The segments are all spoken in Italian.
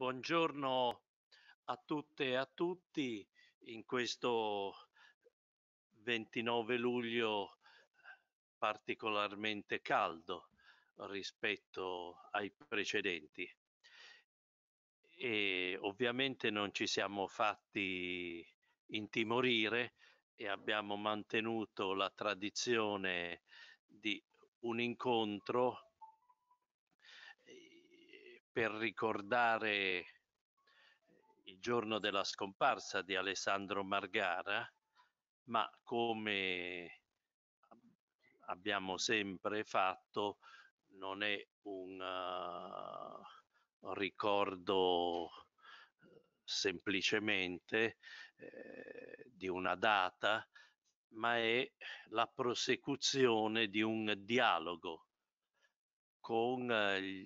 Buongiorno a tutte e a tutti in questo 29 luglio particolarmente caldo rispetto ai precedenti e ovviamente non ci siamo fatti intimorire e abbiamo mantenuto la tradizione di un incontro per ricordare eh, il giorno della scomparsa di Alessandro Margara, ma come abbiamo sempre fatto, non è un, uh, ricordo eh, semplicemente eh, di una data, ma è la prosecuzione di un dialogo con eh,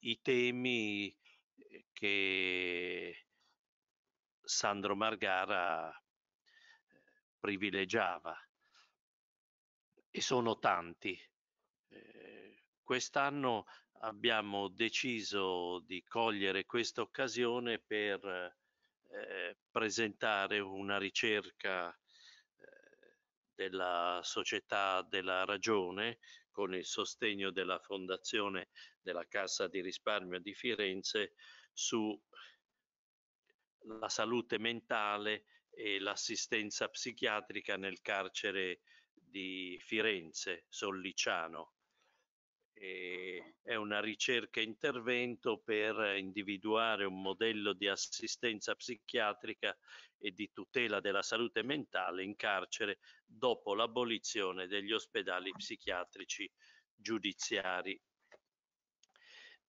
i temi eh, che Sandro Margara eh, privilegiava e sono tanti. Eh, quest'anno abbiamo deciso di cogliere questa occasione per eh, presentare una ricerca eh, della Società della Ragione con il sostegno della Fondazione della Cassa di risparmio di Firenze sulla salute mentale e l'assistenza psichiatrica nel carcere di Firenze, Solliciano è una ricerca intervento per individuare un modello di assistenza psichiatrica e di tutela della salute mentale in carcere dopo l'abolizione degli ospedali psichiatrici giudiziari.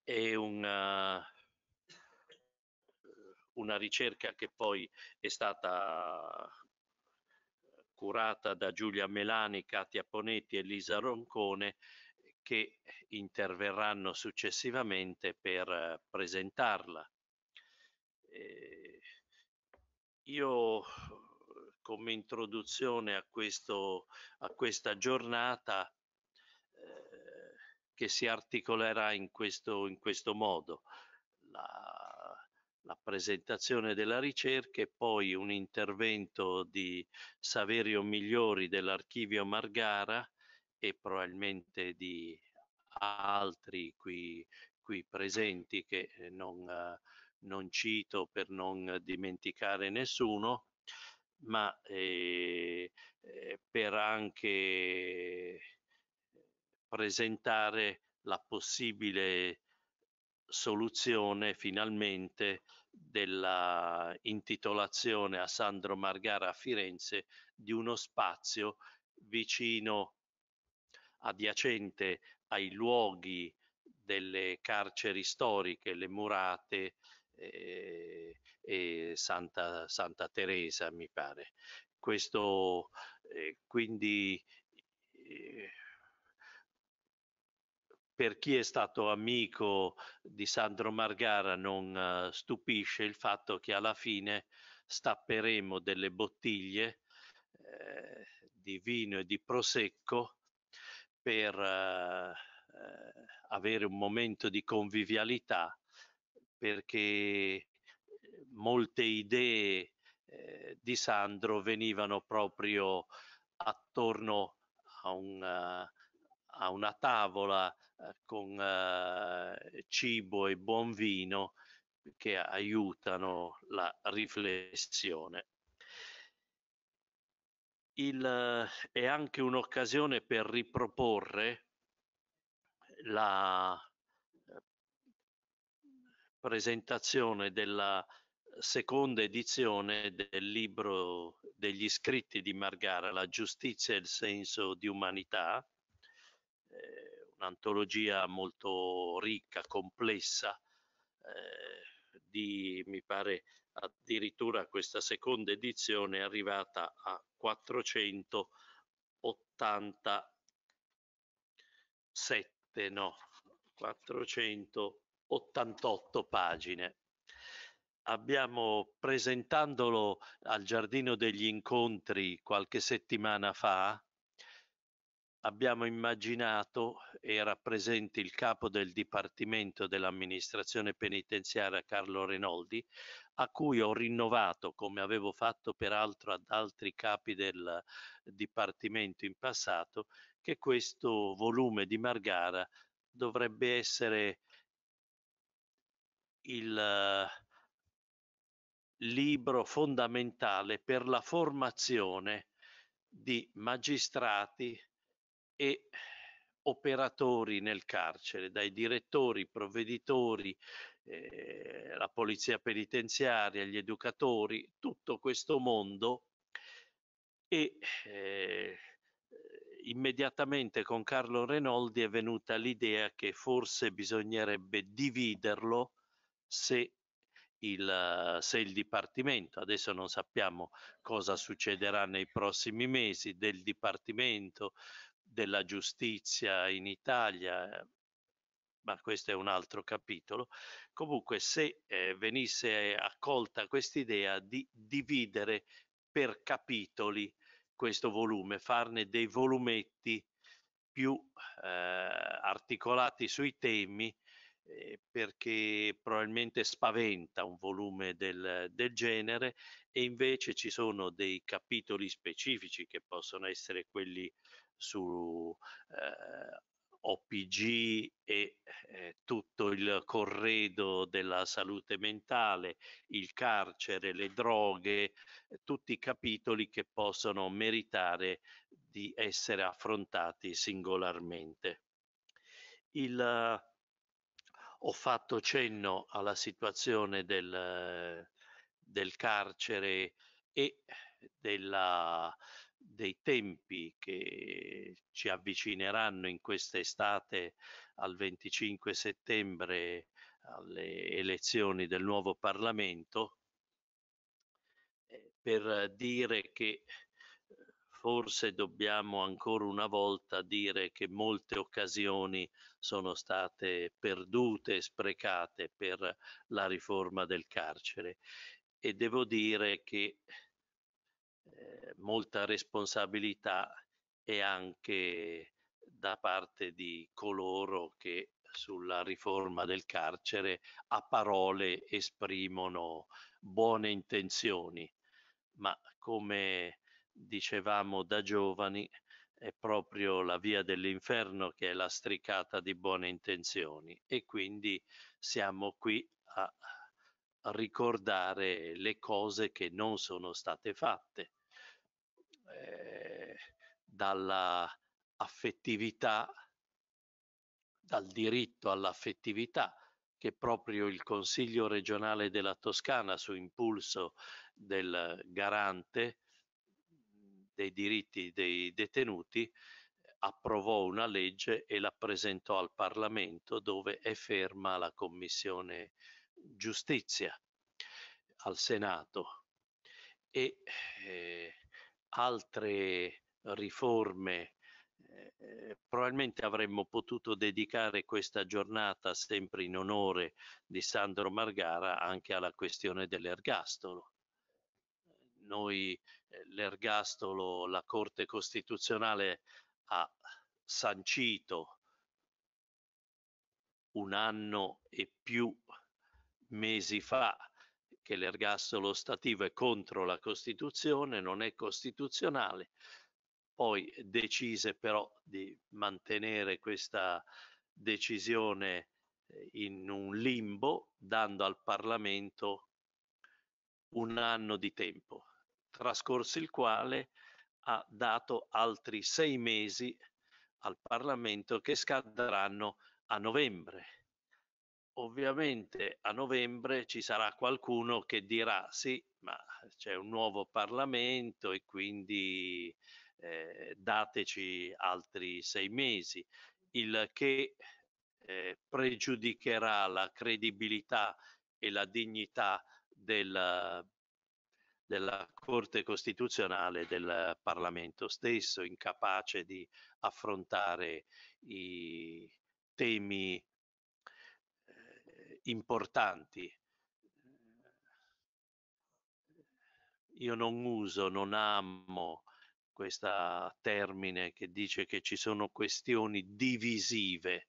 È una, una ricerca che poi è stata curata da Giulia Melani, Katia Ponetti e Lisa Roncone che interverranno successivamente per eh, presentarla. Eh, io come introduzione a, questo, a questa giornata eh, che si articolerà in questo, in questo modo. La, la, presentazione della ricerca e poi un intervento di Saverio Migliori dell'Archivio Margara e probabilmente di altri qui, qui presenti che eh, non, non, cito per non dimenticare nessuno, ma eh, eh, per anche presentare la possibile soluzione finalmente della intitolazione a Sandro Margara a Firenze di uno spazio vicino adiacente ai luoghi delle carceri storiche, le murate eh, e Santa, Santa, Teresa, mi pare. Questo eh, quindi eh, per chi è stato amico di Sandro Margara non eh, stupisce il fatto che alla fine stapperemo delle bottiglie eh, di vino e di prosecco per eh, eh, avere un momento di convivialità perché eh, molte idee eh, di Sandro venivano proprio attorno a, un, eh, a una tavola eh, con cibo e buon vino che aiutano la riflessione il, eh, è anche un'occasione per riproporre la eh, presentazione della seconda edizione del libro degli scritti di Margara, La giustizia e il senso di umanità, eh, un'antologia molto ricca, complessa, eh, di, mi pare, addirittura questa seconda edizione è arrivata a 487, no, 488 pagine. Abbiamo presentandolo al Giardino degli Incontri qualche settimana fa, abbiamo immaginato, era presente il capo del Dipartimento dell'amministrazione penitenziaria Carlo Renoldi, a cui ho rinnovato, come avevo fatto peraltro ad altri capi del Dipartimento in passato, che questo volume di Margara dovrebbe essere il libro fondamentale per la formazione di magistrati e operatori nel carcere, dai direttori, provveditori, eh, la polizia penitenziaria, gli educatori, tutto questo mondo e eh, immediatamente con Carlo Renoldi è venuta l'idea che forse bisognerebbe dividerlo se il, se il Dipartimento, adesso non sappiamo cosa succederà nei prossimi mesi del Dipartimento della Giustizia in Italia, ma questo è un altro capitolo, comunque se eh, venisse eh, accolta questa idea di dividere per capitoli questo volume, farne dei volumetti più eh, articolati sui temi eh, perché probabilmente spaventa un volume del, del, genere e invece ci sono dei capitoli specifici che possono essere quelli su eh, OPG e eh, tutto il corredo della salute mentale, il carcere, le droghe, eh, tutti i capitoli che possono meritare di essere affrontati singolarmente. Il, ho fatto cenno alla situazione del, del carcere e della dei tempi che ci avvicineranno in questa estate al 25 settembre alle elezioni del nuovo Parlamento eh, per dire che eh, forse dobbiamo ancora una volta dire che molte occasioni sono state perdute sprecate per la riforma del carcere e devo dire che eh, molta responsabilità e anche da parte di coloro che sulla riforma del carcere a parole esprimono buone intenzioni, ma come dicevamo da giovani è proprio la via dell'inferno che è lastricata di buone intenzioni e quindi siamo qui a ricordare le cose che non sono state fatte eh, dalla affettività, dal diritto all'affettività che proprio il Consiglio regionale della Toscana su impulso del garante dei diritti dei detenuti approvò una legge e la presentò al Parlamento dove è ferma la Commissione giustizia al Senato e eh, altre riforme. Eh, eh, probabilmente avremmo potuto dedicare questa giornata sempre in onore di Sandro Margara anche alla questione dell'ergastolo. Noi eh, l'ergastolo, la Corte Costituzionale ha sancito un anno e più mesi fa che l'ergastolo stativo è contro la Costituzione, non è costituzionale, poi decise però di mantenere questa decisione eh, in un limbo, dando al Parlamento un anno di tempo, trascorso il quale ha dato altri sei mesi al Parlamento che scadranno a novembre ovviamente a novembre ci sarà qualcuno che dirà sì, ma c'è un nuovo Parlamento e quindi eh, dateci altri sei mesi, il che eh, pregiudicherà la credibilità e la dignità del, della Corte Costituzionale del Parlamento stesso, incapace di affrontare i temi importanti. Io non uso, non amo questo termine che dice che ci sono questioni divisive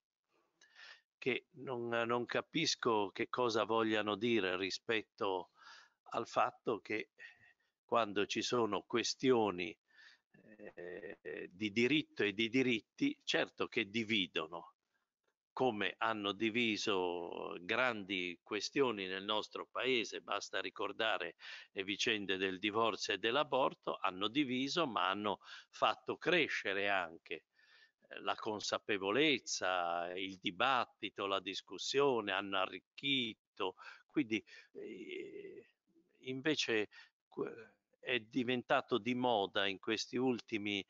che non, non capisco che cosa vogliano dire rispetto al fatto che quando ci sono questioni eh, di diritto e di diritti, certo che dividono, come hanno diviso grandi questioni nel nostro paese, basta ricordare le vicende del divorzio e dell'aborto, hanno diviso ma hanno fatto crescere anche eh, la consapevolezza, il dibattito, la discussione, hanno arricchito, quindi eh, invece è diventato di moda in questi ultimi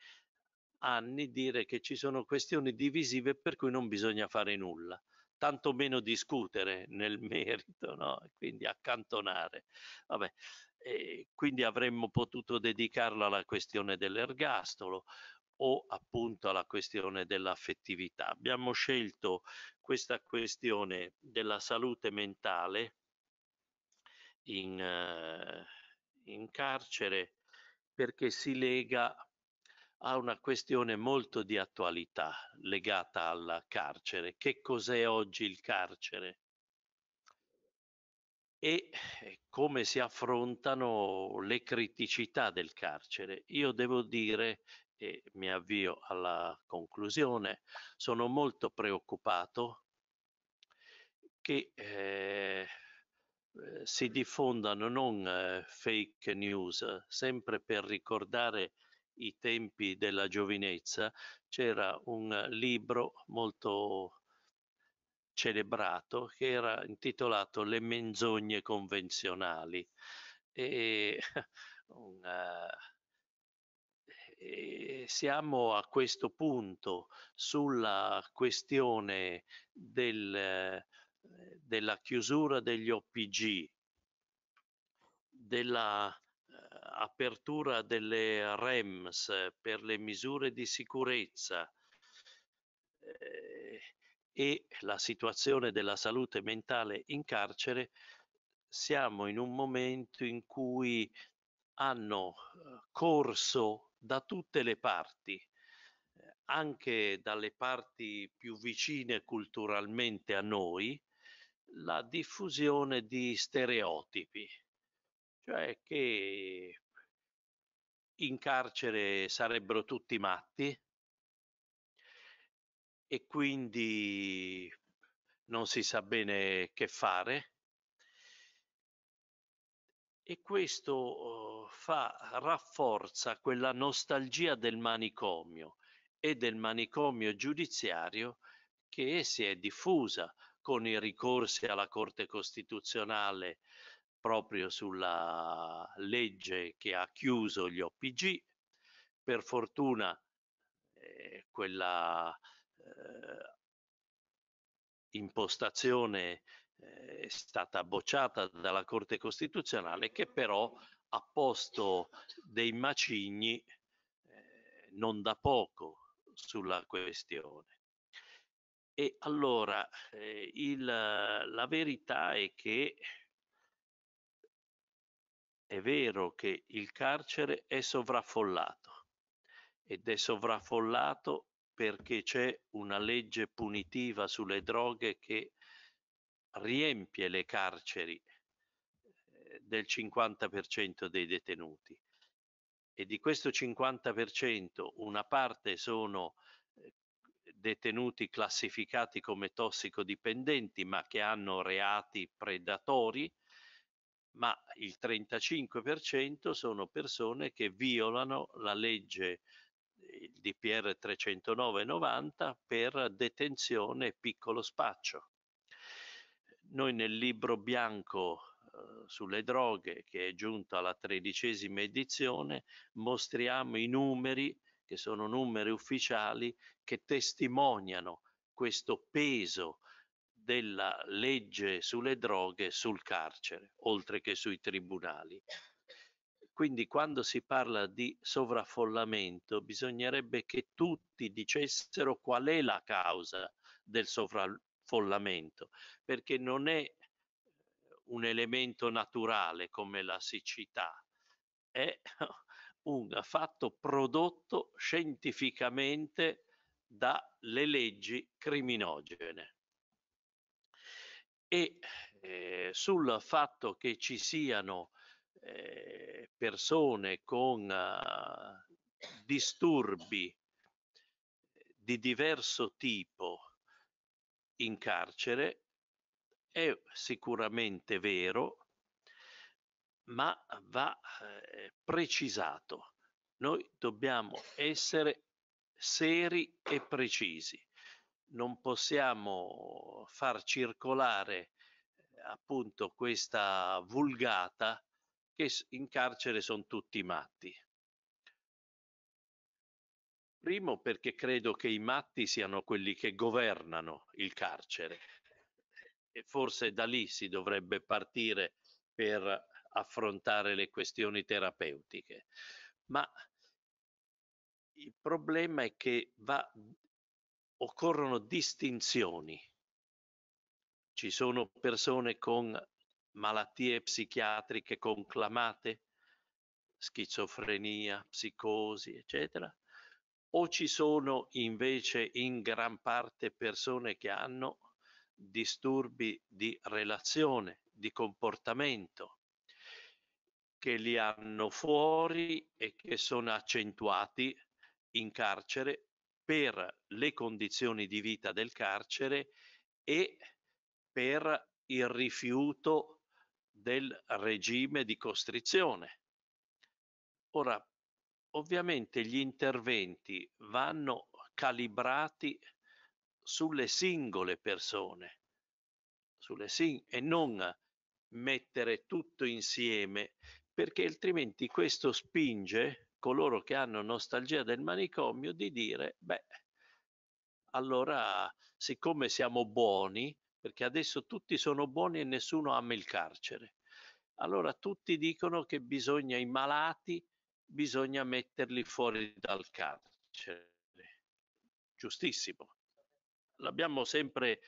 anni dire che ci sono questioni divisive per cui non bisogna fare nulla tantomeno discutere nel merito, no? quindi accantonare. Vabbè, quindi avremmo potuto dedicarlo alla questione dell'ergastolo o appunto alla questione dell'affettività. Abbiamo scelto questa questione della salute mentale in, eh, in carcere perché si lega a una questione molto di attualità legata al carcere. Che cos'è oggi il carcere? E eh, come si affrontano le criticità del carcere? Io devo dire, e mi avvio alla conclusione, sono molto preoccupato che eh, eh si diffondano non eh, fake news, sempre per ricordare i tempi della giovinezza, c'era un libro molto celebrato che era intitolato Le menzogne convenzionali e, una, eh, e siamo a questo punto sulla questione del, eh, della chiusura degli OPG, della apertura delle REMS per le misure di sicurezza eh, e la situazione della salute mentale in carcere, siamo in un momento in cui hanno eh, corso da tutte le parti, eh, anche dalle parti più vicine culturalmente a noi, la diffusione di stereotipi, cioè che in carcere sarebbero tutti matti e quindi non si sa bene che fare e questo oh, fa, rafforza quella nostalgia del manicomio e del manicomio giudiziario che si è diffusa con i ricorsi alla Corte Costituzionale proprio sulla legge che ha chiuso gli OPG. Per fortuna eh, quella eh, impostazione eh, è stata bocciata dalla Corte Costituzionale che però ha posto dei macigni eh, non da poco sulla questione. E allora eh, il, la verità è che è vero che il carcere è sovraffollato ed è sovraffollato perché c'è una legge punitiva sulle droghe che riempie le carceri eh, del 50% dei detenuti e di questo 50% una parte sono eh, detenuti classificati come tossicodipendenti ma che hanno reati predatori ma il 35% sono persone che violano la legge eh, il DPR 309-90 per detenzione e piccolo spaccio. Noi nel libro bianco eh, sulle droghe, che è giunto alla tredicesima edizione, mostriamo i numeri, che sono numeri ufficiali, che testimoniano questo peso della legge sulle droghe sul carcere, oltre che sui tribunali. Quindi quando si parla di sovraffollamento bisognerebbe che tutti dicessero qual è la causa del sovraffollamento, perché non è un elemento naturale come la siccità, è un fatto prodotto scientificamente dalle leggi criminogene e eh, sul fatto che ci siano eh, persone con uh, disturbi eh, di diverso tipo in carcere è sicuramente vero, ma va eh, precisato. Noi dobbiamo essere seri e precisi non possiamo far circolare eh, appunto questa vulgata che in carcere sono tutti matti. Primo perché credo che i matti siano quelli che governano il carcere e forse da lì si dovrebbe partire per affrontare le questioni terapeutiche. Ma il problema è che va occorrono distinzioni. Ci sono persone con malattie psichiatriche conclamate, schizofrenia, psicosi, eccetera, o ci sono invece in gran parte persone che hanno disturbi di relazione, di comportamento, che li hanno fuori e che sono accentuati in carcere per le condizioni di vita del carcere e per il rifiuto del regime di costrizione. Ora, ovviamente gli interventi vanno calibrati sulle singole persone sulle sing- e non mettere tutto insieme perché altrimenti questo spinge coloro che hanno nostalgia del manicomio di dire, beh, allora siccome siamo buoni, perché adesso tutti sono buoni e nessuno ama il carcere, allora tutti dicono che bisogna i malati, bisogna metterli fuori dal carcere. Giustissimo. L'abbiamo sempre,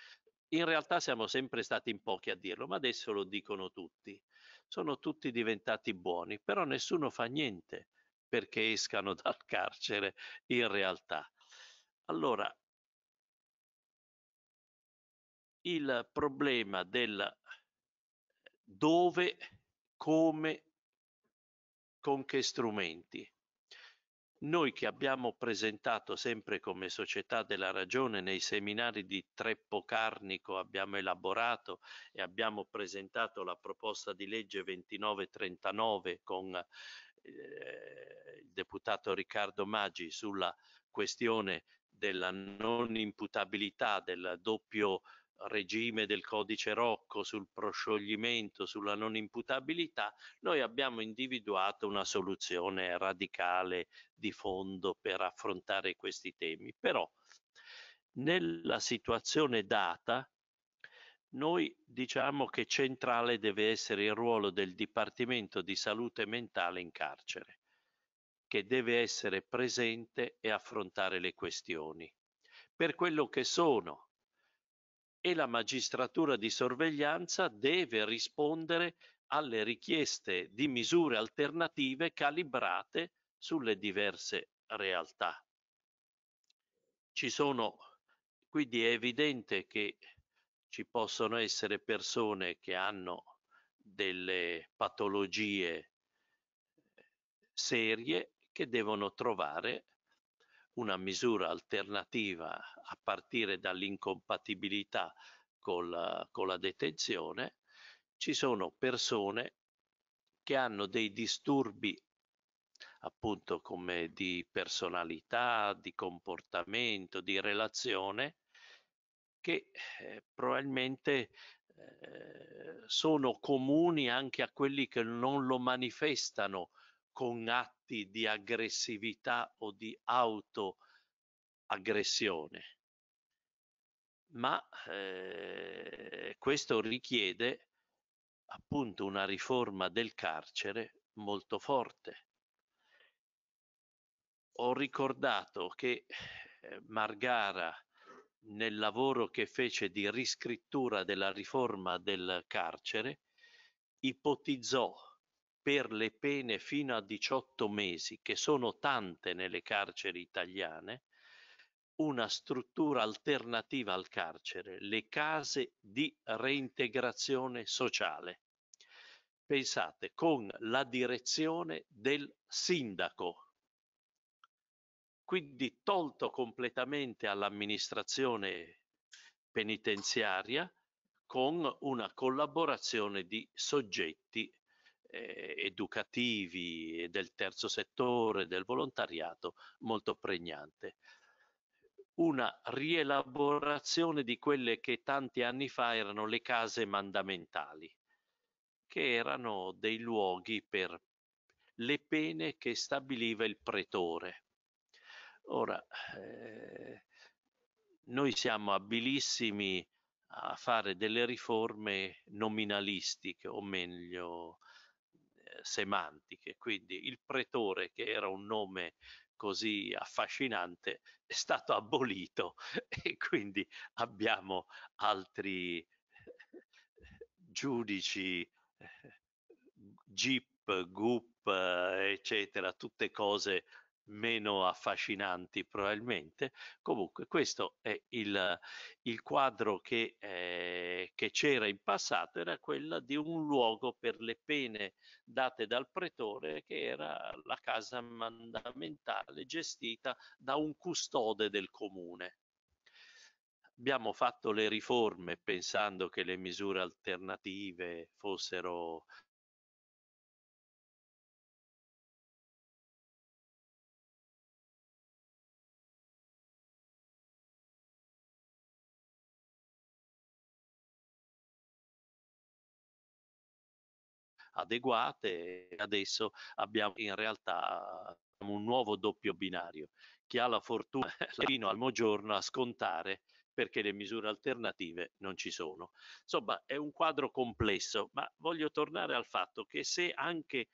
in realtà siamo sempre stati in pochi a dirlo, ma adesso lo dicono tutti. Sono tutti diventati buoni, però nessuno fa niente perché escano dal carcere in realtà. Allora, il problema del dove, come, con che strumenti. Noi che abbiamo presentato sempre come Società della Ragione nei seminari di Treppo Carnico abbiamo elaborato e abbiamo presentato la proposta di legge 2939 con eh, il deputato Riccardo Maggi sulla questione della non imputabilità del doppio regime del codice Rocco sul proscioglimento, sulla non imputabilità, noi abbiamo individuato una soluzione radicale di fondo per affrontare questi temi. Però nella situazione data noi diciamo che centrale deve essere il ruolo del Dipartimento di Salute Mentale in carcere, che deve essere presente e affrontare le questioni per quello che sono e la magistratura di sorveglianza deve rispondere alle richieste di misure alternative calibrate sulle diverse realtà. Ci sono, quindi è evidente che ci possono essere persone che hanno delle patologie eh, serie che devono trovare una misura alternativa a partire dall'incompatibilità con la, con la detenzione. Ci sono persone che hanno dei disturbi appunto come di personalità, di comportamento, di relazione che eh, probabilmente eh, sono comuni anche a quelli che non lo manifestano con atti di aggressività o di autoaggressione. Ma eh, questo richiede appunto una riforma del carcere molto forte. Ho ricordato che eh, Margara nel lavoro che fece di riscrittura della riforma del carcere, ipotizzò per le pene fino a 18 mesi, che sono tante nelle carceri italiane, una struttura alternativa al carcere, le case di reintegrazione sociale. Pensate, con la direzione del sindaco quindi tolto completamente all'amministrazione penitenziaria con una collaborazione di soggetti eh, educativi e del terzo settore, del volontariato molto pregnante. Una rielaborazione di quelle che tanti anni fa erano le case mandamentali, che erano dei luoghi per le pene che stabiliva il pretore Ora, eh, noi siamo abilissimi a fare delle riforme nominalistiche, o meglio eh, semantiche, quindi il pretore che era un nome così affascinante è stato abolito e quindi abbiamo altri eh, giudici, eh, GIP, GUP, eh, eccetera, tutte cose meno affascinanti probabilmente. Comunque questo è il, il quadro che, eh, che c'era in passato, era quello di un luogo per le pene date dal pretore che era la casa mandamentale gestita da un custode del comune. Abbiamo fatto le riforme pensando che le misure alternative fossero adeguate e adesso abbiamo in realtà un nuovo doppio binario. Chi ha la fortuna fino al giorno a scontare perché le misure alternative non ci sono. Insomma, è un quadro complesso, ma voglio tornare al fatto che se anche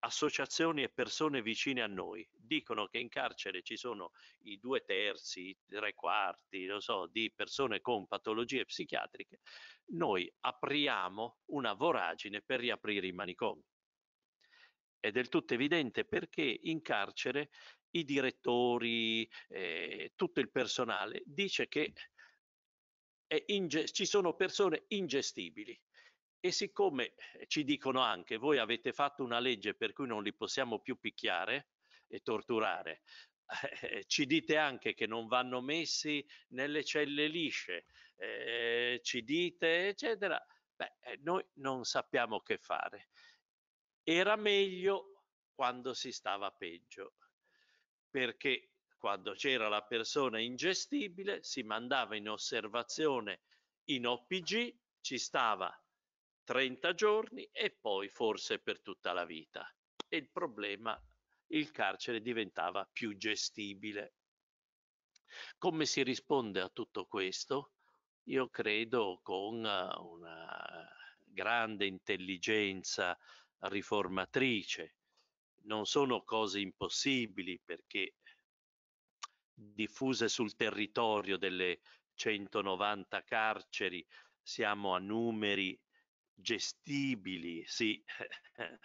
associazioni e persone vicine a noi dicono che in carcere ci sono i due terzi, i tre quarti, lo so, di persone con patologie psichiatriche, noi apriamo una voragine per riaprire i manicomi. È del tutto evidente perché in carcere i direttori, eh, tutto il personale dice che ci sono persone ingestibili e siccome eh, ci dicono anche voi avete fatto una legge per cui non li possiamo più picchiare e torturare, eh, ci dite anche che non vanno messi nelle celle lisce, eh, ci dite eccetera, beh, eh, noi non sappiamo che fare. Era meglio quando si stava peggio, perché quando c'era la persona ingestibile si mandava in osservazione in OPG, ci stava 30 giorni e poi forse per tutta la vita. E il problema, il carcere diventava più gestibile. Come si risponde a tutto questo? Io credo con eh, una grande intelligenza riformatrice. Non sono cose impossibili perché diffuse sul territorio delle 190 carceri siamo a numeri gestibili, sì,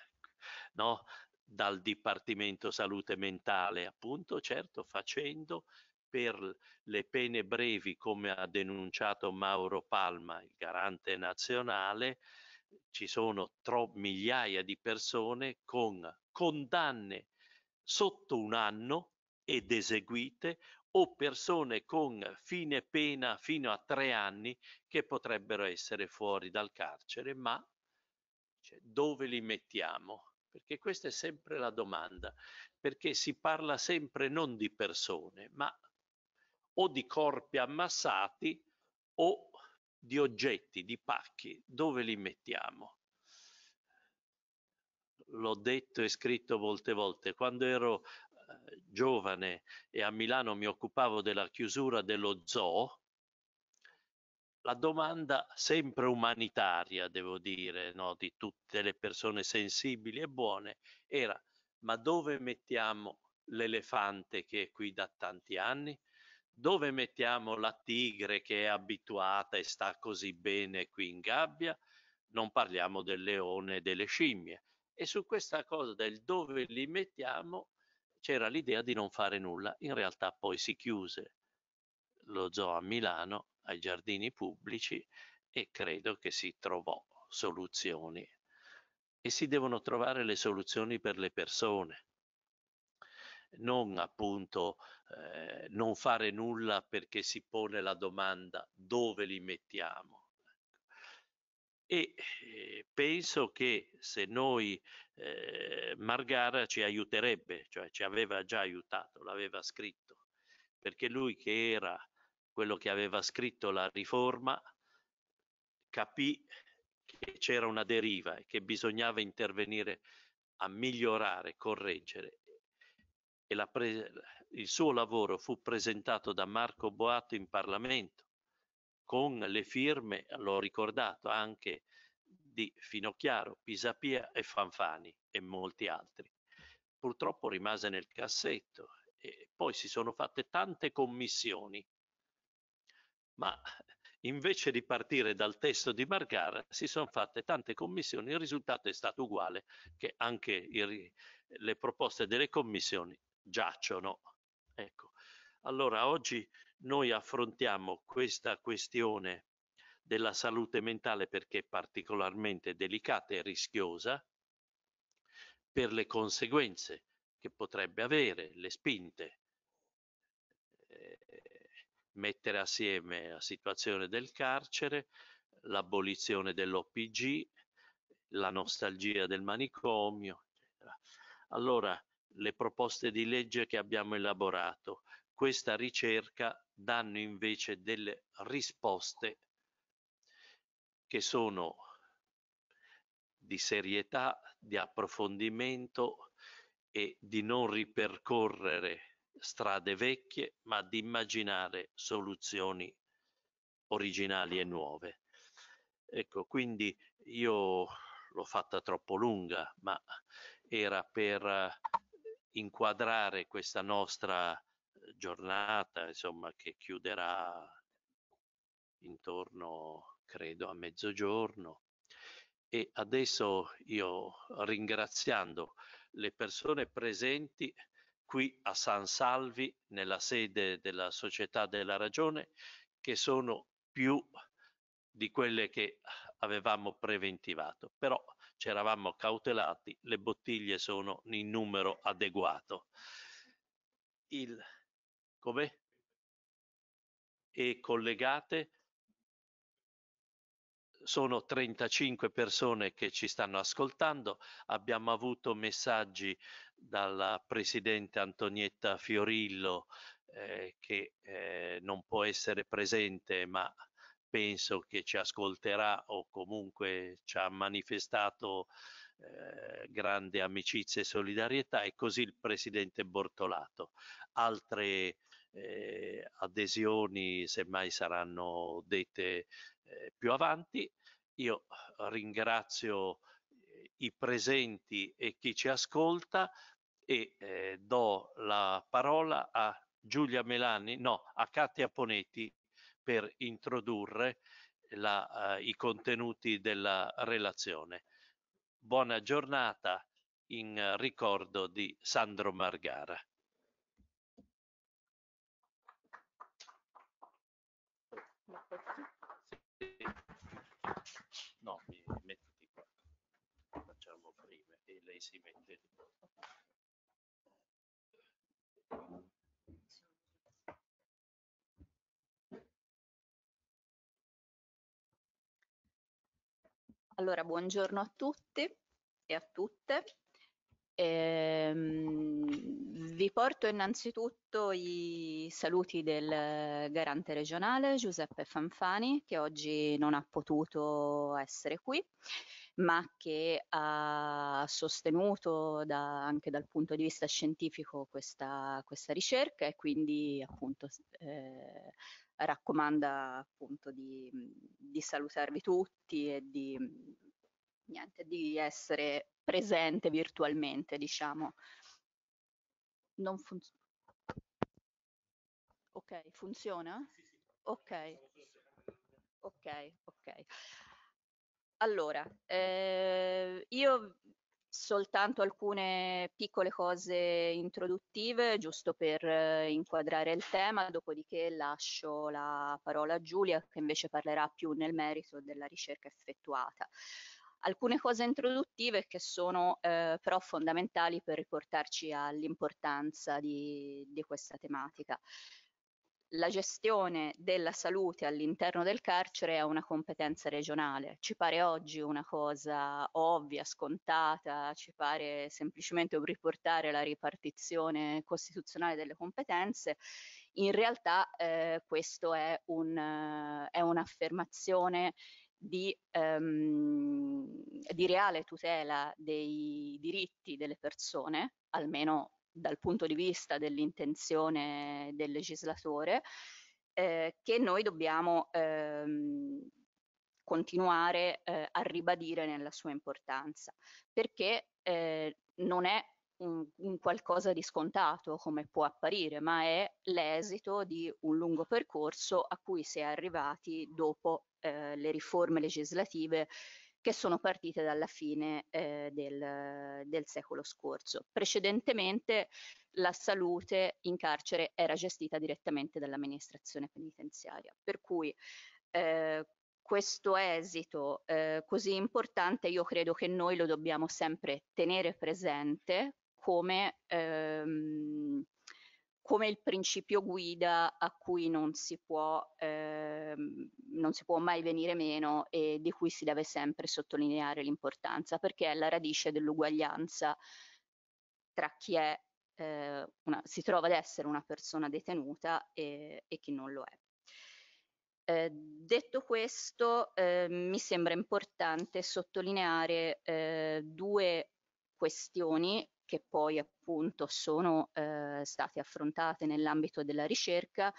no? dal Dipartimento Salute Mentale, appunto, certo, facendo per le pene brevi, come ha denunciato Mauro Palma, il garante nazionale, ci sono tro- migliaia di persone con condanne sotto un anno ed eseguite o persone con fine pena fino a tre anni che potrebbero essere fuori dal carcere, ma cioè, dove li mettiamo? Perché questa è sempre la domanda, perché si parla sempre non di persone, ma o di corpi ammassati o di oggetti, di pacchi, dove li mettiamo? L'ho detto e scritto molte volte, quando ero giovane e a Milano mi occupavo della chiusura dello zoo, la domanda sempre umanitaria, devo dire, no, di tutte le persone sensibili e buone, era ma dove mettiamo l'elefante che è qui da tanti anni? Dove mettiamo la tigre che è abituata e sta così bene qui in gabbia? Non parliamo del leone e delle scimmie. E su questa cosa del dove li mettiamo c'era l'idea di non fare nulla, in realtà poi si chiuse lo zoo a Milano ai giardini pubblici e credo che si trovò soluzioni e si devono trovare le soluzioni per le persone non appunto eh, non fare nulla perché si pone la domanda dove li mettiamo e eh, penso che se noi eh, Margara ci aiuterebbe, cioè ci aveva già aiutato, l'aveva scritto, perché lui che era quello che aveva scritto la riforma capì che c'era una deriva e che bisognava intervenire a migliorare, correggere. E il suo lavoro fu presentato da Marco Boato in Parlamento con le firme, l'ho ricordato anche di Finocchiaro, Pisapia e Fanfani e molti altri. Purtroppo rimase nel cassetto e poi si sono fatte tante commissioni, ma invece di partire dal testo di Margara si sono fatte tante commissioni, il risultato è stato uguale che anche i, le proposte delle commissioni giacciono. Ecco. Allora oggi noi affrontiamo questa questione della salute mentale perché è particolarmente delicata e rischiosa per le conseguenze che potrebbe avere, le spinte, eh, mettere assieme la situazione del carcere, l'abolizione dell'OPG, la nostalgia del manicomio. Eccetera. Allora, le proposte di legge che abbiamo elaborato, questa ricerca danno invece delle risposte che sono di serietà, di approfondimento e di non ripercorrere strade vecchie, ma di immaginare soluzioni originali e nuove. Ecco, quindi io l'ho fatta troppo lunga, ma era per inquadrare questa nostra giornata, insomma, che chiuderà intorno, credo, a mezzogiorno. E adesso io ringraziando le persone presenti qui a San Salvi, nella sede della Società della Ragione, che sono più di quelle che avevamo preventivato, però ci eravamo cautelati, le bottiglie sono in numero adeguato. Il come e collegate sono 35 persone che ci stanno ascoltando, abbiamo avuto messaggi dalla Presidente Antonietta Fiorillo eh, che eh, non può essere presente ma penso che ci ascolterà o comunque ci ha manifestato eh, grande amicizia e solidarietà e così il Presidente Bortolato. Altre eh, adesioni semmai saranno dette eh, più avanti. Io ringrazio eh, i presenti e chi ci ascolta e eh, do la parola a Giulia Melani, no, a Katia Poneti per introdurre la, eh, i contenuti della relazione. Buona giornata in ricordo di Sandro Margara. No, mi mettiti qua. Facciamo prima e lei si mette di Allora, buongiorno a tutti e a tutte. Ehm, vi porto innanzitutto i saluti del garante regionale Giuseppe Fanfani che oggi non ha potuto essere qui ma che ha sostenuto da, anche dal punto di vista scientifico questa, questa ricerca e quindi appunto eh, raccomanda appunto di, di salutarvi tutti e di, niente, di essere presente virtualmente, diciamo. Non funziona. Ok, funziona? Ok. Ok, ok. Allora, eh, io soltanto alcune piccole cose introduttive, giusto per eh, inquadrare il tema, dopodiché lascio la parola a Giulia che invece parlerà più nel merito della ricerca effettuata alcune cose introduttive che sono eh, però fondamentali per riportarci all'importanza di, di questa tematica. La gestione della salute all'interno del carcere è una competenza regionale. Ci pare oggi una cosa ovvia, scontata, ci pare semplicemente riportare la ripartizione costituzionale delle competenze. In realtà eh, questa è, un, eh, è un'affermazione di, ehm, di reale tutela dei diritti delle persone, almeno dal punto di vista dell'intenzione del legislatore, eh, che noi dobbiamo ehm, continuare eh, a ribadire nella sua importanza, perché eh, non è un, un qualcosa di scontato come può apparire, ma è l'esito di un lungo percorso a cui si è arrivati dopo eh, le riforme legislative che sono partite dalla fine eh, del, del, secolo scorso. Precedentemente la salute in carcere era gestita direttamente dall'amministrazione penitenziaria, per cui eh, questo esito eh, così importante io credo che noi lo dobbiamo sempre tenere presente come, ehm, come il principio guida a cui non si, può, ehm, non si può mai venire meno e di cui si deve sempre sottolineare l'importanza, perché è la radice dell'uguaglianza tra chi è, eh, una, si trova ad essere una persona detenuta e, e chi non lo è. Eh, detto questo, eh, mi sembra importante sottolineare eh, due questioni che poi appunto sono eh, state affrontate nell'ambito della ricerca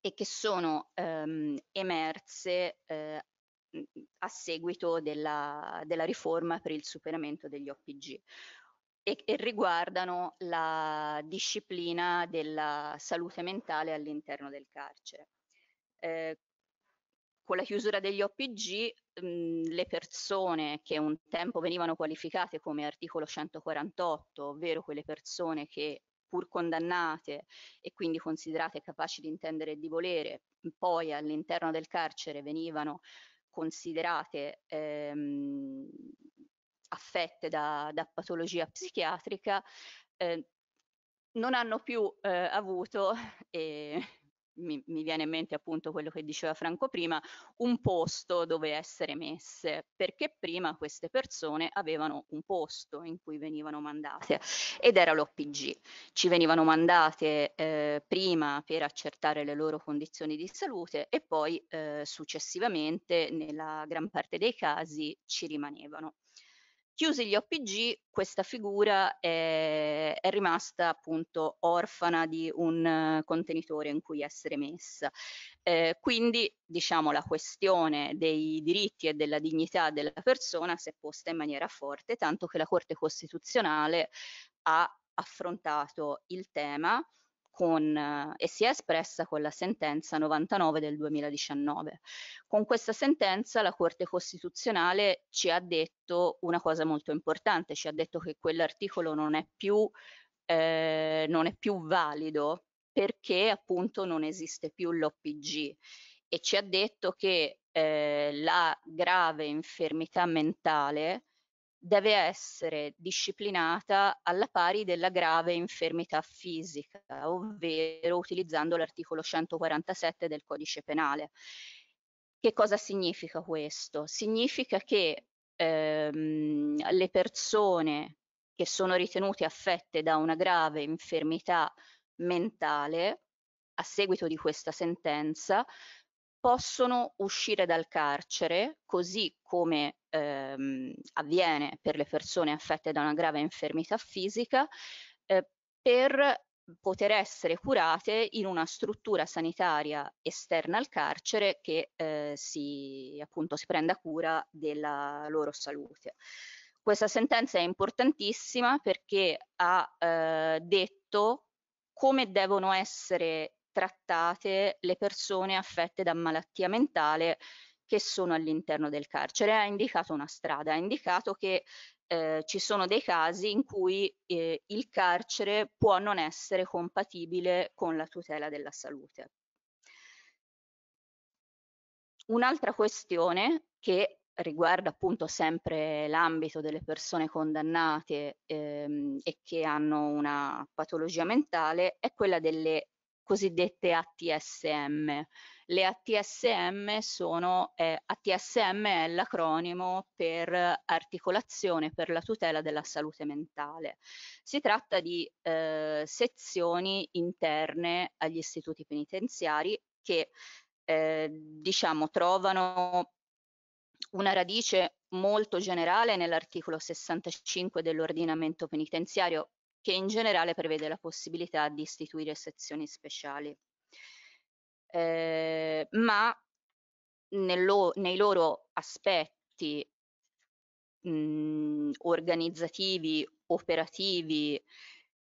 e che sono ehm, emerse eh, a seguito della, della, riforma per il superamento degli OPG e, e riguardano la disciplina della salute mentale all'interno del carcere. Eh, con la chiusura degli OPG mh, le persone che un tempo venivano qualificate come articolo 148, ovvero quelle persone che pur condannate e quindi considerate capaci di intendere e di volere, poi all'interno del carcere venivano considerate ehm, affette da, da, patologia psichiatrica, eh, non hanno più eh, avuto, eh, mi, mi, viene in mente appunto quello che diceva Franco prima, un posto dove essere messe, perché prima queste persone avevano un posto in cui venivano mandate ed era l'OPG. Ci venivano mandate eh, prima per accertare le loro condizioni di salute e poi eh, successivamente nella gran parte dei casi ci rimanevano. Chiusi gli OPG, questa figura è, è rimasta appunto orfana di un eh, contenitore in cui essere messa. Eh, quindi, diciamo, la questione dei diritti e della dignità della persona si è posta in maniera forte, tanto che la Corte Costituzionale ha affrontato il tema con, eh, e si è espressa con la sentenza 99 del 2019. Con questa sentenza la Corte Costituzionale ci ha detto una cosa molto importante, ci ha detto che quell'articolo non è più, eh, non è più valido perché appunto non esiste più l'OPG e ci ha detto che eh, la grave infermità mentale deve essere disciplinata alla pari della grave infermità fisica, ovvero utilizzando l'articolo 147 del codice penale. Che cosa significa questo? Significa che ehm, le persone che sono ritenute affette da una grave infermità mentale, a seguito di questa sentenza, possono uscire dal carcere, così come ehm, avviene per le persone affette da una grave infermità fisica eh, per poter essere curate in una struttura sanitaria esterna al carcere che eh, si, appunto, si prenda cura della loro salute. Questa sentenza è importantissima perché ha eh, detto come devono essere trattate le persone affette da malattia mentale che sono all'interno del carcere. Ha indicato una strada, ha indicato che eh, ci sono dei casi in cui eh, il carcere può non essere compatibile con la tutela della salute. Un'altra questione che riguarda appunto sempre l'ambito delle persone condannate ehm, e che hanno una patologia mentale è quella delle cosiddette ATSM, le ATSM sono, eh, ATSM è l'acronimo per articolazione per la tutela della salute mentale. Si tratta di eh, sezioni interne agli istituti penitenziari che eh, diciamo trovano una radice molto generale nell'articolo 65 dell'ordinamento penitenziario che in generale prevede la possibilità di istituire sezioni speciali eh, ma nello, nei loro aspetti mh, mhmm, organizzativi, operativi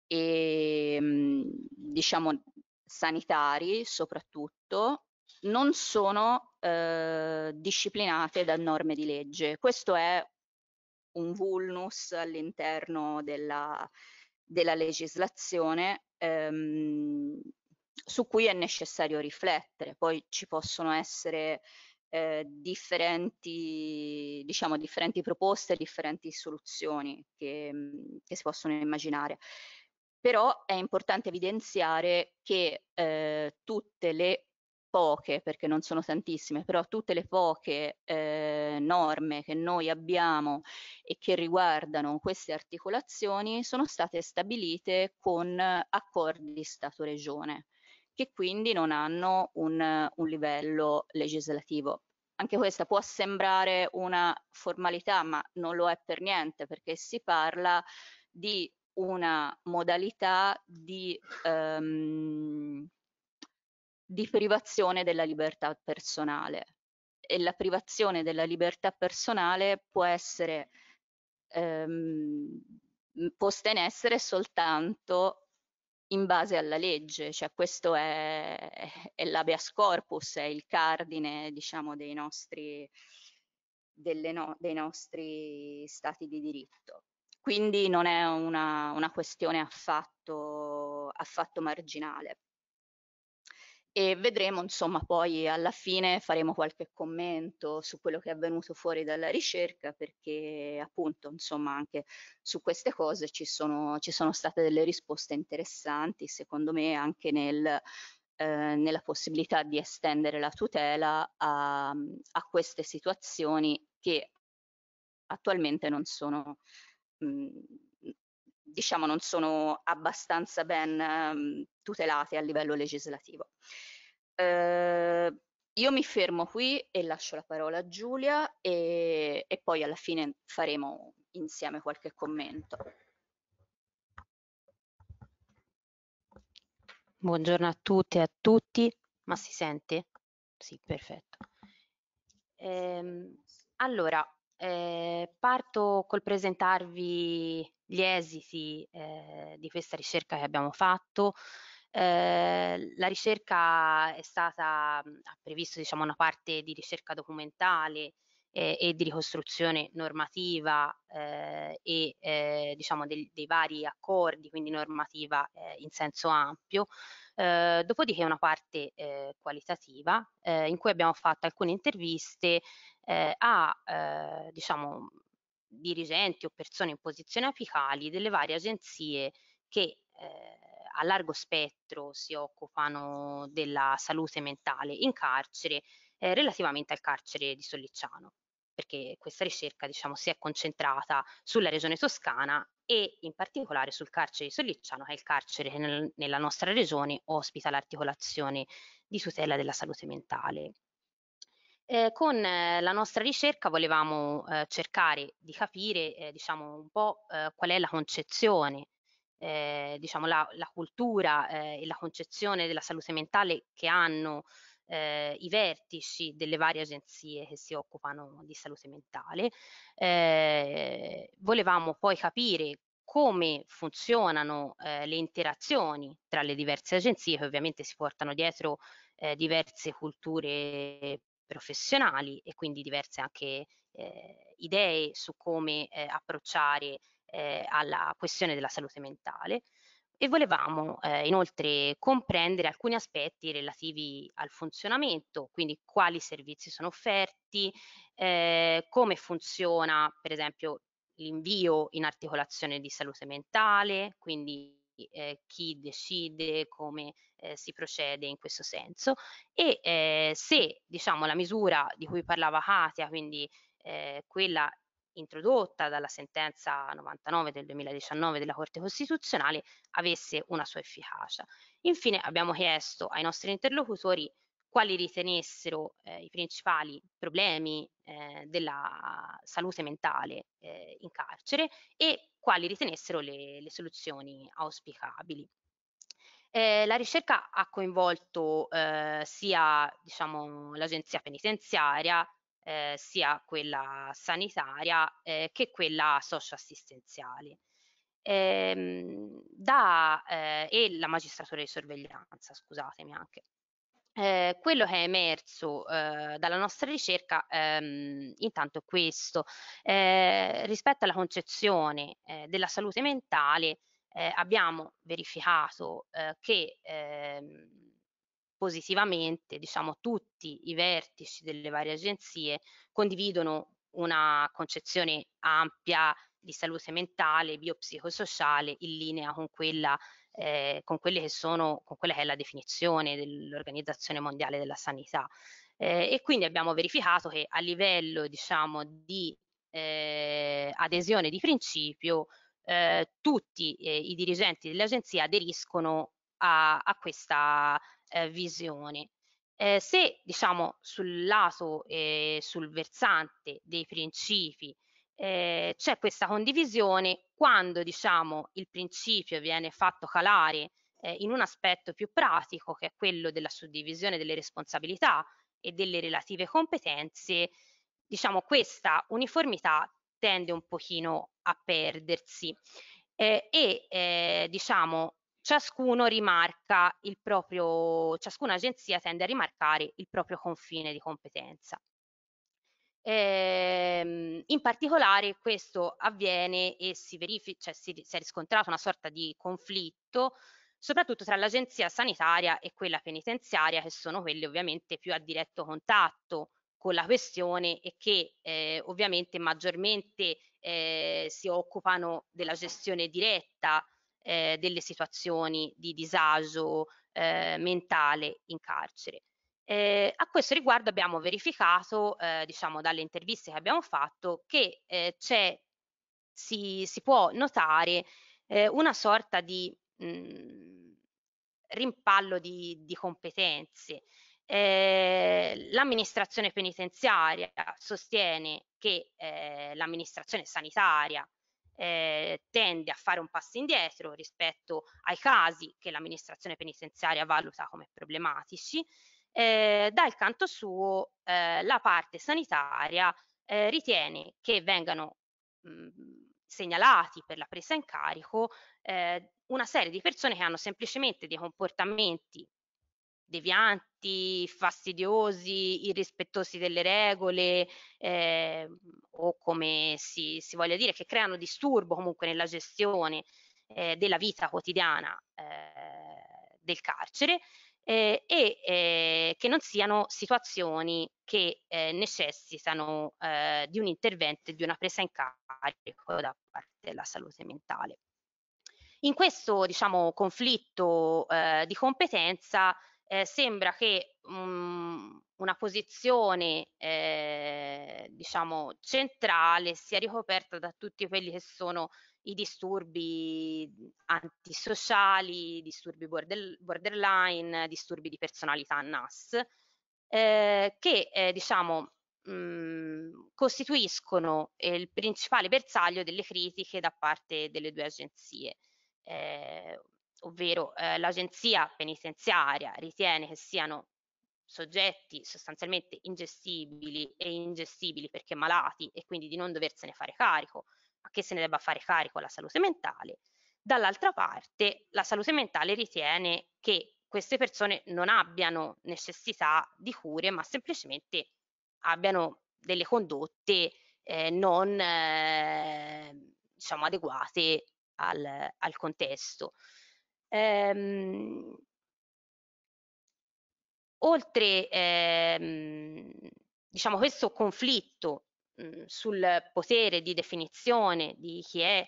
e ehm, mh, diciamo sanitari soprattutto, non sono eh, disciplinate da norme di legge. Questo è un vulnus all'interno della, della legislazione ehm, su cui è necessario riflettere. Poi ci possono essere eh, differenti, diciamo, differenti proposte, differenti soluzioni che, mhmm, che si possono immaginare però è importante evidenziare che eh, tutte le poche, perché non sono tantissime, però tutte le poche eh, norme che noi abbiamo e che riguardano queste articolazioni sono state stabilite con accordi Stato-Regione che quindi non hanno un, un livello legislativo. Anche questa può sembrare una formalità, ma non lo è per niente, perché si parla di una modalità di, um, di, privazione della libertà personale e la privazione della libertà personale può essere um, ehm, posta in essere soltanto in base alla legge, cioè questo è, è l'abeas corpus, è il cardine diciamo, dei, nostri, no, dei nostri stati di diritto. Quindi non è una, una questione affatto, affatto marginale e vedremo insomma poi alla fine faremo qualche commento su quello che è avvenuto fuori dalla ricerca perché appunto insomma anche su queste cose ci sono, ci sono state delle risposte interessanti secondo me anche nel, eh, nella possibilità di estendere la tutela a, a queste situazioni che attualmente non sono mh, mm, diciamo non sono abbastanza ben um, tutelate a livello legislativo. Uh, io mi fermo qui e lascio la parola a Giulia e, e poi alla fine faremo insieme qualche commento. Buongiorno a tutte e a tutti, ma si sente? Sì, perfetto. Ehm, allora, Ehm, parto col presentarvi gli esiti eh, di questa ricerca che abbiamo fatto. Eh, la ricerca è stata, mhmm, ha previsto diciamo, una parte di ricerca documentale ehm, e di ricostruzione normativa ehm, e diciamo del, dei vari accordi, quindi normativa in senso ampio, Ehm, dopodiché una parte eh, qualitativa eh, in cui abbiamo fatto alcune interviste ehm, a ehm, diciamo, dirigenti o persone in posizioni apicali delle varie agenzie che a largo spettro si occupano della salute mentale in carcere relativamente al carcere di Solliciano perché questa ricerca diciamo, si è concentrata sulla regione toscana e in particolare sul carcere di Sollicciano, che è il carcere che nel, nella nostra regione ospita l'articolazione di tutela della salute mentale. Eh, con eh, la nostra ricerca volevamo eh, cercare di capire eh, diciamo, un po' eh, qual è la concezione, eh, diciamo, la, la cultura e la concezione della salute mentale che hanno eh, i vertici delle varie agenzie che si occupano di salute mentale. Eh, volevamo poi capire come funzionano eh, le interazioni tra le diverse agenzie che ovviamente si portano dietro eh, diverse culture professionali e quindi diverse anche eh, idee su come eh, approcciare alla questione della salute mentale e volevamo eh, inoltre comprendere alcuni aspetti relativi al funzionamento, quindi quali servizi sono offerti, eh, come funziona per esempio l'invio in articolazione di salute mentale, quindi eh, chi decide, come eh, si procede in questo senso e eh, se diciamo la misura di cui parlava Katia, quindi eh, quella introdotta dalla sentenza 99 del 2019 della Corte Costituzionale avesse una sua efficacia. Infine abbiamo chiesto ai nostri interlocutori quali ritenessero eh, i principali problemi eh, della salute mentale eh, in carcere e quali ritenessero le, le soluzioni auspicabili. Eh, la ricerca ha coinvolto eh, sia diciamo, l'agenzia penitenziaria eh, sia quella sanitaria eh, che quella socioassistenziale. Ehm, da, eh, e la magistratura di sorveglianza, scusatemi anche. Eh, quello che è emerso eh, dalla nostra ricerca ehm, intanto è questo. Eh, rispetto alla concezione eh, della salute mentale eh, abbiamo verificato eh, che ehm, positivamente, diciamo, tutti i vertici delle varie agenzie condividono una concezione ampia di salute mentale, biopsicosociale in linea con quella, eh, con sono, con quella che è la definizione dell'Organizzazione Mondiale della Sanità. Eh, e quindi abbiamo verificato che a livello diciamo, di eh, adesione di principio eh, tutti eh, i dirigenti dell'agenzia aderiscono a, a, questa, eh, visione. Eh, se diciamo sul lato e eh, sul versante dei principi eh, c'è questa condivisione quando diciamo il principio viene fatto calare eh, in un aspetto più pratico che è quello della suddivisione delle responsabilità e delle relative competenze diciamo questa uniformità tende un pochino a perdersi eh, e eh, diciamo ciascuno rimarca il proprio, ciascuna agenzia tende a rimarcare il proprio confine di competenza. Ehm, in particolare questo avviene e si verifica, cioè si, si è riscontrato una sorta di conflitto soprattutto tra l'agenzia sanitaria e quella penitenziaria che sono quelle ovviamente più a diretto contatto con la questione e che eh, ovviamente maggiormente eh, si occupano della gestione diretta eh, delle situazioni di disagio eh, mentale in carcere. Eh, a questo riguardo abbiamo verificato, eh, diciamo dalle interviste che abbiamo fatto, che eh, c'è, si, si può notare eh, una sorta di mh, mm, rimpallo di, di competenze. Eh, l'amministrazione penitenziaria sostiene che eh, l'amministrazione sanitaria eh, tende a fare un passo indietro rispetto ai casi che l'amministrazione penitenziaria valuta come problematici, eh, dal canto suo eh, la parte sanitaria eh, ritiene che vengano mh, mhmm, segnalati per la presa in carico eh, una serie di persone che hanno semplicemente dei comportamenti devianti, fastidiosi, irrispettosi delle regole eh, o come si, si, voglia dire, che creano disturbo comunque nella gestione eh, della vita quotidiana eh, del carcere eh, e eh, che non siano situazioni che eh, necessitano di un intervento e di una presa in carico da parte della salute mentale. In questo diciamo, conflitto di competenza eh, sembra che um, una posizione eh, diciamo centrale sia ricoperta da tutti quelli che sono i disturbi antisociali, disturbi border, borderline, disturbi di personalità NAS, eh, che eh, diciamo mhmm, costituiscono eh, il principale bersaglio delle critiche da parte delle due agenzie. Eh, ovvero eh, l'agenzia penitenziaria ritiene che siano soggetti sostanzialmente ingestibili e ingestibili perché malati e quindi di non doversene fare carico, ma che se ne debba fare carico la salute mentale. Dall'altra parte la salute mentale ritiene che queste persone non abbiano necessità di cure, ma semplicemente abbiano delle condotte eh, non eh, diciamo adeguate al, al contesto. Ehm, oltre, ehm, diciamo, questo conflitto mh, mhmm, sul potere di definizione di chi è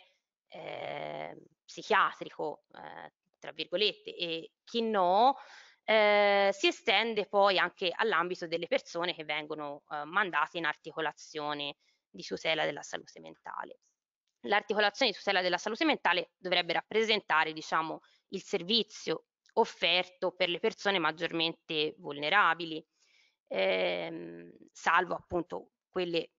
eh, psichiatrico, eh, tra virgolette, e chi no, eh, si estende poi anche all'ambito delle persone che vengono eh, mandate in articolazione di tutela della salute mentale. L'articolazione di tutela della salute mentale dovrebbe rappresentare, diciamo, il servizio offerto per le persone maggiormente vulnerabili, ehm, salvo appunto quelle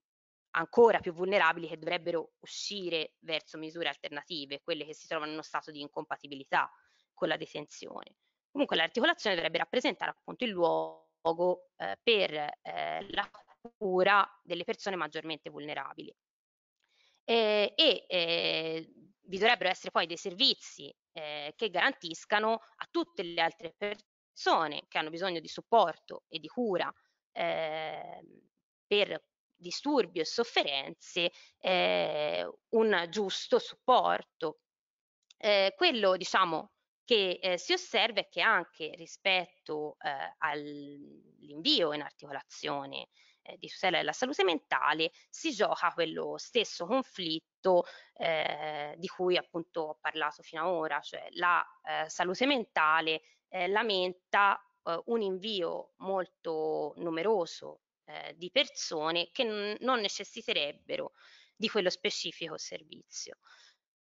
ancora più vulnerabili che dovrebbero uscire verso misure alternative, quelle che si trovano in uno stato di incompatibilità con la detenzione. Comunque l'articolazione dovrebbe rappresentare appunto il luogo eh, per eh, la cura delle persone maggiormente vulnerabili. Eh, e eh, vi dovrebbero essere poi dei servizi eh, che garantiscano a tutte le altre persone che hanno bisogno di supporto e di cura eh, per disturbi e sofferenze eh, un giusto supporto. Eh, quello diciamo che eh, si osserva è che anche rispetto eh, all'invio in articolazione eh, di tutela della salute mentale si gioca quello stesso conflitto eh, di cui appunto ho parlato fino ad ora, cioè la eh, salute mentale eh, lamenta eh, un invio molto numeroso eh, di persone che non necessiterebbero di quello specifico servizio.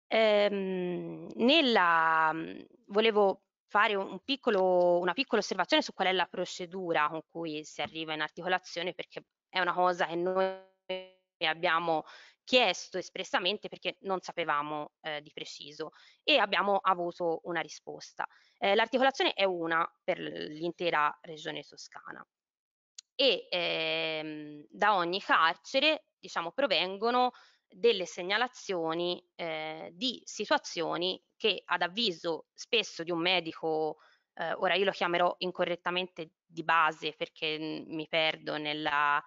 Ehm, nella, mhmm, volevo fare un piccolo, una piccola osservazione su qual è la procedura con cui si arriva in articolazione, perché è una cosa che noi abbiamo chiesto espressamente perché non sapevamo eh, di preciso e abbiamo avuto una risposta. Eh, l'articolazione è una per l'intera regione toscana e ehm, da ogni carcere diciamo, provengono delle segnalazioni eh, di situazioni che ad avviso spesso di un medico, eh, ora io lo chiamerò incorrettamente di base perché mm, mi perdo nella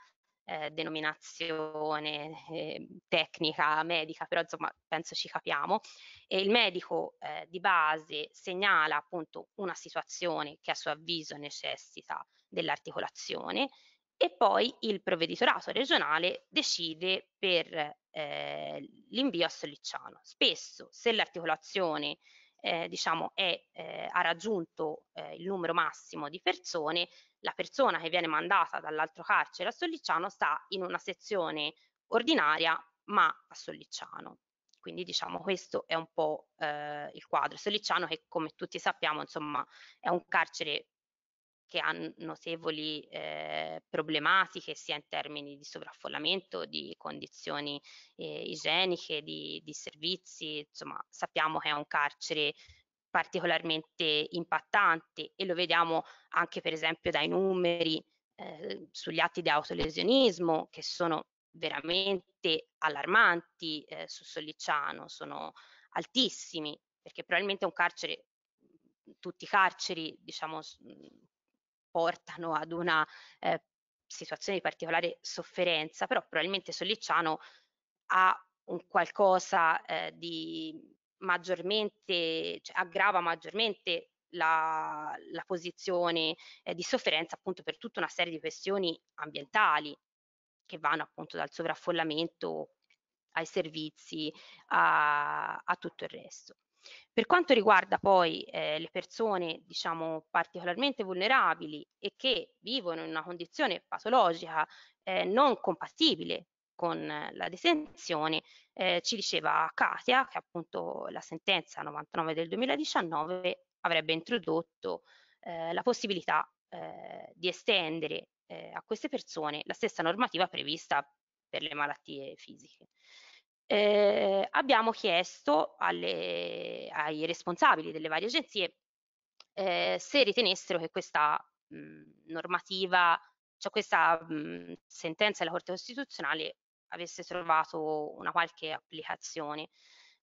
eh, denominazione eh, tecnica medica, però insomma penso ci capiamo, e il medico eh, di base segnala appunto una situazione che a suo avviso necessita dell'articolazione e poi il provveditorato regionale decide per eh, l'invio a Sollicciano. Spesso se l'articolazione eh, diciamo, è, eh, ha raggiunto eh, il numero massimo di persone, la persona che viene mandata dall'altro carcere a Sollicciano sta in una sezione ordinaria ma a Sollicciano. Quindi diciamo questo è un po' eh, il quadro. Sollicciano che come tutti sappiamo insomma è un carcere che ha notevoli eh, problematiche sia in termini di sovraffollamento, di condizioni eh, igieniche, di, di servizi, insomma sappiamo che è un carcere particolarmente impattante e lo vediamo anche per esempio dai numeri eh, sugli atti di autolesionismo che sono veramente allarmanti eh, su Sollicciano, sono altissimi perché probabilmente è un carcere, tutti i carceri diciamo portano ad una eh, situazione di particolare sofferenza, però probabilmente Sollicciano ha un qualcosa eh, di maggiormente, cioè aggrava maggiormente la, la posizione eh, di sofferenza appunto per tutta una serie di questioni ambientali che vanno appunto dal sovraffollamento ai servizi a, a tutto il resto. Per quanto riguarda poi eh, le persone, diciamo, particolarmente vulnerabili e che vivono in una condizione patologica eh, non compatibile con la detenzione, eh, ci diceva Katia che appunto la sentenza 99 del 2019 avrebbe introdotto eh, la possibilità eh, di estendere eh, a queste persone la stessa normativa prevista per le malattie fisiche eh, abbiamo chiesto alle, ai responsabili delle varie agenzie eh, se ritenessero che questa mh, mhmm, normativa, cioè questa mh, mhmm, sentenza della Corte Costituzionale avesse trovato una qualche applicazione.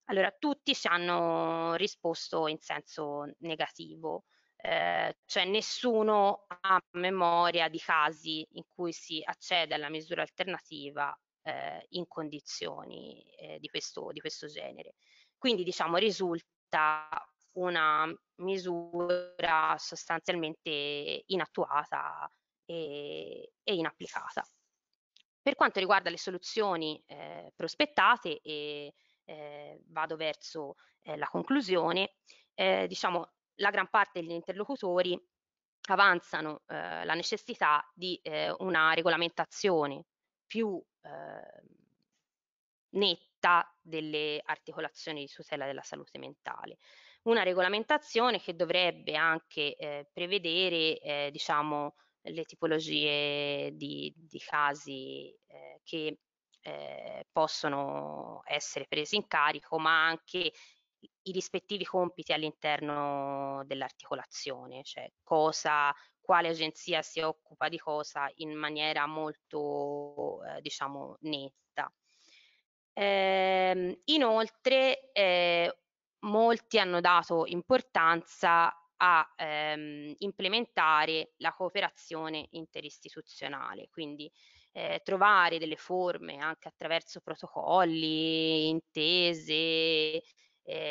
Allora, tutti ci hanno risposto in senso negativo, eh, cioè nessuno ha memoria di casi in cui si accede alla misura alternativa eh, in condizioni eh, di, questo, di questo genere. Quindi diciamo risulta una misura sostanzialmente inattuata e, e inapplicata. Per quanto riguarda le soluzioni eh, prospettate, e eh, vado verso eh, la conclusione, eh, diciamo la gran parte degli interlocutori avanzano eh, la necessità di eh, una regolamentazione più Ehm, netta delle articolazioni di tutela della salute mentale. Una regolamentazione che dovrebbe anche eh, prevedere eh, diciamo, le tipologie di, di casi eh, che ehm, possono essere presi in carico, ma anche i rispettivi compiti all'interno dell'articolazione, cioè cosa quale agenzia si occupa di cosa in maniera molto, eh, diciamo, netta. Eh, inoltre, eh, molti hanno dato importanza a ehm, implementare la cooperazione interistituzionale, quindi eh, trovare delle forme anche attraverso protocolli, intese eh,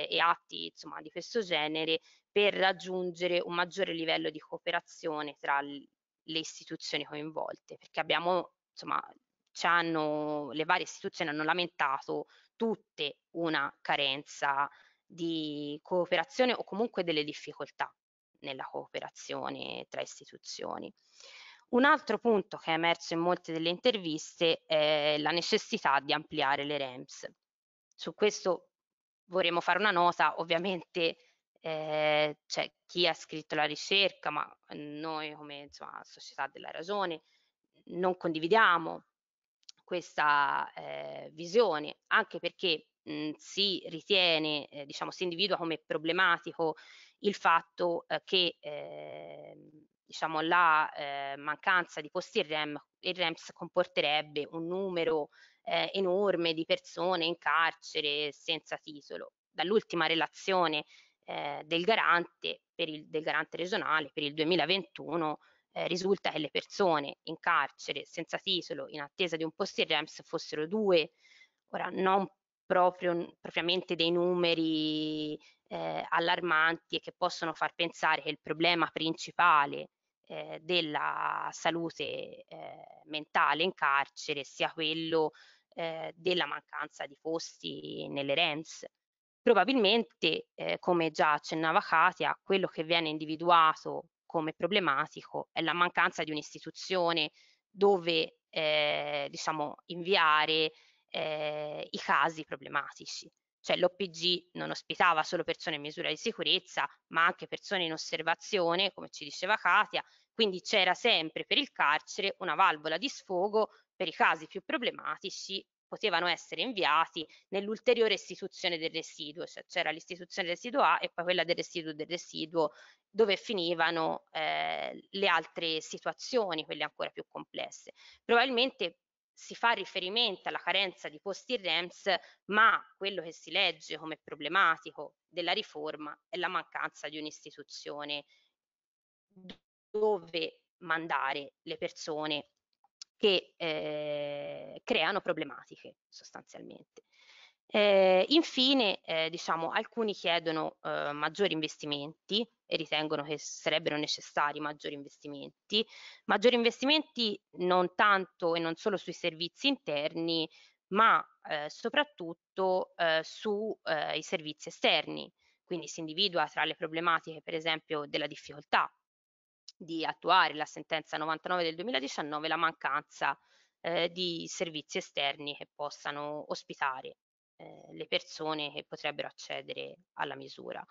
e atti insomma, di questo genere per raggiungere un maggiore livello di cooperazione tra le istituzioni coinvolte, perché abbiamo, insomma, ci hanno, le varie istituzioni hanno lamentato tutte una carenza di cooperazione o comunque delle difficoltà nella cooperazione tra istituzioni. Un altro punto che è emerso in molte delle interviste è la necessità di ampliare le REMS. Su questo vorremmo fare una nota, ovviamente eh, cioè, chi ha scritto la ricerca, ma noi come insomma, società della ragione non condividiamo questa eh, visione, anche perché mh, mhmm, si ritiene, eh, diciamo, si individua come problematico il fatto eh, che ehm, diciamo, la eh, mancanza di posti in REM, il REMS comporterebbe un numero eh, enorme di persone in carcere senza titolo. Dall'ultima relazione eh, del, garante il, del, garante regionale per il 2021 eh, risulta che le persone in carcere senza titolo in attesa di un posto in REMS fossero due, ora non proprio, propriamente dei numeri eh, allarmanti e che possono far pensare che il problema principale eh, della salute eh, mentale in carcere sia quello eh, della mancanza di posti nelle REMS Probabilmente, eh, come già accennava Katia, quello che viene individuato come problematico è la mancanza di un'istituzione dove eh, diciamo, inviare eh, i casi problematici. Cioè l'OPG non ospitava solo persone in misura di sicurezza, ma anche persone in osservazione, come ci diceva Katia, quindi c'era sempre per il carcere una valvola di sfogo per i casi più problematici potevano essere inviati nell'ulteriore istituzione del residuo, cioè c'era l'istituzione del residuo A e poi quella del residuo del residuo dove finivano eh, le altre situazioni, quelle ancora più complesse. Probabilmente si fa riferimento alla carenza di posti in REMS, ma quello che si legge come problematico della riforma è la mancanza di un'istituzione dove mandare le persone che eh, creano problematiche sostanzialmente. Eh, infine, eh, diciamo, alcuni chiedono eh, maggiori investimenti e ritengono che sarebbero necessari maggiori investimenti, maggiori investimenti non tanto e non solo sui servizi interni, ma eh, soprattutto eh, sui eh, servizi esterni. Quindi si individua tra le problematiche, per esempio, della difficoltà di attuare la sentenza 99 del 2019 la mancanza eh, di servizi esterni che possano ospitare eh, le persone che potrebbero accedere alla misura.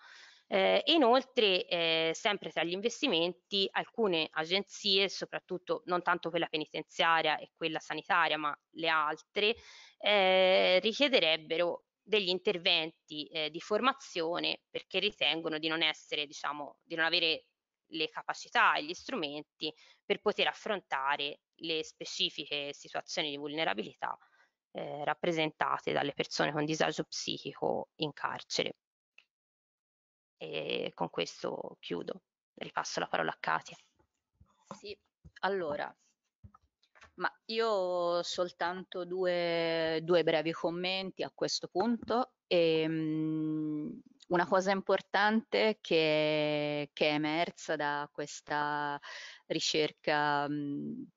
Eh, inoltre, eh, sempre tra gli investimenti, alcune agenzie, soprattutto non tanto quella penitenziaria e quella sanitaria, ma le altre, eh, richiederebbero degli interventi eh, di formazione perché ritengono di non essere, diciamo, di non avere le capacità e gli strumenti per poter affrontare le specifiche situazioni di vulnerabilità eh, rappresentate dalle persone con disagio psichico in carcere. E con questo chiudo, ripasso la parola a Katia. Sì, allora, ma io ho soltanto due, due brevi commenti a questo punto. E, ehm, mh, una cosa importante che, che è emersa da questa ricerca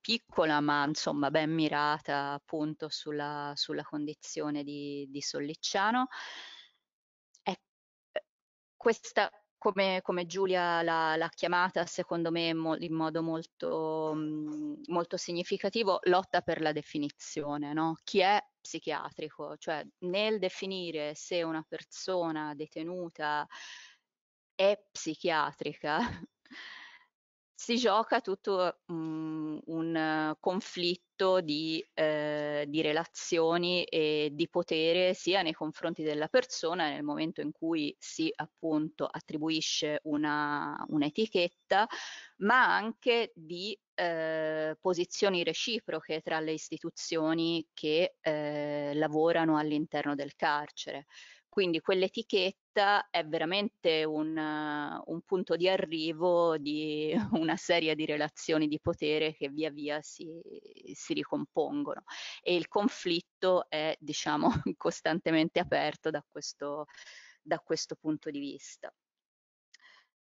piccola ma insomma ben mirata appunto sulla, sulla condizione di, di Sollicciano è eh, questa, come, come, Giulia l'ha, l'ha, chiamata, secondo me in modo molto, molto, significativo, lotta per la definizione. No? Chi è psichiatrico, cioè nel definire se una persona detenuta è psichiatrica si gioca tutto um, un eh, conflitto aspetto di, eh, di relazioni e di potere sia nei confronti della persona nel momento in cui si appunto attribuisce una, un'etichetta, ma anche di eh, posizioni reciproche tra le istituzioni che eh, lavorano all'interno del carcere. Quindi quell'etichetta è veramente un, un, punto di arrivo di una serie di relazioni di potere che via via si, si ricompongono e il conflitto è diciamo costantemente aperto da questo, da questo punto di vista.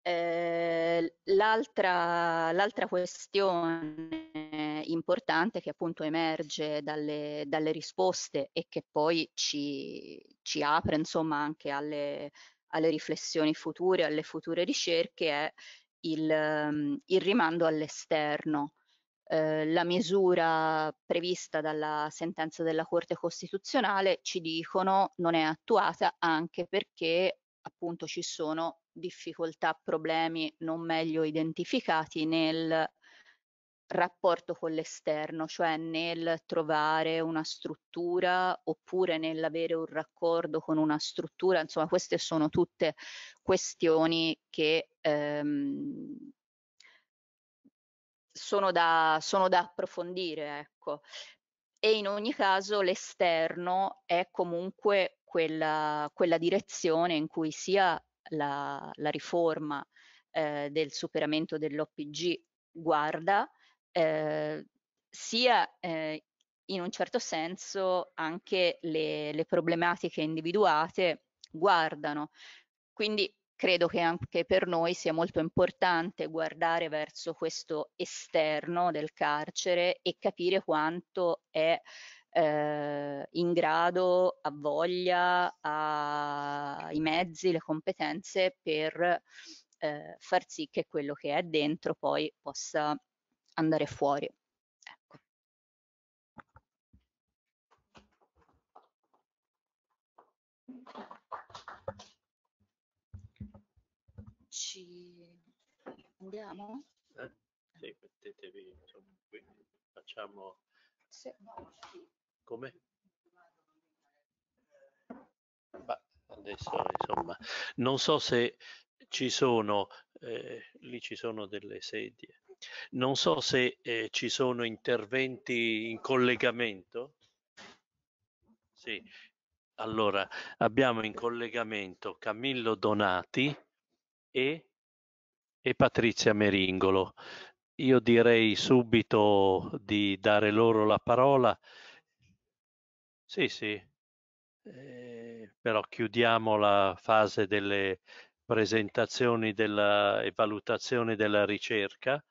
Eh, l'altra, l'altra questione importante che appunto emerge dalle, dalle risposte e che poi ci, ci apre insomma anche alle, alle riflessioni future, alle future ricerche è il, ehm, il rimando all'esterno. Eh, la misura prevista dalla sentenza della Corte Costituzionale ci dicono non è attuata anche perché appunto ci sono difficoltà, problemi non meglio identificati nel rapporto con l'esterno, cioè nel trovare una struttura oppure nell'avere un raccordo con una struttura, insomma queste sono tutte questioni che ehm, sono, da, sono, da, approfondire, ecco. E in ogni caso l'esterno è comunque quella, quella direzione in cui sia la, la riforma eh, del superamento dell'OPG guarda, eh, sia eh, in un certo senso anche le, le problematiche individuate guardano. Quindi credo che anche per noi sia molto importante guardare verso questo esterno del carcere e capire quanto è eh, in grado, ha voglia, ha i mezzi, le competenze per eh, far sì che quello che è dentro poi possa andare fuori. Ecco. Ci andiamo? Eh, sì, mettetevi, insomma, quindi facciamo... Sì. Come? Bah, adesso, insomma, non so se ci sono, eh, lì ci sono delle sedie. Non so se eh, ci sono interventi in collegamento. Sì, allora abbiamo in collegamento Camillo Donati e, e Patrizia Meringolo. Io direi subito di dare loro la parola. Sì, sì, eh, però chiudiamo la fase delle presentazioni della, e valutazioni della ricerca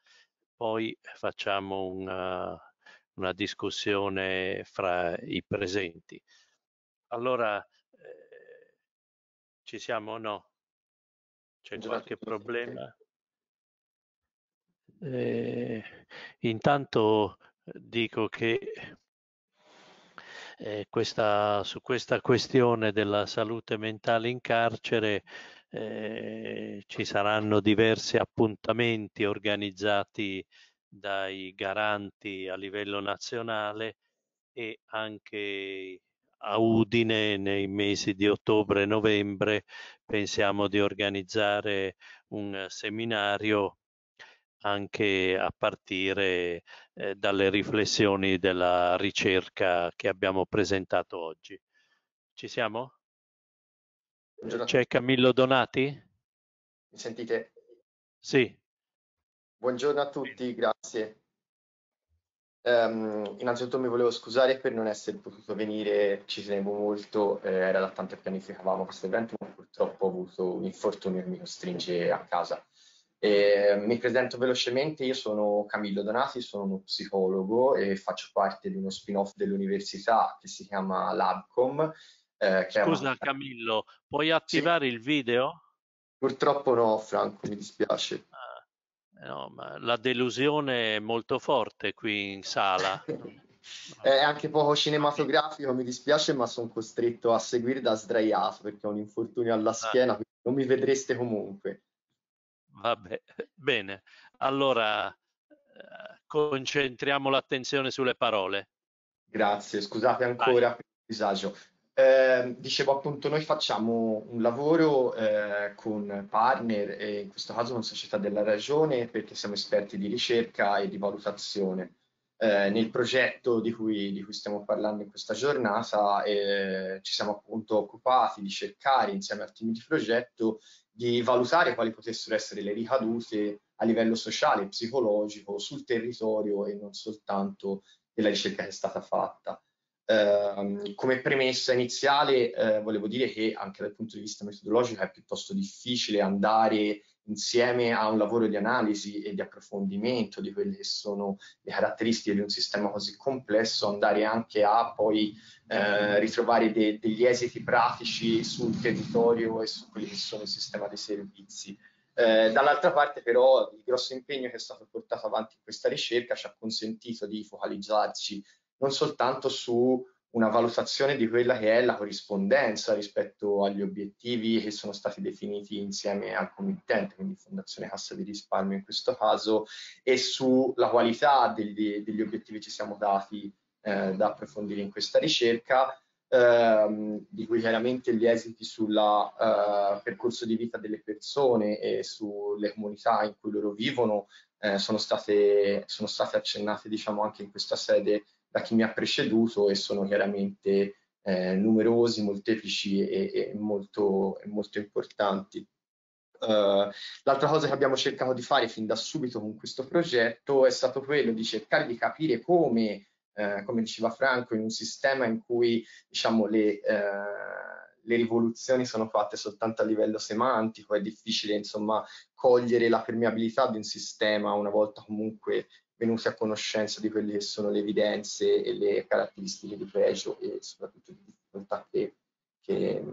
poi facciamo una, una discussione fra i presenti. Allora, eh, ci siamo o no? C'è qualche problema? Eh, intanto dico che eh, questa, su questa questione della salute mentale in carcere eh, ci saranno diversi appuntamenti organizzati dai garanti a livello nazionale e anche a Udine nei mesi di ottobre e novembre pensiamo di organizzare un seminario anche a partire eh, dalle riflessioni della ricerca che abbiamo presentato oggi. Ci siamo? Buongiorno. C'è Camillo Donati? Mi sentite? Sì. Buongiorno a tutti, grazie. Um, innanzitutto mi volevo scusare per non essere potuto venire, ci tenevo molto, eh, era da tanto che pianificavamo questo evento, ma purtroppo ho avuto un infortunio che mi costringe a casa. Eh, mi presento velocemente, io sono Camillo Donati, sono uno psicologo e faccio parte di uno spin-off dell'università che si chiama Labcom eh, Scusa Camillo, puoi attivare sì. il video? Purtroppo no, Franco, mi dispiace. Ah, no, la delusione è molto forte qui in sala. è anche poco cinematografico, mi dispiace, ma sono costretto a seguire da sdraiato perché ho un infortunio alla ah. schiena, ah. non mi vedreste comunque. Vabbè, bene. Allora, eh, concentriamo l'attenzione sulle parole. Grazie, scusate ancora Vai. per il disagio eh, dicevo appunto, noi facciamo un lavoro eh, con partner, e in questo caso con società della ragione perché siamo esperti di ricerca e di valutazione. Eh, nel progetto di cui, di cui, stiamo parlando in questa giornata eh, ci siamo appunto occupati di cercare insieme al team di progetto di valutare quali potessero essere le ricadute a livello sociale e psicologico sul territorio e non soltanto della ricerca che è stata fatta. Ehm, come premessa iniziale eh, volevo dire che anche dal punto di vista metodologico è piuttosto difficile andare insieme a un lavoro di analisi e di approfondimento di quelle che sono le caratteristiche di un sistema così complesso, andare anche a poi eh, ritrovare de degli esiti pratici sul territorio e su quelli che sono il sistema dei servizi. Eh, dall'altra parte però il grosso impegno che è stato portato avanti in questa ricerca ci ha consentito di focalizzarci non soltanto su una valutazione di quella che è la corrispondenza rispetto agli obiettivi che sono stati definiti insieme al committente, quindi Fondazione Cassa di Risparmio in questo caso, e sulla qualità degli, degli obiettivi che ci siamo dati eh, da approfondire in questa ricerca, ehm, di cui chiaramente gli esiti sul eh, percorso di vita delle persone e sulle comunità in cui loro vivono eh, sono, state, sono state accennate diciamo, anche in questa sede da chi mi ha preceduto e sono chiaramente eh, numerosi, molteplici e, e, molto, molto, importanti. Uh, l'altra cosa che abbiamo cercato di fare fin da subito con questo progetto è stato quello di cercare di capire come, eh, come diceva Franco, in un sistema in cui diciamo, le, eh, le rivoluzioni sono fatte soltanto a livello semantico, è difficile insomma cogliere la permeabilità di un sistema una volta comunque venuti a conoscenza di quelle che sono le evidenze e le caratteristiche di pregio e soprattutto di difficoltà che, che,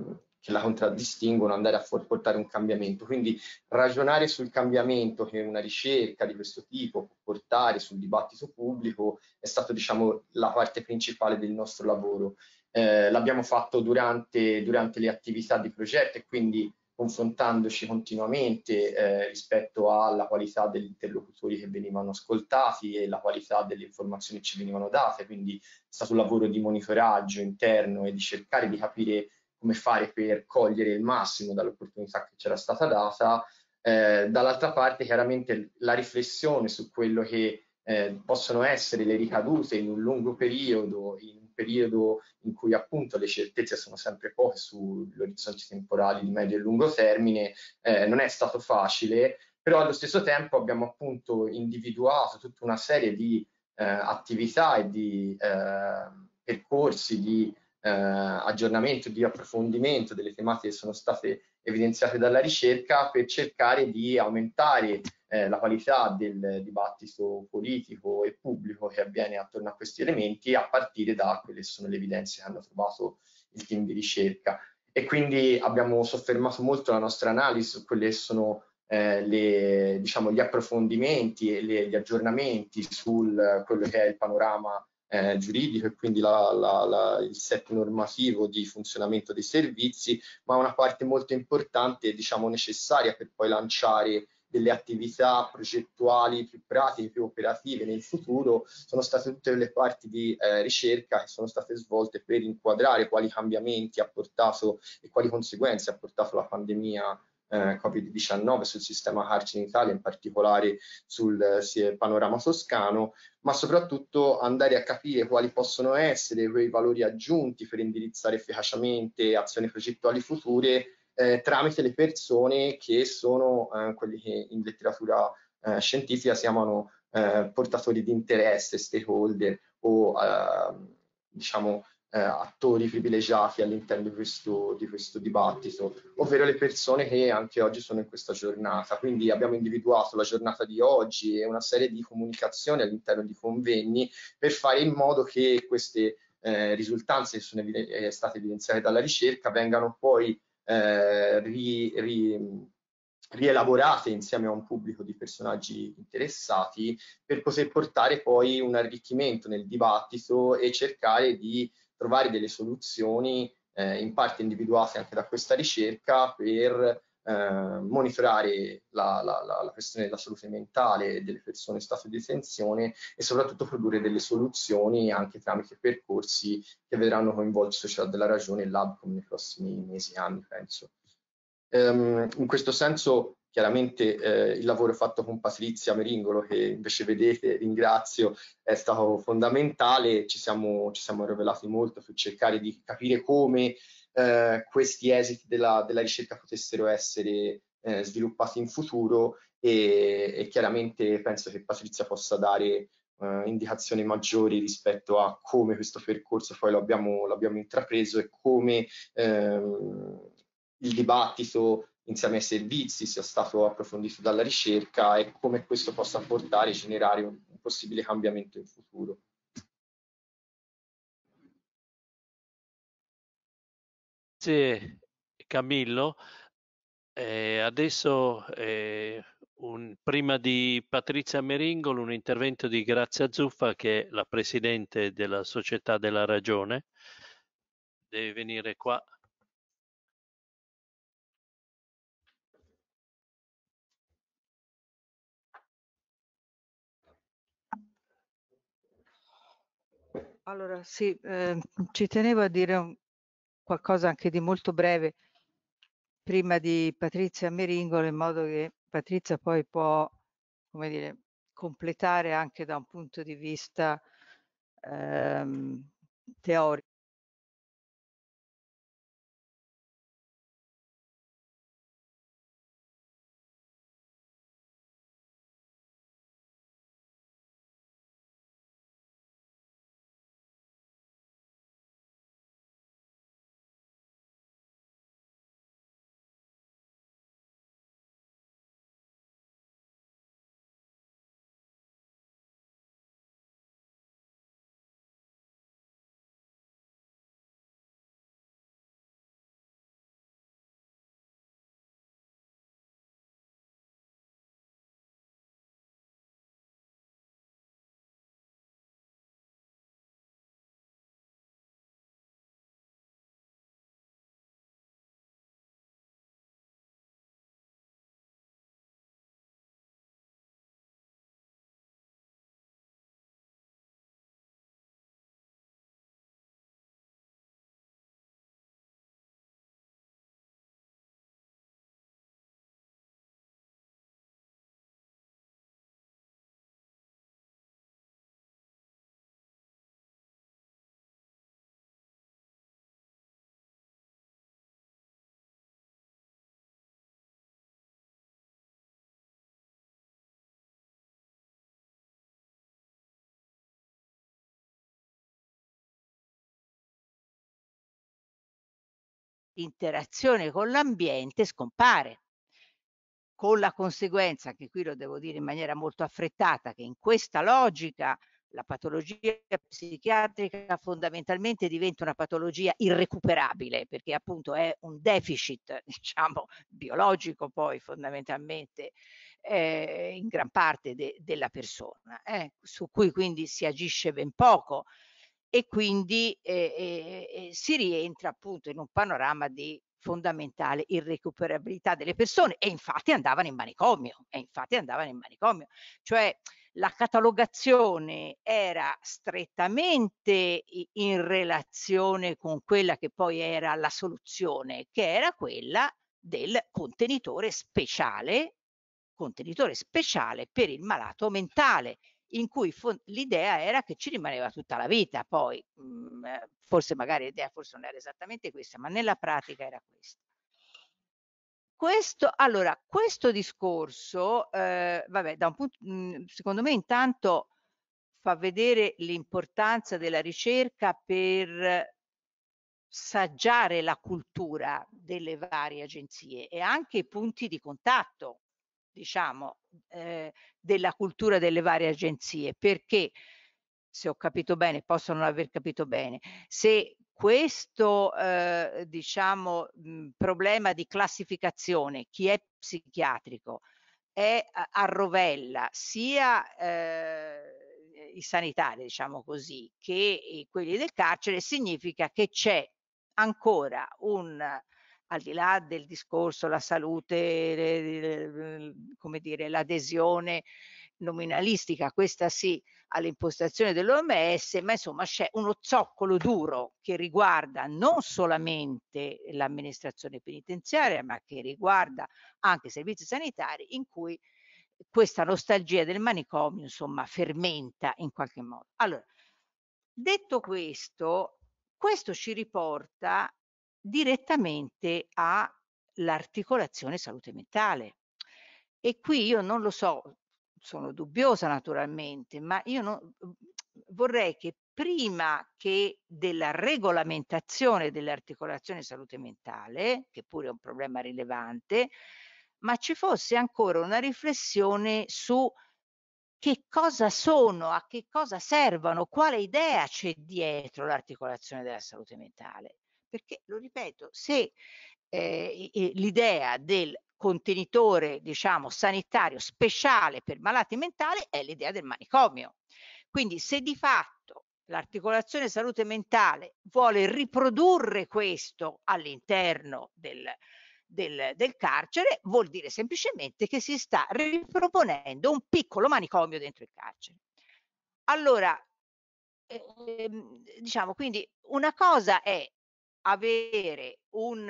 che la contraddistinguono, andare a portare un cambiamento. Quindi ragionare sul cambiamento che una ricerca di questo tipo può portare sul dibattito pubblico è stata diciamo, la parte principale del nostro lavoro. Eh, l'abbiamo fatto durante, durante le attività di progetto e quindi confrontandoci continuamente eh, rispetto alla qualità degli interlocutori che venivano ascoltati e la qualità delle informazioni che ci venivano date, quindi è stato un lavoro di monitoraggio interno e di cercare di capire come fare per cogliere il massimo dall'opportunità che c'era stata data, eh, dall'altra parte chiaramente la riflessione su quello che eh, possono essere le ricadute in un lungo periodo, in periodo in cui appunto le certezze sono sempre poche sugli orizzonti temporali di medio e lungo termine, eh, non è stato facile, però allo stesso tempo abbiamo appunto individuato tutta una serie di eh, attività e di eh, percorsi di eh, aggiornamento, di approfondimento delle tematiche che sono state evidenziate dalla ricerca per cercare di aumentare eh, la qualità del dibattito politico e pubblico che avviene attorno a questi elementi a partire da quelle che sono le evidenze che hanno trovato il team di ricerca. E quindi abbiamo soffermato molto la nostra analisi su quelle che sono eh, le, diciamo, gli approfondimenti e le, gli aggiornamenti su eh, quello che è il panorama eh, giuridico e quindi la, la, la, il set normativo di funzionamento dei servizi, ma una parte molto importante e diciamo necessaria per poi lanciare delle attività progettuali più pratiche, più operative nel futuro, sono state tutte le parti di eh, ricerca che sono state svolte per inquadrare quali cambiamenti ha portato e quali conseguenze ha portato la pandemia eh, Covid-19 sul sistema carcere in Italia, in particolare sul eh, panorama toscano, ma soprattutto andare a capire quali possono essere quei valori aggiunti per indirizzare efficacemente azioni progettuali future eh, tramite le persone che sono eh, quelli che in letteratura eh, scientifica si chiamano eh, portatori di interesse, stakeholder o ehm, diciamo eh, attori privilegiati all'interno di questo, di questo, dibattito, ovvero le persone che anche oggi sono in questa giornata. Quindi abbiamo individuato la giornata di oggi e una serie di comunicazioni all'interno di convegni per fare in modo che queste eh, risultanze che sono evide- eh, state evidenziate dalla ricerca vengano poi eh, ri, ri, rielaborate insieme a un pubblico di personaggi interessati per poter portare poi un arricchimento nel dibattito e cercare di trovare delle soluzioni eh, in parte individuate anche da questa ricerca per eh, monitorare la, la, la, la, questione della salute mentale delle persone in stato di detenzione e soprattutto produrre delle soluzioni anche tramite percorsi che vedranno coinvolti Società della Ragione e Lab come nei prossimi mesi e anni, penso. Um, in questo senso Chiaramente eh, il lavoro fatto con Patrizia Meringolo, che invece vedete, ringrazio, è stato fondamentale, ci siamo, ci siamo rivelati molto per cercare di capire come eh, questi esiti della, della, ricerca potessero essere eh, sviluppati in futuro e, e, chiaramente penso che Patrizia possa dare eh, indicazioni maggiori rispetto a come questo percorso poi l'abbiamo, intrapreso e come ehm, il dibattito insieme ai servizi sia stato approfondito dalla ricerca e come questo possa portare e generare un, un possibile cambiamento in futuro. Grazie Camillo. Eh, adesso, eh, un, prima di Patrizia Meringolo, un intervento di Grazia Zuffa, che è la Presidente della Società della Ragione. Deve venire qua. Allora, sì, eh, ci tenevo a dire un, qualcosa anche di molto breve prima di Patrizia Meringolo, in modo che Patrizia poi può, come dire, completare anche da un punto di vista ehm, teorico interazione con l'ambiente scompare con la conseguenza, che qui lo devo dire in maniera molto affrettata, che in questa logica la patologia psichiatrica fondamentalmente diventa una patologia irrecuperabile, perché appunto è un deficit, diciamo, biologico poi fondamentalmente eh, in gran parte de della persona, eh, su cui quindi si agisce ben poco e quindi eh, eh, eh, si rientra appunto in un panorama di fondamentale irrecuperabilità delle persone e infatti andavano in manicomio e infatti andavano in manicomio cioè la catalogazione era strettamente in relazione con quella che poi era la soluzione che era quella del contenitore speciale contenitore speciale per il malato mentale in cui l'idea era che ci rimaneva tutta la vita, poi mh, mhmm, eh, forse magari l'idea forse non era esattamente questa, ma nella pratica era questa. Questo, allora, questo discorso, eh, vabbè, da un punto, mh, mhmm, secondo me intanto fa vedere l'importanza della ricerca per saggiare la cultura delle varie agenzie e anche i punti di contatto diciamo, eh, della cultura delle varie agenzie, perché se ho capito bene, posso non aver capito bene, se questo eh, diciamo, mh, problema di classificazione, chi è psichiatrico, è a, a rovella sia eh, i sanitari, diciamo così, che quelli del carcere, significa che c'è ancora un al di là del discorso, la salute, come dire, l'adesione nominalistica, questa sì, all'impostazione dell'OMS, ma insomma c'è uno zoccolo duro che riguarda non solamente l'amministrazione penitenziaria, ma che riguarda anche i servizi sanitari, in cui questa nostalgia del manicomio, insomma, fermenta in qualche modo. Allora, detto questo, questo ci riporta direttamente all'articolazione salute mentale. E qui io non lo so, sono dubbiosa naturalmente, ma io non, mhmm, vorrei che prima che della regolamentazione dell'articolazione salute mentale, che pure è un problema rilevante, ma ci fosse ancora una riflessione su che cosa sono, a che cosa servono, quale idea c'è dietro l'articolazione della salute mentale perché, lo ripeto, se eh, l'idea del contenitore diciamo sanitario speciale per malati mentali è l'idea del manicomio. Quindi se di fatto l'articolazione salute mentale vuole riprodurre questo all'interno del, del, del, carcere, vuol dire semplicemente che si sta riproponendo un piccolo manicomio dentro il carcere. Allora, ehm, diciamo quindi una cosa è avere un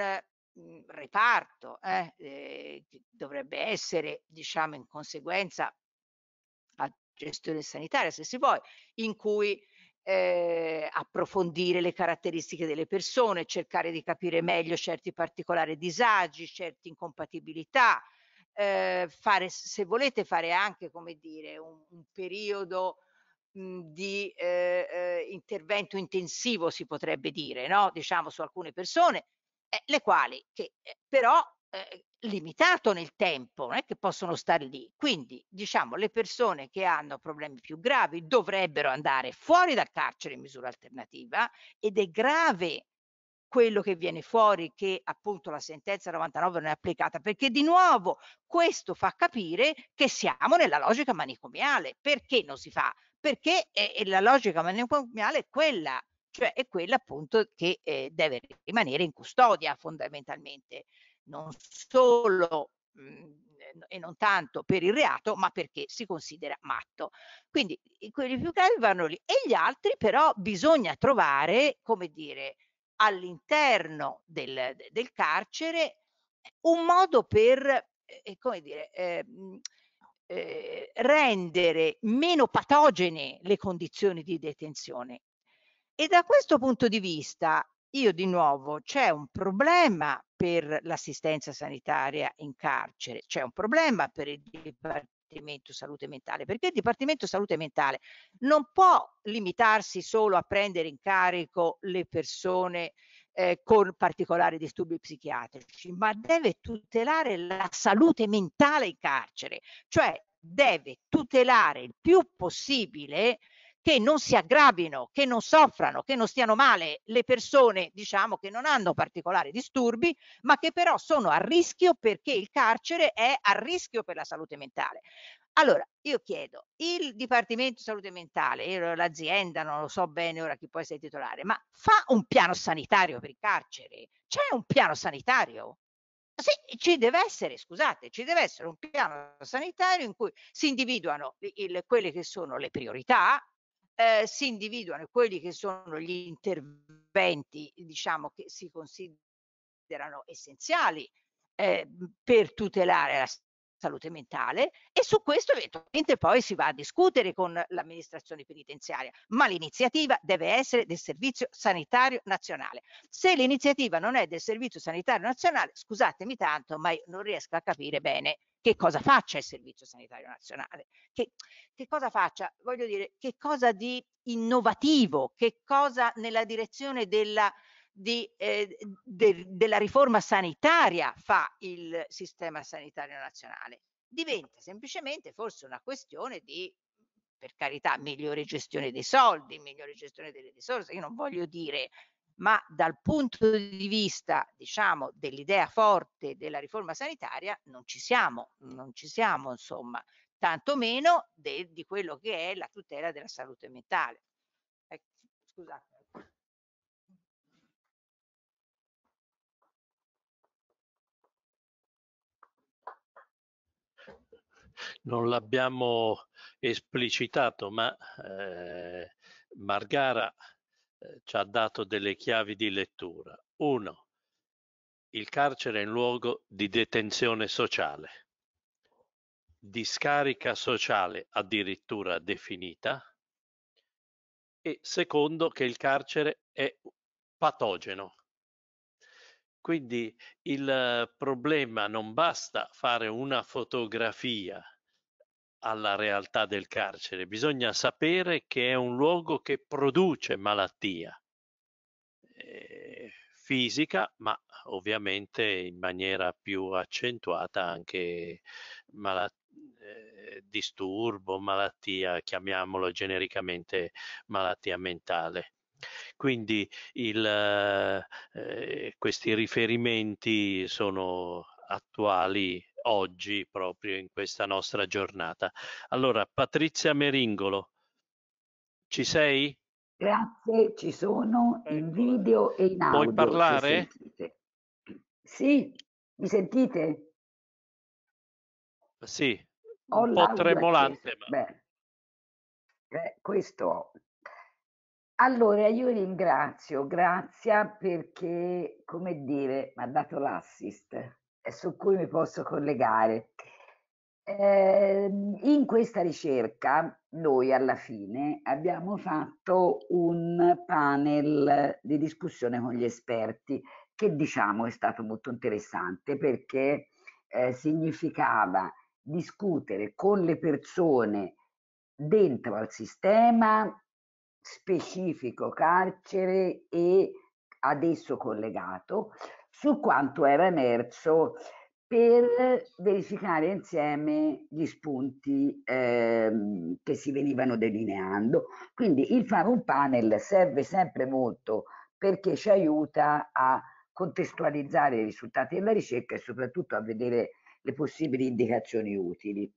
mhmm, reparto eh, eh, dovrebbe essere diciamo in conseguenza a gestione sanitaria se si vuole in cui eh, approfondire le caratteristiche delle persone cercare di capire meglio certi particolari disagi certe incompatibilità eh, fare se volete fare anche come dire un, un periodo Mhmm, di eh, intervento intensivo, si potrebbe dire, no? diciamo su alcune persone, eh, le quali che eh, però eh, limitato nel tempo, non è che possono stare lì. Quindi, diciamo, le persone che hanno problemi più gravi dovrebbero andare fuori dal carcere in misura alternativa ed è grave quello che viene fuori che appunto la sentenza 99 non è applicata perché di nuovo questo fa capire che siamo nella logica manicomiale perché non si fa perché eh, la logica manicomiale è quella, cioè è quella appunto che eh, deve rimanere in custodia fondamentalmente, non solo mh, mhmm, e non tanto per il reato, ma perché si considera matto. Quindi quelli più gravi vanno lì e gli altri però bisogna trovare, come dire, all'interno del, del carcere un modo per, eh, eh come dire, eh, eh, rendere meno patogene le condizioni di detenzione. E da questo punto di vista, io di nuovo, c'è un problema per l'assistenza sanitaria in carcere, c'è un problema per il Dipartimento Dipartimento Salute Mentale, perché il Dipartimento Salute Mentale non può limitarsi solo a prendere in carico le persone eh, con particolari disturbi psichiatrici, ma deve tutelare la salute mentale in carcere, cioè deve tutelare il più possibile che non si aggravino, che non soffrano, che non stiano male le persone, diciamo, che non hanno particolari disturbi, ma che però sono a rischio perché il carcere è a rischio per la salute mentale. Allora, io chiedo, il Dipartimento di Salute Mentale, l'azienda, non lo so bene ora chi può essere titolare, ma fa un piano sanitario per i carceri? C'è un piano sanitario? Sì, ci deve essere, scusate, ci deve essere un piano sanitario in cui si individuano il, quelle che sono le priorità, eh, si individuano quelli che sono gli interventi, diciamo, che si considerano essenziali eh, per tutelare la salute mentale e su questo eventualmente poi si va a discutere con l'amministrazione penitenziaria, ma l'iniziativa deve essere del Servizio Sanitario Nazionale. Se l'iniziativa non è del Servizio Sanitario Nazionale, scusatemi tanto, ma io non riesco a capire bene che cosa faccia il Servizio Sanitario Nazionale, che, che cosa faccia, voglio dire, che cosa di innovativo, che cosa nella direzione della di, eh, de, della riforma sanitaria fa il sistema sanitario nazionale, diventa semplicemente forse una questione di per carità, migliore gestione dei soldi, migliore gestione delle risorse, io non voglio dire, ma dal punto di vista, diciamo, dell'idea forte della riforma sanitaria non ci siamo, non ci siamo, insomma, tantomeno de, di quello che è la tutela della salute mentale. Eh, scusate. non l'abbiamo esplicitato, ma eh, Margara eh, ci ha dato delle chiavi di lettura. Uno, il carcere è un luogo di detenzione sociale, di scarica sociale addirittura definita, e secondo che il carcere è patogeno, quindi il problema non basta fare una fotografia alla realtà del carcere, bisogna sapere che è un luogo che produce malattia eh, fisica, ma ovviamente in maniera più accentuata anche malattia eh, disturbo, malattia, chiamiamolo genericamente malattia mentale. Quindi il, eh, questi riferimenti sono attuali oggi proprio in questa nostra giornata. Allora, Patrizia Meringolo, ci sei? Grazie, ci sono in video e in audio. Vuoi parlare? Sì, mi sentite? Sì, un Ho po' tremolante. Che... Ma... Beh, eh, questo allora io ringrazio, Grazia, perché, come dire, mi ha dato l'assist su cui mi posso collegare. Ehm, in questa ricerca noi alla fine abbiamo fatto un panel di discussione con gli esperti che diciamo è stato molto interessante perché eh, significava discutere con le persone dentro al sistema specifico carcere e ad esso collegato su quanto era emerso per verificare insieme gli spunti ehm, che si venivano delineando. Quindi il fare un panel serve sempre molto perché ci aiuta a contestualizzare i risultati della ricerca e soprattutto a vedere le possibili indicazioni utili.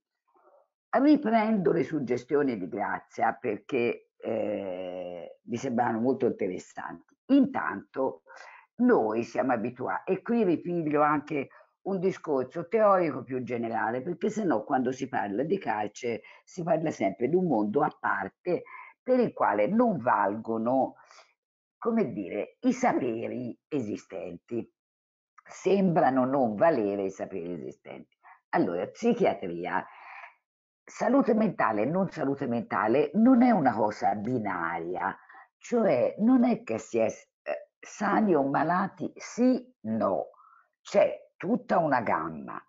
Riprendo le suggestioni di Grazia perché eh, mi sembrano molto interessanti. Intanto noi siamo abituati, e qui ripiglio anche un discorso teorico più generale, perché sennò quando si parla di calce si parla sempre di un mondo a parte per il quale non valgono, come dire, i saperi esistenti. Sembrano non valere i saperi esistenti. Allora, psichiatria salute mentale e non salute mentale non è una cosa binaria, cioè non è che si è eh, sani o malati, sì, no, c'è tutta una gamma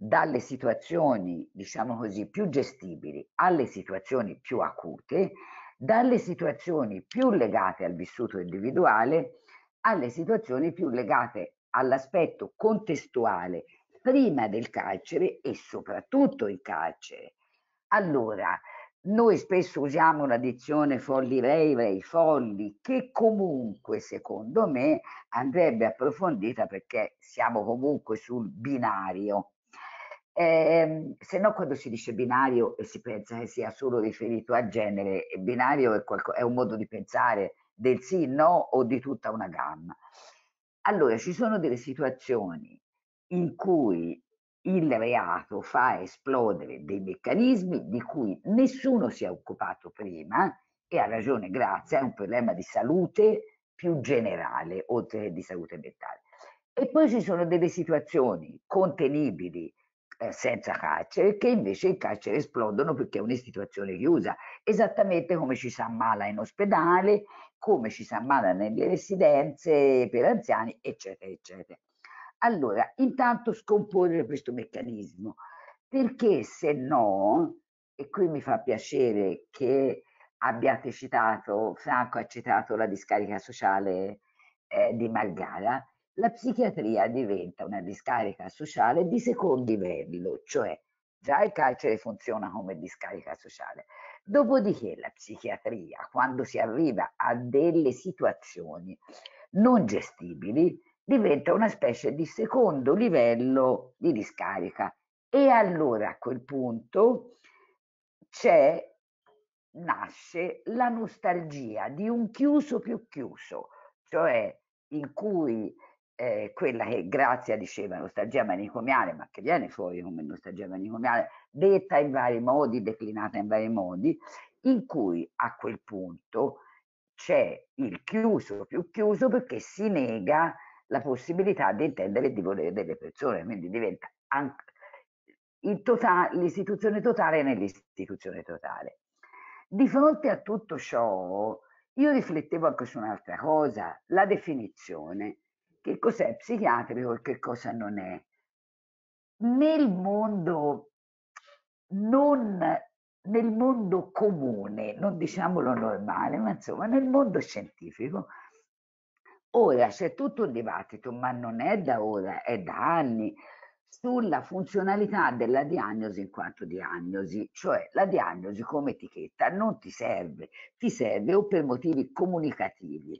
dalle situazioni, diciamo così, più gestibili alle situazioni più acute, dalle situazioni più legate al vissuto individuale alle situazioni più legate all'aspetto contestuale prima del carcere e soprattutto il carcere. Allora, noi spesso usiamo la dizione folli rei, folli, che comunque secondo me andrebbe approfondita perché siamo comunque sul binario. Eh, se no quando si dice binario e si pensa che sia solo riferito a genere, binario è, è un modo di pensare del sì, no o di tutta una gamma. Allora ci sono delle situazioni in cui il reato fa esplodere dei meccanismi di cui nessuno si è occupato prima e ha ragione grazie, è un problema di salute più generale, oltre che di salute mentale. E poi ci sono delle situazioni contenibili eh, senza carcere che invece in carcere esplodono perché è una situazione chiusa, esattamente come ci si ammala in ospedale, come ci si ammala nelle residenze per anziani, eccetera, eccetera. Allora, intanto scomporre questo meccanismo, perché se no, e qui mi fa piacere che abbiate citato, Franco ha citato la discarica sociale eh, di Margara, la psichiatria diventa una discarica sociale di secondo livello, cioè già il carcere funziona come discarica sociale. Dopodiché la psichiatria, quando si arriva a delle situazioni non gestibili, diventa una specie di secondo livello di discarica. E allora a quel punto c'è, nasce la nostalgia di un chiuso più chiuso, cioè in cui eh, quella che Grazia diceva nostalgia manicomiale, ma che viene fuori come nostalgia manicomiale, detta in vari modi, declinata in vari modi, in cui a quel punto c'è il chiuso più chiuso perché si nega la possibilità di intendere e di volere delle persone, quindi diventa anche tota-, l'istituzione totale nell'istituzione totale. Di fronte a tutto ciò, io riflettevo anche su un'altra cosa, la definizione, che cos'è psichiatrico e che cosa non è. Nel mondo, non, nel mondo comune, non diciamolo normale, ma insomma nel mondo scientifico, Ora c'è tutto un dibattito, ma non è da ora, è da anni, sulla funzionalità della diagnosi in quanto diagnosi, cioè la diagnosi come etichetta non ti serve, ti serve o per motivi comunicativi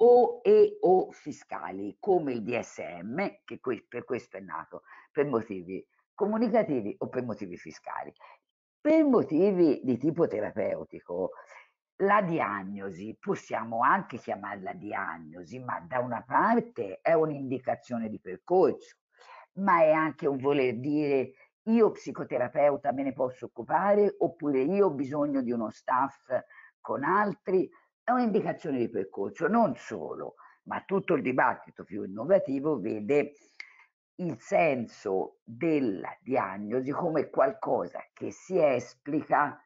o e o fiscali, come il DSM, che per questo è nato, per motivi comunicativi o per motivi fiscali. Per motivi di tipo terapeutico, la diagnosi, possiamo anche chiamarla diagnosi, ma da una parte è un'indicazione di percorso, ma è anche un voler dire io psicoterapeuta me ne posso occupare oppure io ho bisogno di uno staff con altri, è un'indicazione di percorso, non solo, ma tutto il dibattito più innovativo vede il senso della diagnosi come qualcosa che si esplica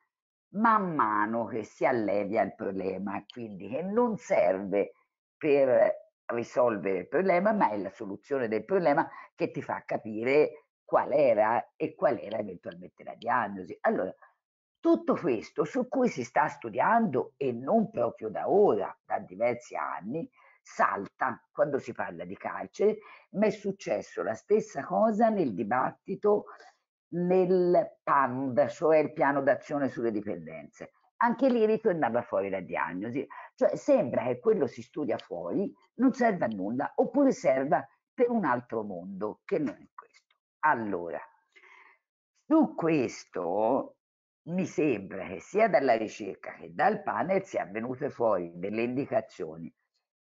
man mano che si allevia il problema, quindi che non serve per risolvere il problema, ma è la soluzione del problema che ti fa capire qual era e qual era eventualmente la diagnosi. Allora, tutto questo su cui si sta studiando e non proprio da ora, da diversi anni, salta quando si parla di carcere, ma è successo la stessa cosa nel dibattito nel PAND, cioè il piano d'azione sulle dipendenze. Anche lì ritornava fuori la diagnosi, cioè sembra che quello si studia fuori, non serva a nulla, oppure serva per un altro mondo che non è questo. Allora, su questo mi sembra che sia dalla ricerca che dal panel sia venute fuori delle indicazioni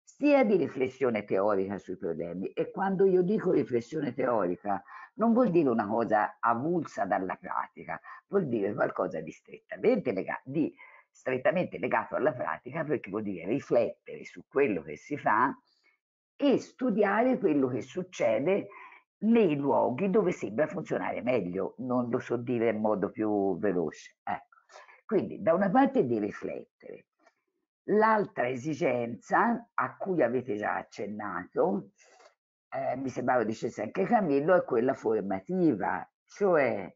sia di riflessione teorica sui problemi e quando io dico riflessione teorica non vuol dire una cosa avulsa dalla pratica, vuol dire qualcosa di strettamente, legato, di strettamente legato alla pratica perché vuol dire riflettere su quello che si fa e studiare quello che succede nei luoghi dove sembra funzionare meglio, non lo so dire in modo più veloce. Ecco. Quindi da una parte di riflettere, l'altra esigenza a cui avete già accennato eh, mi sembrava dicesse anche Camillo, è quella formativa, cioè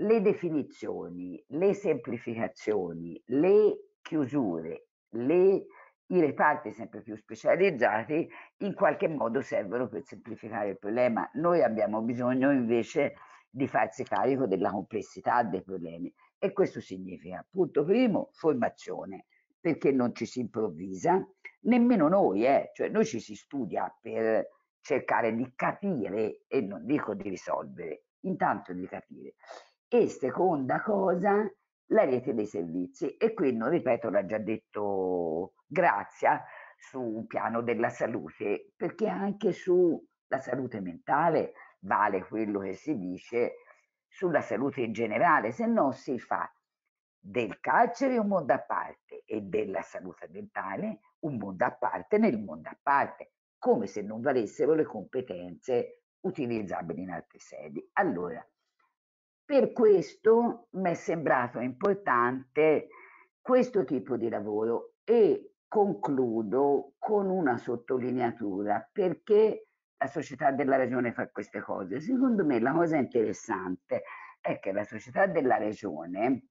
le definizioni, le semplificazioni, le chiusure, le, i reparti sempre più specializzati in qualche modo servono per semplificare il problema. Noi abbiamo bisogno invece di farsi carico della complessità dei problemi e questo significa, punto primo, formazione, perché non ci si improvvisa, nemmeno noi, eh, cioè noi ci si studia per cercare di capire e non dico di risolvere, intanto di capire. E seconda cosa, la rete dei servizi. E qui, non ripeto, l'ha già detto Grazia, su un piano della salute, perché anche sulla salute mentale vale quello che si dice sulla salute in generale, se no si fa del carcere un mondo a parte e della salute mentale un mondo a parte nel mondo a parte come se non valessero le competenze utilizzabili in altre sedi. Allora, per questo mi è sembrato importante questo tipo di lavoro e concludo con una sottolineatura perché la società della regione fa queste cose. Secondo me la cosa interessante è che la società della regione,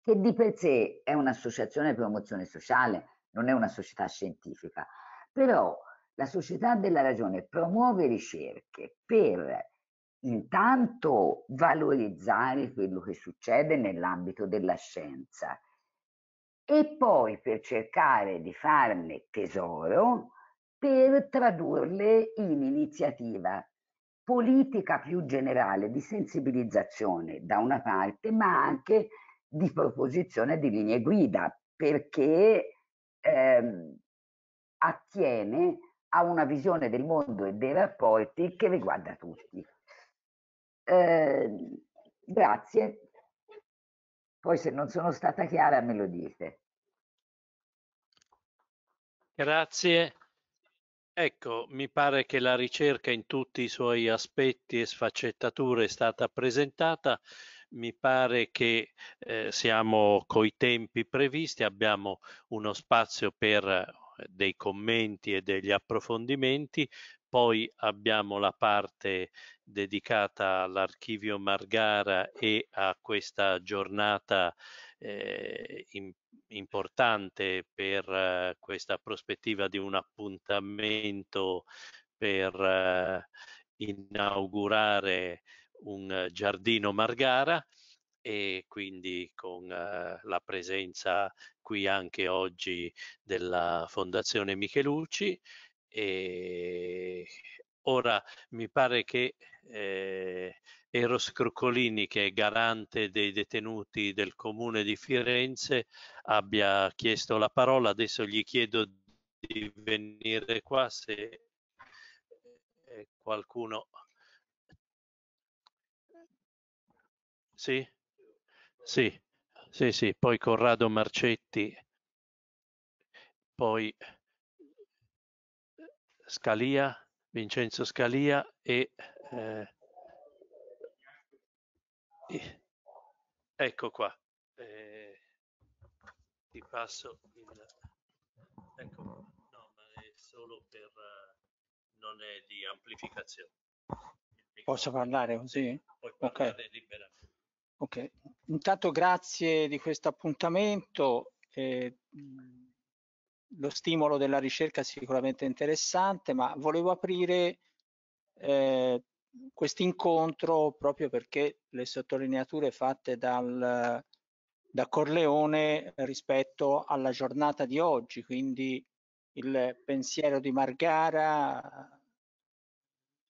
che di per sé è un'associazione di promozione sociale, non è una società scientifica, però la società della ragione promuove ricerche per intanto valorizzare quello che succede nell'ambito della scienza e poi per cercare di farne tesoro per tradurle in iniziativa politica più generale di sensibilizzazione da una parte, ma anche di proposizione di linee guida, perché ehm, attiene ha una visione del mondo e dei rapporti che riguarda tutti. Eh, grazie. Poi se non sono stata chiara me lo dite. Grazie. Ecco, mi pare che la ricerca in tutti i suoi aspetti e sfaccettature è stata presentata. Mi pare che eh, siamo coi tempi previsti, abbiamo uno spazio per dei commenti e degli approfondimenti, poi abbiamo la parte dedicata all'archivio Margara e a questa giornata eh, in, importante per eh, questa prospettiva di un appuntamento per eh, inaugurare un giardino Margara e quindi con eh, la presenza qui anche oggi della Fondazione Michelucci. E ora mi pare che eh, Eros Croccolini, che è garante dei detenuti del comune di Firenze, abbia chiesto la parola. Adesso gli chiedo di venire qua se eh, qualcuno. Eh, sì? Sì, sì, sì, poi Corrado Marcetti, poi eh, Scalia, Vincenzo Scalia e... Eh, ecco qua, eh, ti passo il... Ecco no, ma è solo per... non è di amplificazione. Posso parlare così? Puoi parlare okay. liberamente. Ok, intanto grazie di questo appuntamento. Eh, lo stimolo della ricerca è sicuramente interessante, ma volevo aprire eh, questo incontro proprio perché le sottolineature fatte dal, da Corleone rispetto alla giornata di oggi, quindi il pensiero di Margara,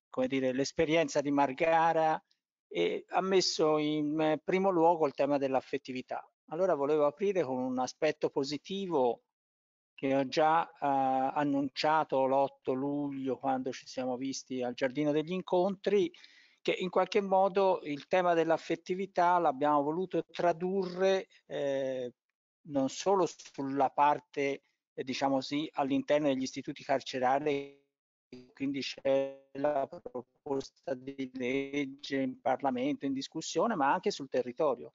come dire, l'esperienza di Margara e ha messo in primo luogo il tema dell'affettività. Allora volevo aprire con un aspetto positivo che ho già eh, annunciato l'8 luglio quando ci siamo visti al Giardino degli Incontri, che in qualche modo il tema dell'affettività l'abbiamo voluto tradurre eh, non solo sulla parte, eh, diciamo così, all'interno degli istituti carcerari quindi c'è la proposta di legge in Parlamento in discussione, ma anche sul territorio.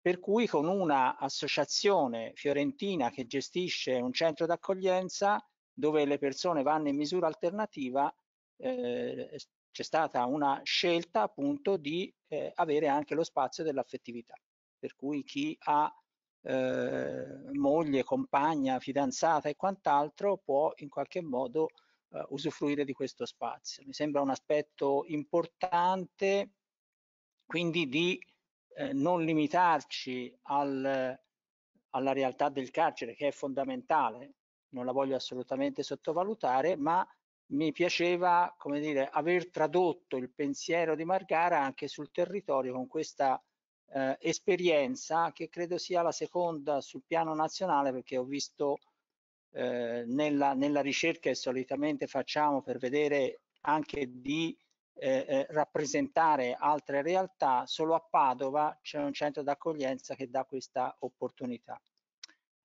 Per cui con una associazione fiorentina che gestisce un centro d'accoglienza dove le persone vanno in misura alternativa, eh, c'è stata una scelta appunto di eh, avere anche lo spazio dell'affettività. Per cui chi ha eh, moglie, compagna, fidanzata e quant'altro può in qualche modo eh, usufruire di questo spazio. Mi sembra un aspetto importante quindi di eh, non limitarci al, alla realtà del carcere che è fondamentale, non la voglio assolutamente sottovalutare, ma mi piaceva come dire, aver tradotto il pensiero di Margara anche sul territorio con questa eh, esperienza che credo sia la seconda sul piano nazionale perché ho visto eh, nella, nella, ricerca che solitamente facciamo per vedere anche di eh, eh, rappresentare altre realtà, solo a Padova c'è un centro d'accoglienza che dà questa opportunità.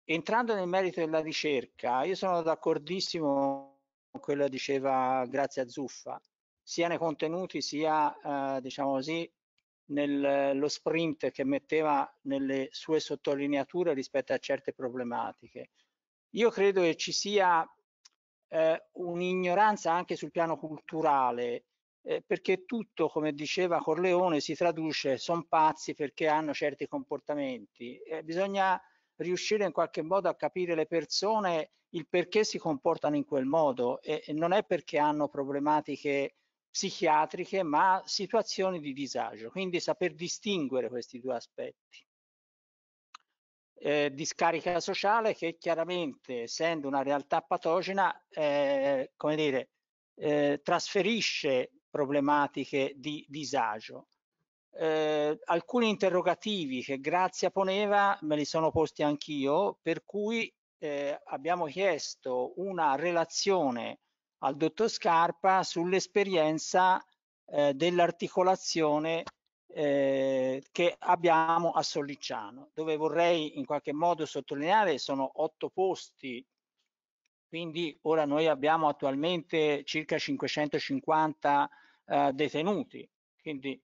Entrando nel merito della ricerca, io sono d'accordissimo con quello che diceva Grazia Zuffa, sia nei contenuti sia, eh, diciamo così, nello sprint che metteva nelle sue sottolineature rispetto a certe problematiche. Io credo che ci sia eh, un'ignoranza anche sul piano culturale, eh, perché tutto, come diceva Corleone, si traduce sono pazzi perché hanno certi comportamenti. Eh, bisogna riuscire in qualche modo a capire le persone il perché si comportano in quel modo e, e non è perché hanno problematiche psichiatriche, ma situazioni di disagio. Quindi saper distinguere questi due aspetti eh, di scarica sociale che chiaramente essendo una realtà patogena eh, come dire, eh, trasferisce problematiche di disagio. Eh, alcuni interrogativi che Grazia poneva me li sono posti anch'io per cui eh, abbiamo chiesto una relazione al dottor Scarpa sull'esperienza eh, dell'articolazione eh, che abbiamo a Sollicciano, dove vorrei in qualche modo sottolineare sono otto posti, quindi ora noi abbiamo attualmente circa 550 eh, detenuti, quindi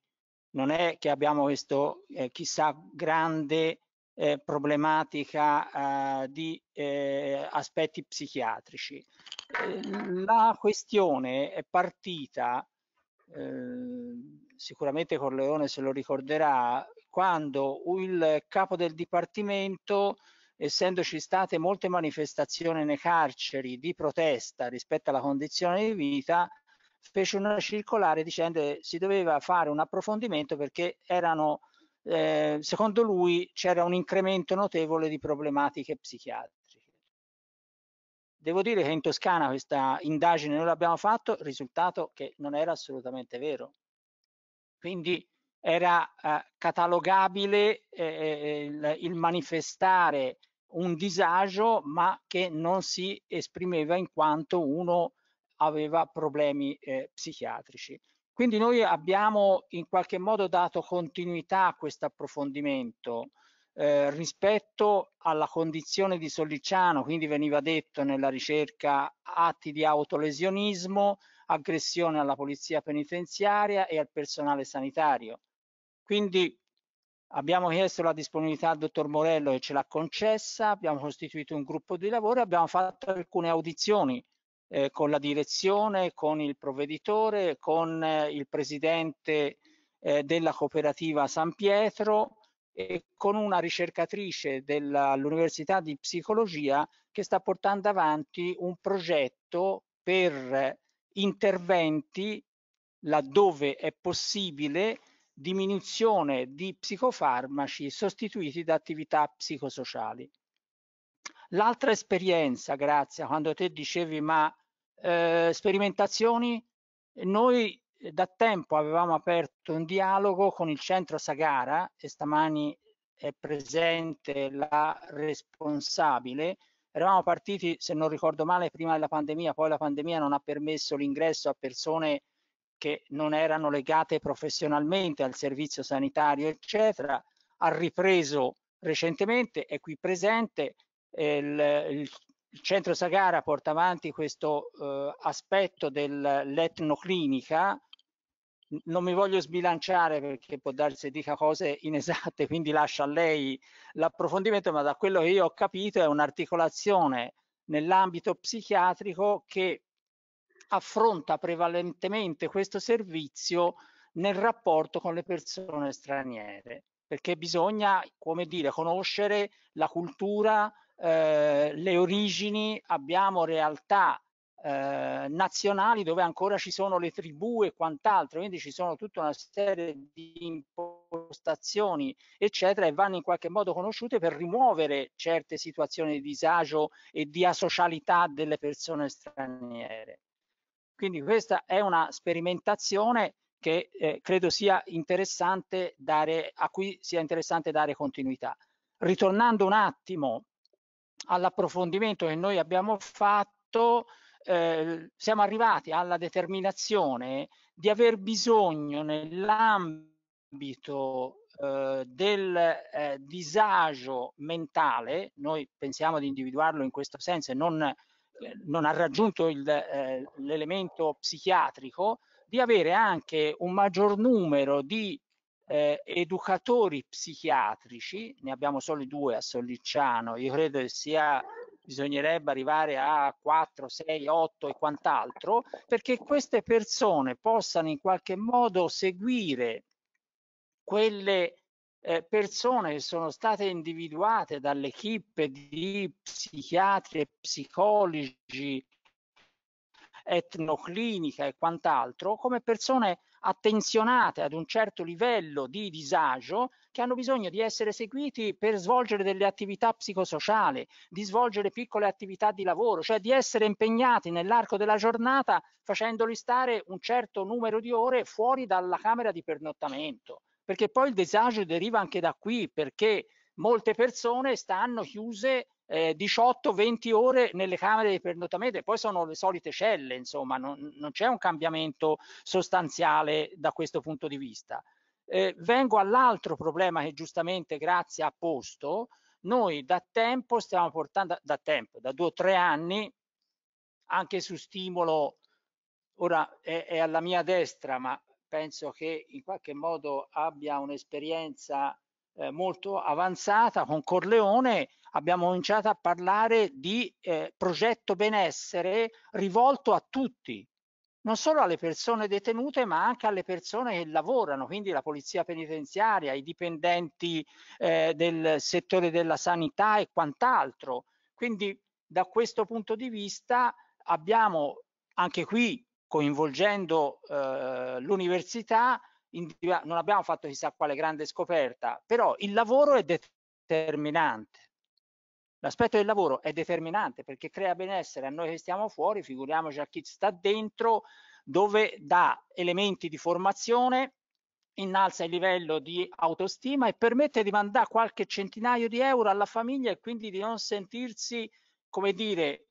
non è che abbiamo questo eh, chissà grande eh, problematica eh, di eh, aspetti psichiatrici. Eh, la questione è partita eh, sicuramente Corleone se lo ricorderà, quando il capo del Dipartimento, essendoci state molte manifestazioni nei carceri di protesta rispetto alla condizione di vita, fece una circolare dicendo che si doveva fare un approfondimento perché erano, eh, secondo lui c'era un incremento notevole di problematiche psichiatriche. Devo dire che in Toscana questa indagine noi l'abbiamo fatto, risultato che non era assolutamente vero quindi era eh, catalogabile eh, eh, il, il, manifestare un disagio ma che non si esprimeva in quanto uno aveva problemi eh, psichiatrici. Quindi noi abbiamo in qualche modo dato continuità a questo approfondimento eh, rispetto alla condizione di Sollicciano, quindi veniva detto nella ricerca atti di autolesionismo, aggressione alla polizia penitenziaria e al personale sanitario. Quindi abbiamo chiesto la disponibilità al dottor Morello che ce l'ha concessa, abbiamo costituito un gruppo di lavoro e abbiamo fatto alcune audizioni eh, con la direzione, con il provveditore, con eh, il presidente eh, della cooperativa San Pietro e con una ricercatrice dell'Università di Psicologia che sta portando avanti un progetto per interventi laddove è possibile diminuzione di psicofarmaci sostituiti da attività psicosociali. L'altra esperienza, Grazia, quando te dicevi ma eh, sperimentazioni, noi da tempo avevamo aperto un dialogo con il centro Sagara e stamani è presente la responsabile Eravamo partiti, se non ricordo male, prima della pandemia, poi la pandemia non ha permesso l'ingresso a persone che non erano legate professionalmente al servizio sanitario, eccetera. Ha ripreso recentemente, è qui presente, il, il il centro Sagara porta avanti questo eh, aspetto dell'etnoclinica non mi voglio sbilanciare perché può darsi dica cose inesatte, quindi lascio a lei l'approfondimento, ma da quello che io ho capito è un'articolazione nell'ambito psichiatrico che affronta prevalentemente questo servizio nel rapporto con le persone straniere, perché bisogna, come dire, conoscere la cultura, eh, le origini, abbiamo realtà eh, nazionali dove ancora ci sono le tribù e quant'altro, quindi ci sono tutta una serie di impostazioni, eccetera, e vanno in qualche modo conosciute per rimuovere certe situazioni di disagio e di asocialità delle persone straniere. Quindi questa è una sperimentazione che eh, credo sia interessante dare, a cui sia interessante dare continuità. Ritornando un attimo all'approfondimento che noi abbiamo fatto, eh, siamo arrivati alla determinazione di aver bisogno nell'ambito eh, del eh, disagio mentale, noi pensiamo di individuarlo in questo senso e non, eh, non ha raggiunto eh, l'elemento psichiatrico, di avere anche un maggior numero di eh, educatori psichiatrici, ne abbiamo solo due a Sollicciano, io credo che sia bisognerebbe arrivare a 4, 6, 8 e quant'altro, perché queste persone possano in qualche modo seguire quelle eh, persone che sono state individuate dall'equipe di psichiatri e psicologi etnoclinica e quant'altro come persone attenzionate ad un certo livello di disagio che hanno bisogno di essere seguiti per svolgere delle attività psicosociali, di svolgere piccole attività di lavoro, cioè di essere impegnati nell'arco della giornata facendoli stare un certo numero di ore fuori dalla camera di pernottamento, perché poi il disagio deriva anche da qui, perché molte persone stanno chiuse eh, 18-20 ore nelle camere di pernotamento e poi sono le solite celle, insomma, non, non c'è un cambiamento sostanziale da questo punto di vista. Eh, vengo all'altro problema che giustamente Grazia ha posto, noi da tempo stiamo portando, da tempo, da due o tre anni, anche su stimolo, ora è, è alla mia destra, ma penso che in qualche modo abbia un'esperienza eh, molto avanzata con Corleone abbiamo cominciato a parlare di eh, progetto benessere rivolto a tutti, non solo alle persone detenute ma anche alle persone che lavorano, quindi la polizia penitenziaria, i dipendenti eh, del settore della sanità e quant'altro. Quindi da questo punto di vista abbiamo anche qui coinvolgendo eh, l'università, non abbiamo fatto chissà quale grande scoperta, però il lavoro è determinante. L'aspetto del lavoro è determinante perché crea benessere a noi che stiamo fuori, figuriamoci a chi sta dentro, dove dà elementi di formazione, innalza il livello di autostima e permette di mandare qualche centinaio di euro alla famiglia e quindi di non sentirsi, come dire,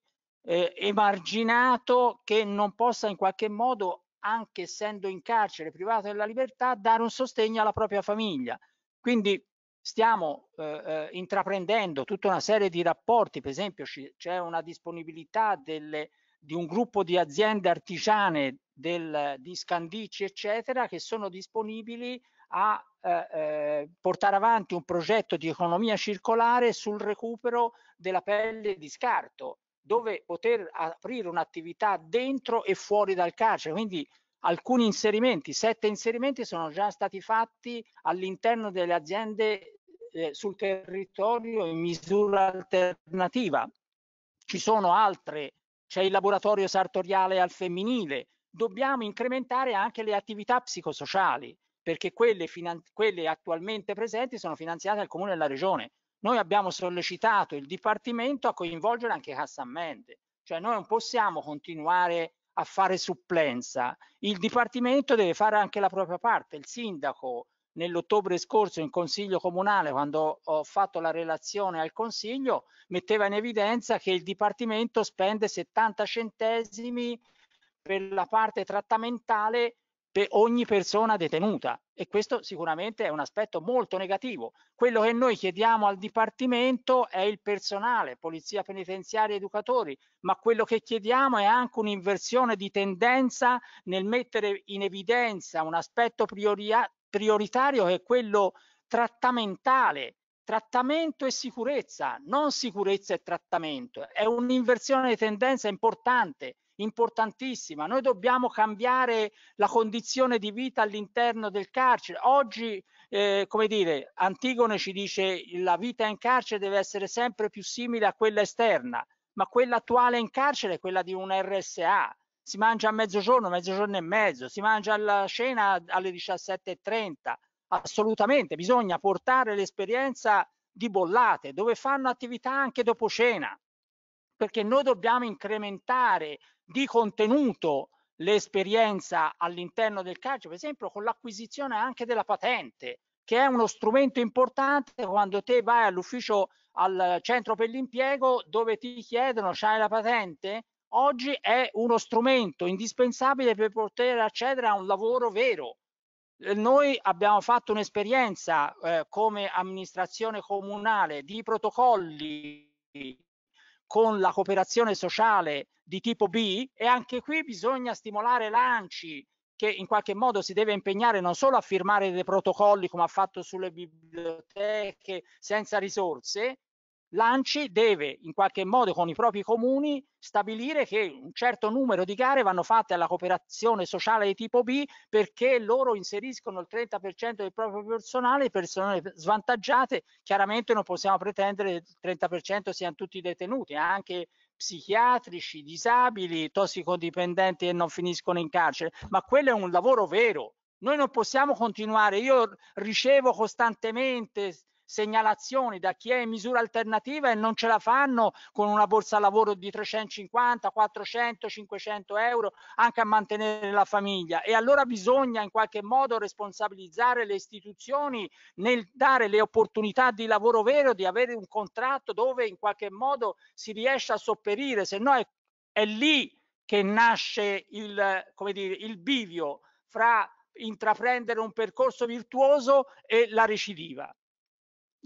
eh, emarginato che non possa in qualche modo, anche essendo in carcere privato della libertà, dare un sostegno alla propria famiglia. Quindi stiamo eh, eh, intraprendendo tutta una serie di rapporti, per esempio c'è una disponibilità delle, di un gruppo di aziende artigiane del, di Scandici, eccetera, che sono disponibili a eh, eh, portare avanti un progetto di economia circolare sul recupero della pelle di scarto, dove poter aprire un'attività dentro e fuori dal carcere. Quindi alcuni inserimenti, sette inserimenti sono già stati fatti all'interno delle aziende eh, sul territorio in misura alternativa. Ci sono altre, c'è il laboratorio sartoriale al femminile, dobbiamo incrementare anche le attività psicosociali perché quelle, quelle attualmente presenti sono finanziate dal comune e dalla regione. Noi abbiamo sollecitato il Dipartimento a coinvolgere anche Cassamende, cioè noi non possiamo continuare a fare supplenza, il Dipartimento deve fare anche la propria parte, il sindaco, nell'ottobre scorso in consiglio comunale quando ho fatto la relazione al consiglio metteva in evidenza che il dipartimento spende 70 centesimi per la parte trattamentale per ogni persona detenuta e questo sicuramente è un aspetto molto negativo. Quello che noi chiediamo al dipartimento è il personale, polizia penitenziaria, educatori, ma quello che chiediamo è anche un'inversione di tendenza nel mettere in evidenza un aspetto prioria prioritario è quello trattamentale, trattamento e sicurezza, non sicurezza e trattamento. È un'inversione di tendenza importante, importantissima. Noi dobbiamo cambiare la condizione di vita all'interno del carcere. Oggi, eh, come dire, Antigone ci dice che la vita in carcere deve essere sempre più simile a quella esterna, ma quella attuale in carcere è quella di un RSA si mangia a mezzogiorno, mezzogiorno e mezzo, si mangia la cena alle 17.30. Assolutamente, bisogna portare l'esperienza di bollate dove fanno attività anche dopo cena, perché noi dobbiamo incrementare di contenuto l'esperienza all'interno del calcio, per esempio con l'acquisizione anche della patente, che è uno strumento importante quando te vai all'ufficio al centro per l'impiego dove ti chiedono c'hai la patente oggi è uno strumento indispensabile per poter accedere a un lavoro vero. Eh, noi abbiamo fatto un'esperienza eh, come amministrazione comunale di protocolli con la cooperazione sociale di tipo B e anche qui bisogna stimolare l'ANCI che in qualche modo si deve impegnare non solo a firmare dei protocolli come ha fatto sulle biblioteche senza risorse, l'ANCI deve in qualche modo con i propri comuni stabilire che un certo numero di gare vanno fatte alla cooperazione sociale di tipo B perché loro inseriscono il 30% del proprio personale, persone svantaggiate, chiaramente non possiamo pretendere che il 30% siano tutti detenuti, anche psichiatrici, disabili, tossicodipendenti e non finiscono in carcere, ma quello è un lavoro vero. Noi non possiamo continuare, io ricevo costantemente segnalazioni da chi è in misura alternativa e non ce la fanno con una borsa lavoro di 350, 400, 500 euro anche a mantenere la famiglia. E allora bisogna in qualche modo responsabilizzare le istituzioni nel dare le opportunità di lavoro vero, di avere un contratto dove in qualche modo si riesce a sopperire, se no è, è lì che nasce il, come dire, il bivio fra intraprendere un percorso virtuoso e la recidiva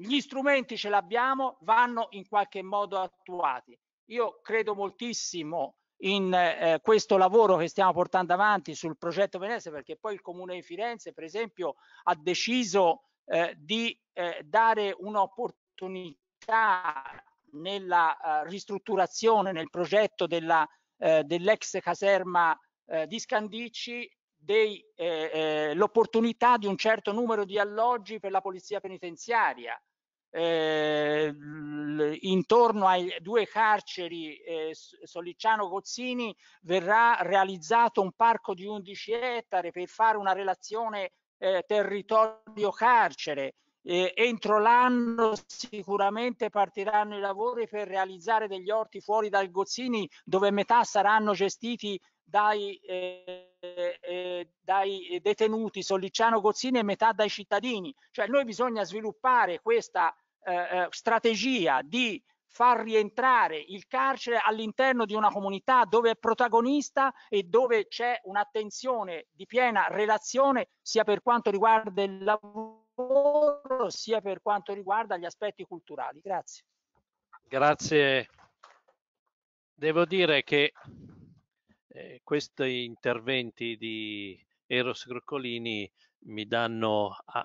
gli strumenti ce l'abbiamo, vanno in qualche modo attuati. Io credo moltissimo in eh, questo lavoro che stiamo portando avanti sul progetto Venezia, perché poi il Comune di Firenze, per esempio, ha deciso eh, di eh, dare un'opportunità nella eh, ristrutturazione, nel progetto eh, dell'ex dell caserma eh, di Scandicci, l'opportunità di un certo numero di alloggi per la polizia penitenziaria eh, intorno ai due carceri eh, Sollicciano Cozzini verrà realizzato un parco di 11 ettari per fare una relazione eh, territorio carcere. Eh, entro l'anno sicuramente partiranno i lavori per realizzare degli orti fuori dal Gozzini dove metà saranno gestiti dai, eh, eh, dai eh, detenuti Sollicciano Gozzini e metà dai cittadini. Cioè noi bisogna sviluppare questa eh, eh, strategia di far rientrare il carcere all'interno di una comunità dove è protagonista e dove c'è un'attenzione di piena relazione sia per quanto riguarda il lavoro sia per quanto riguarda gli aspetti culturali. Grazie. Grazie. Devo dire che eh, questi interventi di Eros Groccolini mi danno a,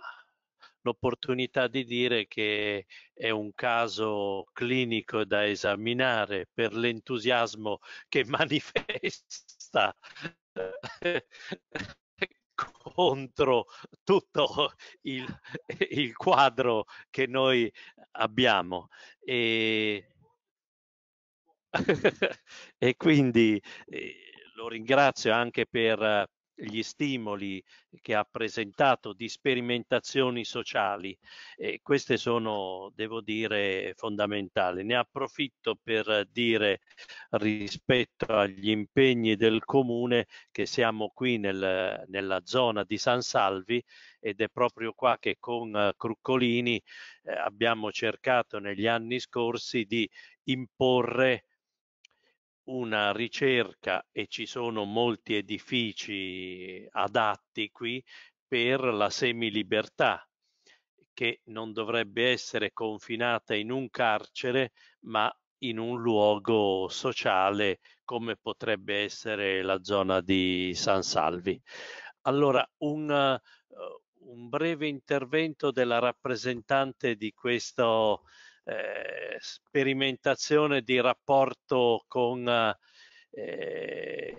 l'opportunità di dire che è un caso clinico da esaminare per l'entusiasmo che manifesta eh, contro tutto il, il, quadro che noi abbiamo. E, e quindi eh, lo ringrazio anche per eh, gli stimoli che ha presentato di sperimentazioni sociali e queste sono devo dire fondamentali ne approfitto per dire rispetto agli impegni del comune che siamo qui nel, nella zona di San Salvi ed è proprio qua che con eh, Cruccolini eh, abbiamo cercato negli anni scorsi di imporre una ricerca e ci sono molti edifici adatti qui per la semilibertà che non dovrebbe essere confinata in un carcere ma in un luogo sociale come potrebbe essere la zona di San Salvi. Allora, un, eh, un breve intervento della rappresentante di questo eh, sperimentazione di rapporto con eh,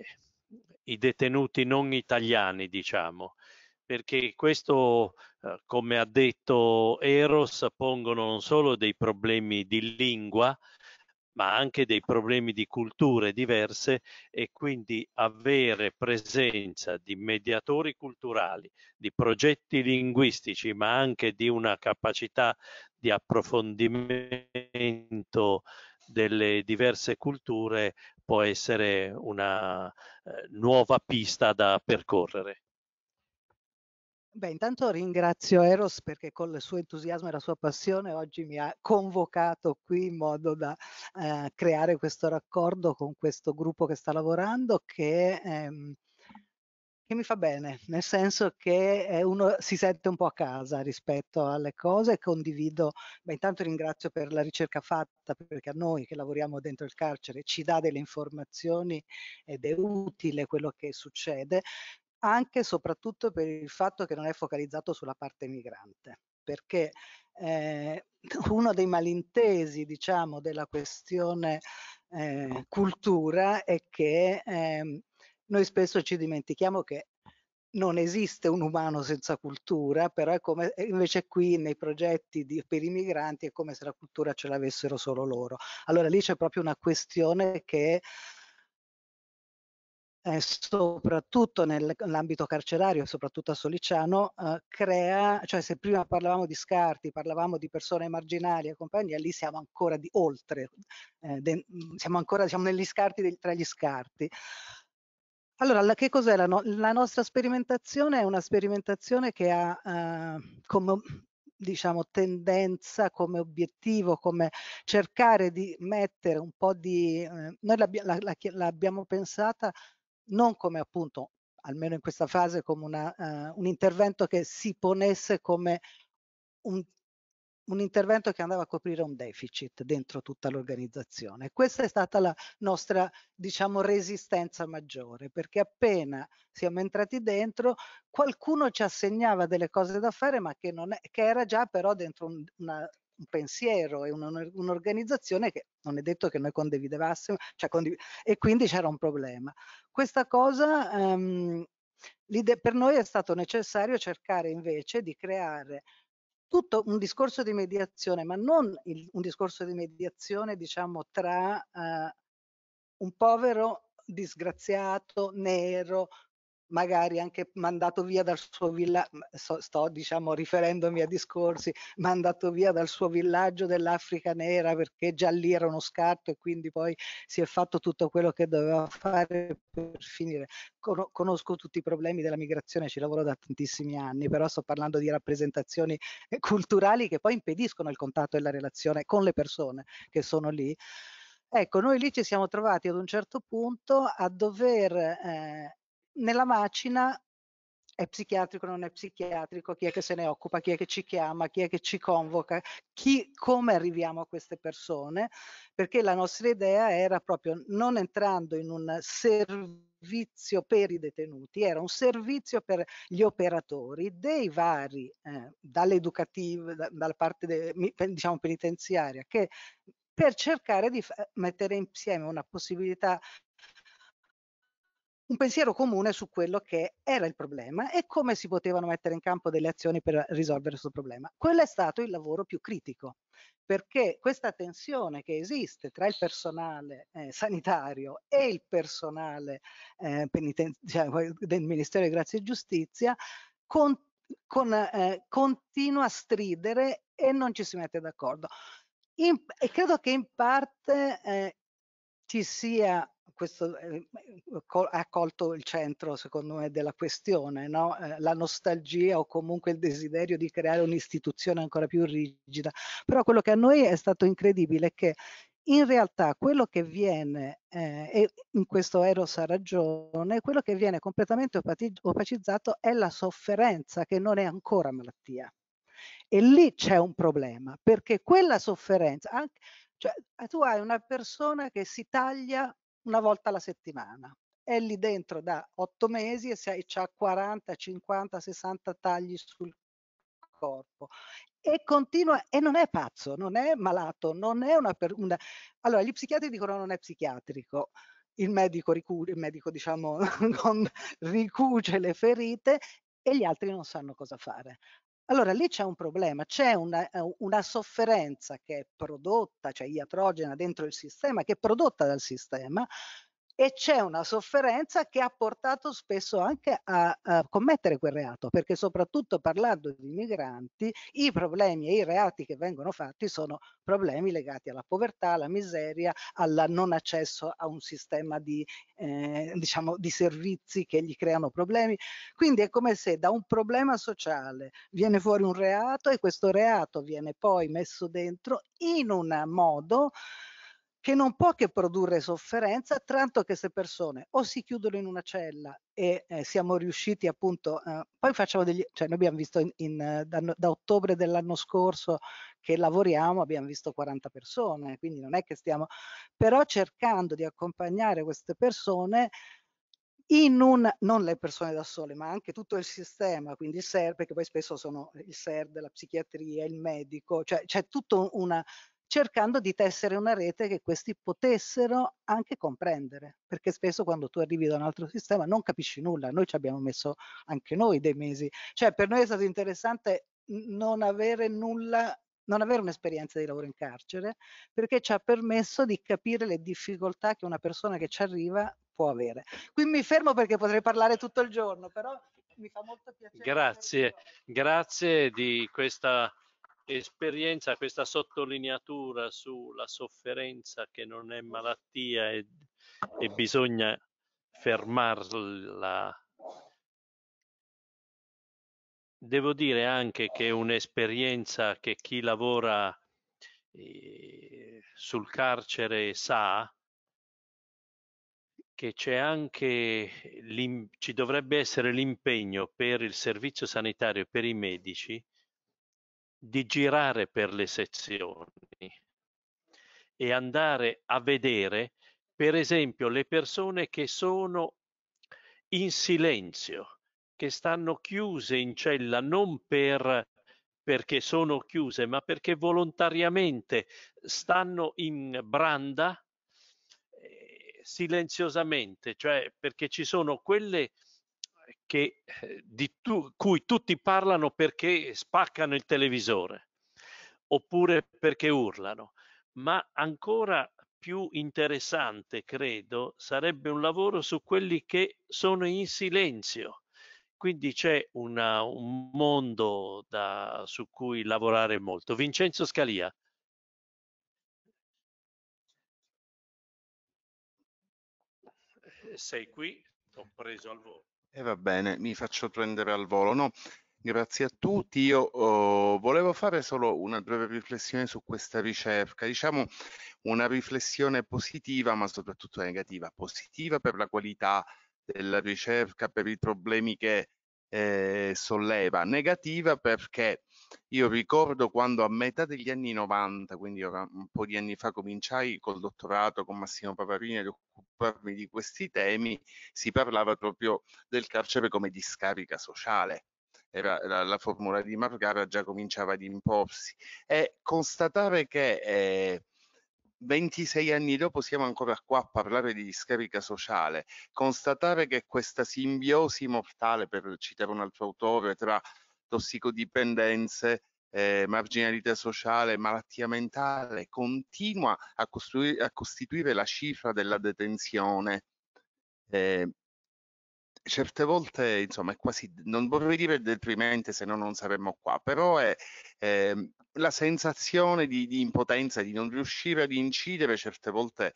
i detenuti non italiani, diciamo, perché questo, eh, come ha detto Eros, pongono non solo dei problemi di lingua, ma anche dei problemi di culture diverse e quindi avere presenza di mediatori culturali, di progetti linguistici, ma anche di una capacità di approfondimento delle diverse culture può essere una eh, nuova pista da percorrere. Beh, intanto ringrazio Eros perché con il suo entusiasmo e la sua passione oggi mi ha convocato qui in modo da eh, creare questo raccordo con questo gruppo che sta lavorando che, ehm, che mi fa bene, nel senso che eh, uno si sente un po' a casa rispetto alle cose, condivido, beh, intanto ringrazio per la ricerca fatta perché a noi che lavoriamo dentro il carcere ci dà delle informazioni ed è utile quello che succede, anche e soprattutto per il fatto che non è focalizzato sulla parte migrante, perché eh, uno dei malintesi diciamo, della questione eh, cultura è che eh, noi spesso ci dimentichiamo che non esiste un umano senza cultura, però è come, eh, invece qui nei progetti di, per i migranti è come se la cultura ce l'avessero solo loro. Allora lì c'è proprio una questione che eh, soprattutto nell'ambito carcerario, soprattutto a Soliciano, eh, crea, cioè se prima parlavamo di scarti, parlavamo di persone marginali e compagnia, lì siamo ancora di oltre, eh, de, siamo ancora diciamo, negli scarti del, tra gli scarti. Allora, la, che cos'è la, no, la, nostra sperimentazione? È una sperimentazione che ha eh, come diciamo, tendenza, come obiettivo, come cercare di mettere un po' di... Eh, noi l'abbiamo pensata non come appunto, almeno in questa fase, come una, uh, un intervento che si ponesse come un, un intervento che andava a coprire un deficit dentro tutta l'organizzazione. Questa è stata la nostra, diciamo, resistenza maggiore, perché appena siamo entrati dentro, qualcuno ci assegnava delle cose da fare, ma che, non è, che era già però dentro un, una un pensiero e un'organizzazione che non è detto che noi condividevassimo, cioè condiv e quindi c'era un problema. Questa cosa um, per noi è stato necessario cercare invece di creare tutto un discorso di mediazione, ma non il, un discorso di mediazione, diciamo, tra uh, un povero disgraziato, nero, magari anche mandato via dal suo villaggio, sto, diciamo riferendomi a discorsi, mandato via dal suo villaggio dell'Africa nera perché già lì era uno scarto e quindi poi si è fatto tutto quello che doveva fare per finire. conosco tutti i problemi della migrazione, ci lavoro da tantissimi anni, però sto parlando di rappresentazioni eh, culturali che poi impediscono il contatto e la relazione con le persone che sono lì. Ecco, noi lì ci siamo trovati ad un certo punto a dover eh, nella macina è psichiatrico, non è psichiatrico, chi è che se ne occupa, chi è che ci chiama, chi è che ci convoca, chi, come arriviamo a queste persone, perché la nostra idea era proprio non entrando in un servizio per i detenuti, era un servizio per gli operatori dei vari, eh, dall'educativa, da, dalla parte de, diciamo penitenziaria, che per cercare di mettere insieme una possibilità un pensiero comune su quello che era il problema e come si potevano mettere in campo delle azioni per risolvere questo problema. Quello è stato il lavoro più critico, perché questa tensione che esiste tra il personale eh, sanitario e il personale eh, cioè, del Ministero di Grazia e Giustizia con, con, eh, continua a stridere e non ci si mette d'accordo. e credo che in parte eh, ci sia questo ehm, ha colto il centro, secondo me, della questione, no? Eh, la nostalgia o comunque il desiderio di creare un'istituzione ancora più rigida. Però quello che a noi è stato incredibile è che in realtà quello che viene, eh, e in questo Eros ha ragione, quello che viene completamente opacizzato è la sofferenza che non è ancora malattia. E lì c'è un problema, perché quella sofferenza, anche, cioè tu hai una persona che si taglia una volta alla settimana. È lì dentro da otto mesi e, e ha 40, 50, 60 tagli sul corpo e continua e non è pazzo, non è malato, non è una, per, una... allora gli psichiatri dicono non è psichiatrico. Il medico, ricu... il medico diciamo, ricuce le ferite e gli altri non sanno cosa fare. Allora lì c'è un problema, c'è una, eh, una, sofferenza che è prodotta, cioè iatrogena dentro il sistema, che è prodotta dal sistema, e c'è una sofferenza che ha portato spesso anche a, a, commettere quel reato, perché soprattutto parlando di migranti, i problemi e i reati che vengono fatti sono problemi legati alla povertà, alla miseria, al non accesso a un sistema di, eh, diciamo, di servizi che gli creano problemi. Quindi è come se da un problema sociale viene fuori un reato e questo reato viene poi messo dentro in un modo che non può che produrre sofferenza, tanto che se persone o si chiudono in una cella e eh, siamo riusciti appunto, eh, poi facciamo degli, cioè noi abbiamo visto in, in, da, da, ottobre dell'anno scorso che lavoriamo, abbiamo visto 40 persone, quindi non è che stiamo, però cercando di accompagnare queste persone in un, non le persone da sole, ma anche tutto il sistema, quindi il SER, perché poi spesso sono il SER della psichiatria, il medico, cioè c'è tutto una cercando di tessere una rete che questi potessero anche comprendere, perché spesso quando tu arrivi da un altro sistema non capisci nulla, noi ci abbiamo messo anche noi dei mesi, cioè per noi è stato interessante non avere nulla non avere un'esperienza di lavoro in carcere perché ci ha permesso di capire le difficoltà che una persona che ci arriva può avere. Qui mi fermo perché potrei parlare tutto il giorno, però mi fa molto piacere. Grazie, grazie di questa esperienza questa sottolineatura sulla sofferenza che non è malattia e, e bisogna fermarla. Devo dire anche che è un'esperienza che chi lavora eh, sul carcere sa che c'è anche ci dovrebbe essere l'impegno per il servizio sanitario e per i medici di girare per le sezioni e andare a vedere, per esempio, le persone che sono in silenzio, che stanno chiuse in cella non per, perché sono chiuse, ma perché volontariamente stanno in branda eh, silenziosamente, cioè perché ci sono quelle che, eh, di tu, cui tutti parlano perché spaccano il televisore oppure perché urlano, ma ancora più interessante, credo, sarebbe un lavoro su quelli che sono in silenzio. Quindi c'è una, un mondo da, su cui lavorare molto. Vincenzo Scalia. Eh, sei qui, ho preso al volo. E va bene, mi faccio prendere al volo. No, grazie a tutti. Io oh, volevo fare solo una breve riflessione su questa ricerca, diciamo una riflessione positiva ma soprattutto negativa. Positiva per la qualità della ricerca, per i problemi che eh, solleva, negativa perché io ricordo quando a metà degli anni 90, quindi ora un po' di anni fa, cominciai col dottorato con Massimo Paparini ad occuparmi di questi temi, si parlava proprio del carcere come discarica sociale. Era, la, la formula di Margara già cominciava ad imporsi e constatare che eh, 26 anni dopo siamo ancora qua a parlare di discarica sociale, constatare che questa simbiosi mortale, per citare un altro autore, tra tossicodipendenze, eh, marginalità sociale, malattia mentale, continua a, a costituire la cifra della detenzione. Eh, certe volte, insomma, è quasi, non vorrei dire deprimente se no non saremmo qua, però è, è ehm, la sensazione di, di, impotenza, di non riuscire ad incidere certe volte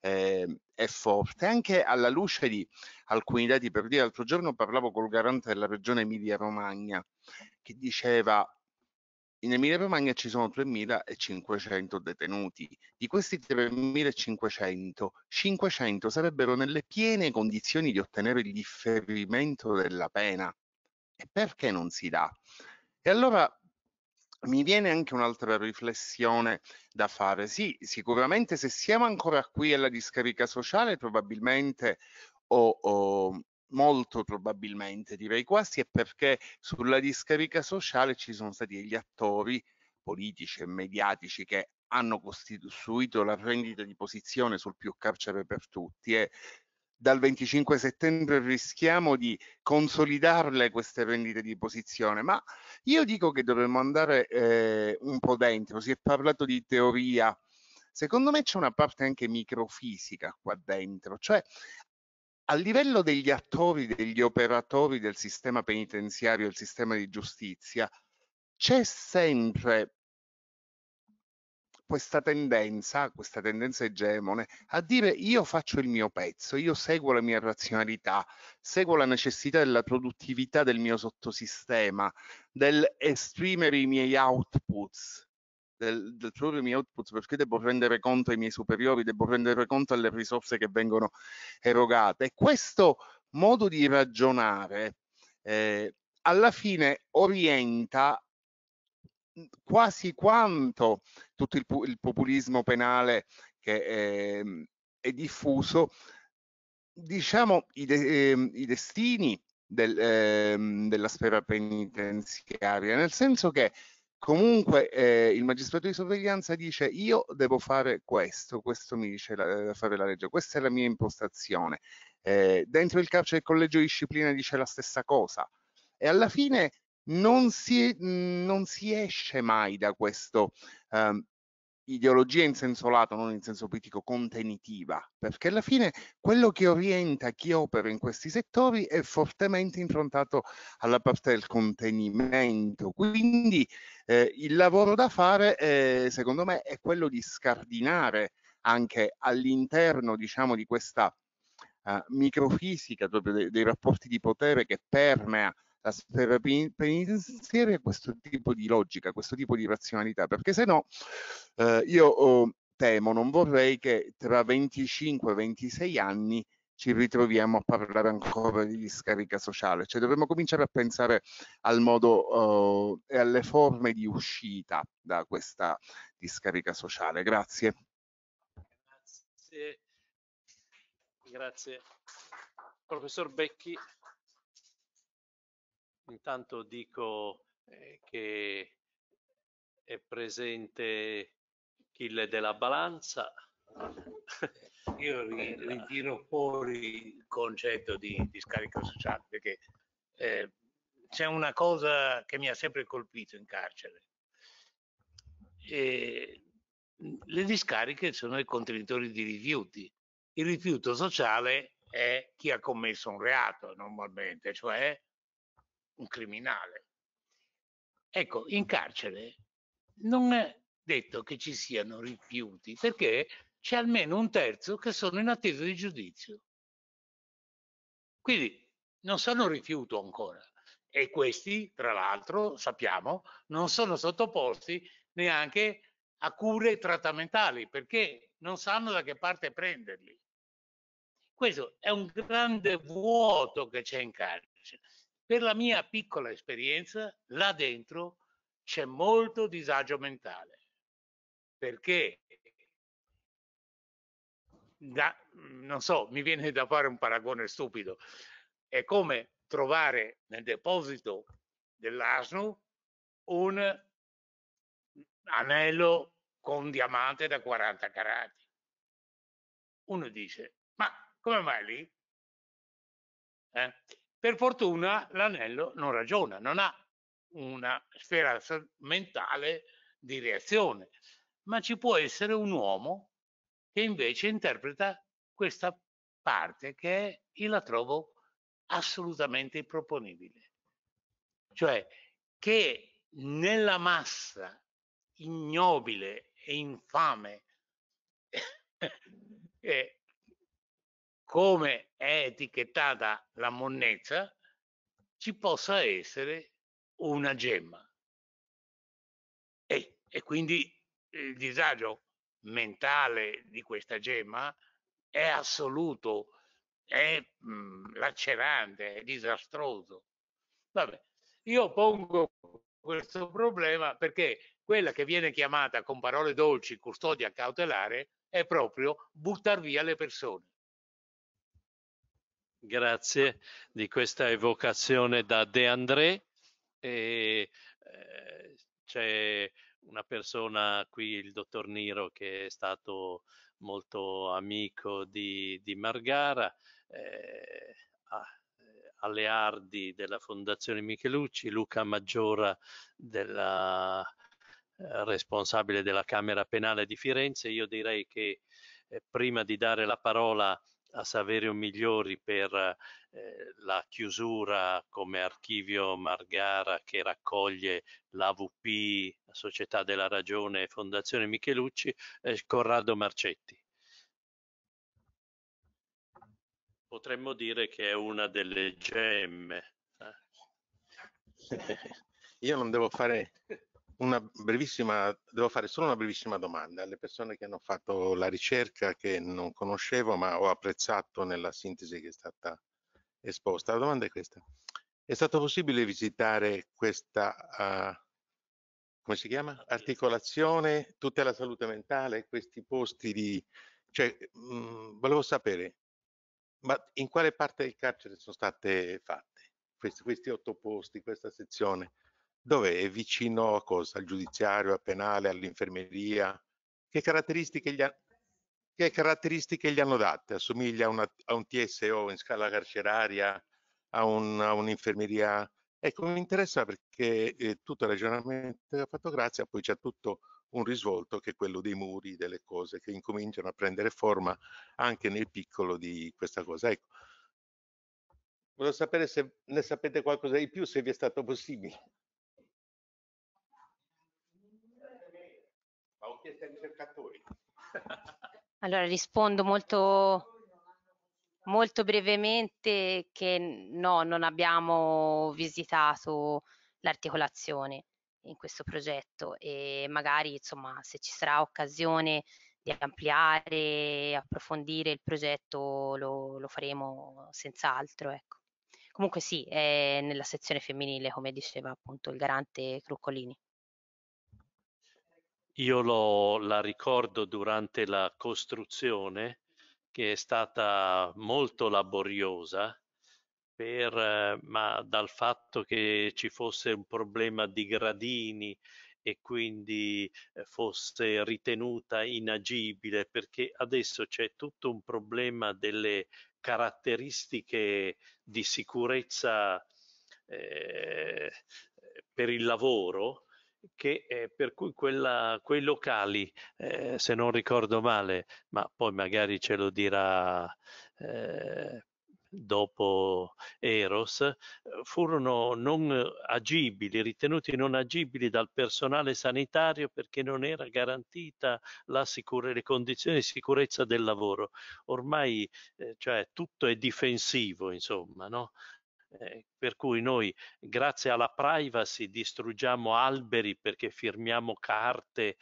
è, ehm, è forte, anche alla luce di alcuni dati, per dire, l'altro giorno parlavo col garante della regione Emilia Romagna, che diceva in Emilia Romagna ci sono 3.500 detenuti. Di questi 3.500, 500 sarebbero nelle piene condizioni di ottenere il differimento della pena. E perché non si dà? E allora mi viene anche un'altra riflessione da fare. Sì, sicuramente se siamo ancora qui alla discarica sociale, probabilmente o, o, molto probabilmente, direi quasi, è perché sulla discarica sociale ci sono stati degli attori politici e mediatici che hanno costituito la rendita di posizione sul più carcere per tutti e dal 25 settembre rischiamo di consolidarle queste rendite di posizione, ma io dico che dovremmo andare eh, un po' dentro, si è parlato di teoria, secondo me c'è una parte anche microfisica qua dentro, cioè a livello degli attori, degli operatori del sistema penitenziario, del sistema di giustizia, c'è sempre questa tendenza, questa tendenza egemone, a dire io faccio il mio pezzo, io seguo la mia razionalità, seguo la necessità della produttività del mio sottosistema, del esprimere i miei outputs, del, del produrre output perché devo rendere conto ai miei superiori, devo rendere conto alle risorse che vengono erogate. E questo modo di ragionare eh, alla fine orienta quasi quanto tutto il, il populismo penale che è, ehm, è diffuso, diciamo i, de, eh, i destini del, eh, della sfera penitenziaria, nel senso che Comunque eh, il magistrato di sorveglianza dice io devo fare questo, questo mi dice la, eh, fare la legge, questa è la mia impostazione. Eh, dentro il carcere il collegio di disciplina dice la stessa cosa e alla fine non si, mm, non si esce mai da questo, um, ideologia in senso lato, non in senso politico, contenitiva, perché alla fine quello che orienta chi opera in questi settori è fortemente improntato alla parte del contenimento. Quindi eh, il lavoro da fare, eh, secondo me, è quello di scardinare anche all'interno, diciamo, di questa uh, microfisica proprio dei, dei rapporti di potere che permea la penitenziaria questo tipo di logica, questo tipo di razionalità, perché se no eh, io oh, temo, non vorrei che tra 25-26 e anni ci ritroviamo a parlare ancora di scarica sociale, cioè dovremmo cominciare a pensare al modo eh, e alle forme di uscita da questa discarica sociale. Grazie. Grazie. Grazie. Professor Becchi. Intanto dico eh, che è presente Chille della Balanza. Io ri, ritiro fuori il concetto di, di scarico sociale perché eh, c'è una cosa che mi ha sempre colpito in carcere. E eh, le discariche sono i contenitori di rifiuti. Il rifiuto sociale è chi ha commesso un reato normalmente, cioè un criminale. Ecco, in carcere non è detto che ci siano rifiuti, perché c'è almeno un terzo che sono in attesa di giudizio. Quindi non sono rifiuto ancora. E questi, tra l'altro, sappiamo, non sono sottoposti neanche a cure trattamentali, perché non sanno da che parte prenderli. Questo è un grande vuoto che c'è in carcere. Per la mia piccola esperienza, là dentro c'è molto disagio mentale, perché da, non so, mi viene da fare un paragone stupido. È come trovare nel deposito dell'asno un anello con diamante da 40 carati. Uno dice, ma come mai lì? Eh? Per fortuna l'anello non ragiona, non ha una sfera mentale di reazione, ma ci può essere un uomo che invece interpreta questa parte che io la trovo assolutamente improponibile. Cioè che nella massa ignobile e infame eh, come è etichettata la monnezza, ci possa essere una gemma. E, e quindi il disagio mentale di questa gemma è assoluto, è mh, mhmm, lacerante, è disastroso. Vabbè, io pongo questo problema perché quella che viene chiamata con parole dolci custodia cautelare è proprio buttare via le persone. Grazie di questa evocazione da De André. E, eh, c'è una persona qui, il dottor Niro, che è stato molto amico di, di Margara, eh, eh Aleardi della Fondazione Michelucci, Luca Maggiora della, eh, responsabile della Camera Penale di Firenze. Io direi che eh, prima di dare la parola a a Saverio Migliori per eh, la chiusura come archivio Margara che raccoglie l'AVP, la Società della Ragione e Fondazione Michelucci, eh, Corrado Marcetti. Potremmo dire che è una delle gemme. Eh? Io non devo fare una brevissima, devo fare solo una brevissima domanda alle persone che hanno fatto la ricerca che non conoscevo ma ho apprezzato nella sintesi che è stata esposta. La domanda è questa. È stato possibile visitare questa, uh, come si chiama? Articolazione, tutta la salute mentale, questi posti di... Cioè, mh, mm, volevo sapere, ma in quale parte del carcere sono state fatte questi, questi otto posti, questa sezione? Dove è vicino a cosa? Al giudiziario, al penale, all'infermeria? Che caratteristiche gli ha che caratteristiche gli hanno date? Assomiglia a, una, a, un TSO in scala carceraria, a, un, a un'infermeria? Ecco, mi interessa perché eh, tutto il ragionamento che ha fatto Grazia poi c'è tutto un risvolto che è quello dei muri, delle cose che incominciano a prendere forma anche nel piccolo di questa cosa. Ecco, volevo sapere se ne sapete qualcosa di più, se vi è stato possibile. ricercatori? Allora rispondo molto, molto brevemente che no, non abbiamo visitato l'articolazione in questo progetto e magari insomma se ci sarà occasione di ampliare approfondire il progetto lo, lo faremo senz'altro ecco. comunque sì è nella sezione femminile come diceva appunto il garante Cruccolini io lo, la ricordo durante la costruzione che è stata molto laboriosa, per, eh, ma dal fatto che ci fosse un problema di gradini e quindi eh, fosse ritenuta inagibile perché adesso c'è tutto un problema delle caratteristiche di sicurezza eh, per il lavoro che, eh, per cui quella, quei locali, eh, se non ricordo male, ma poi magari ce lo dirà eh, dopo Eros, eh, furono non agibili, ritenuti non agibili dal personale sanitario perché non era garantita la sicure, le condizioni di sicurezza del lavoro. Ormai eh, cioè, tutto è difensivo, insomma, no? Eh, per cui noi grazie alla privacy distruggiamo alberi perché firmiamo carte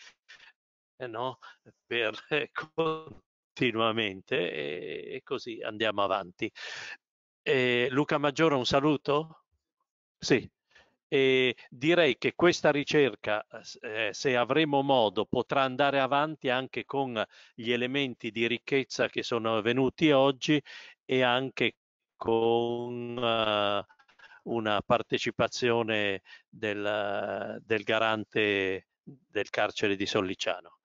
eh, no? per, eh, continuamente e, e, così andiamo avanti. Eh, Luca Maggiore un saluto? Sì. E direi che questa ricerca, eh, se avremo modo, potrà andare avanti anche con gli elementi di ricchezza che sono venuti oggi e anche con uh, una partecipazione del, del, garante del carcere di Solliciano.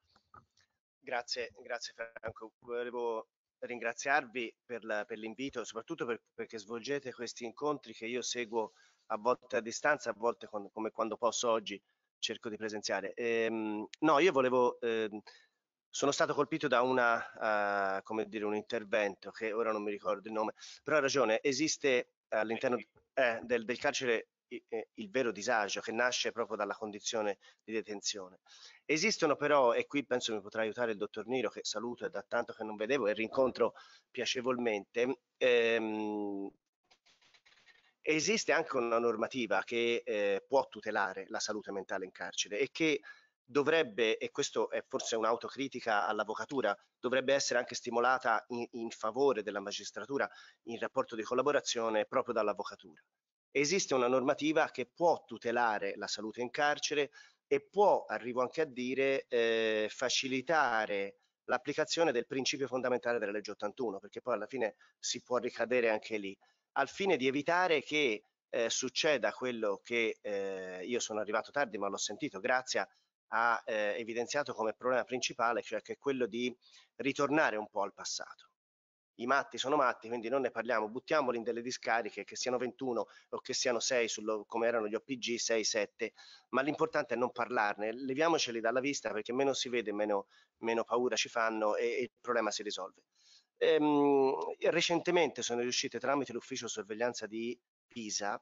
Grazie, grazie Franco. Volevo ringraziarvi per, la, per l'invito, soprattutto per, perché svolgete questi incontri che io seguo a volte a distanza, a volte con, come quando posso oggi cerco di presenziare. Ehm, no, io volevo ehm, sono stato colpito da una, uh, come dire, un intervento che ora non mi ricordo il nome, però ha ragione, esiste all'interno eh, del, del, carcere eh, il vero disagio che nasce proprio dalla condizione di detenzione. Esistono però, e qui penso mi potrà aiutare il dottor Niro, che saluto e da tanto che non vedevo e rincontro piacevolmente, ehm, esiste anche una normativa che eh, può tutelare la salute mentale in carcere e che dovrebbe, e questo è forse un'autocritica all'avvocatura, dovrebbe essere anche stimolata in, in favore della magistratura in rapporto di collaborazione proprio dall'avvocatura. Esiste una normativa che può tutelare la salute in carcere e può, arrivo anche a dire, eh, facilitare l'applicazione del principio fondamentale della legge 81, perché poi alla fine si può ricadere anche lì, al fine di evitare che eh, succeda quello che eh, io sono arrivato tardi, ma l'ho sentito, grazie ha eh, evidenziato come problema principale, cioè che è quello di ritornare un po' al passato. I matti sono matti, quindi non ne parliamo, buttiamoli in delle discariche, che siano 21 o che siano 6, sullo, come erano gli OPG, 6, 7, ma l'importante è non parlarne, leviamoceli dalla vista perché meno si vede, meno, meno paura ci fanno e, e il problema si risolve. Ehm, recentemente sono riuscite tramite l'ufficio sorveglianza di Pisa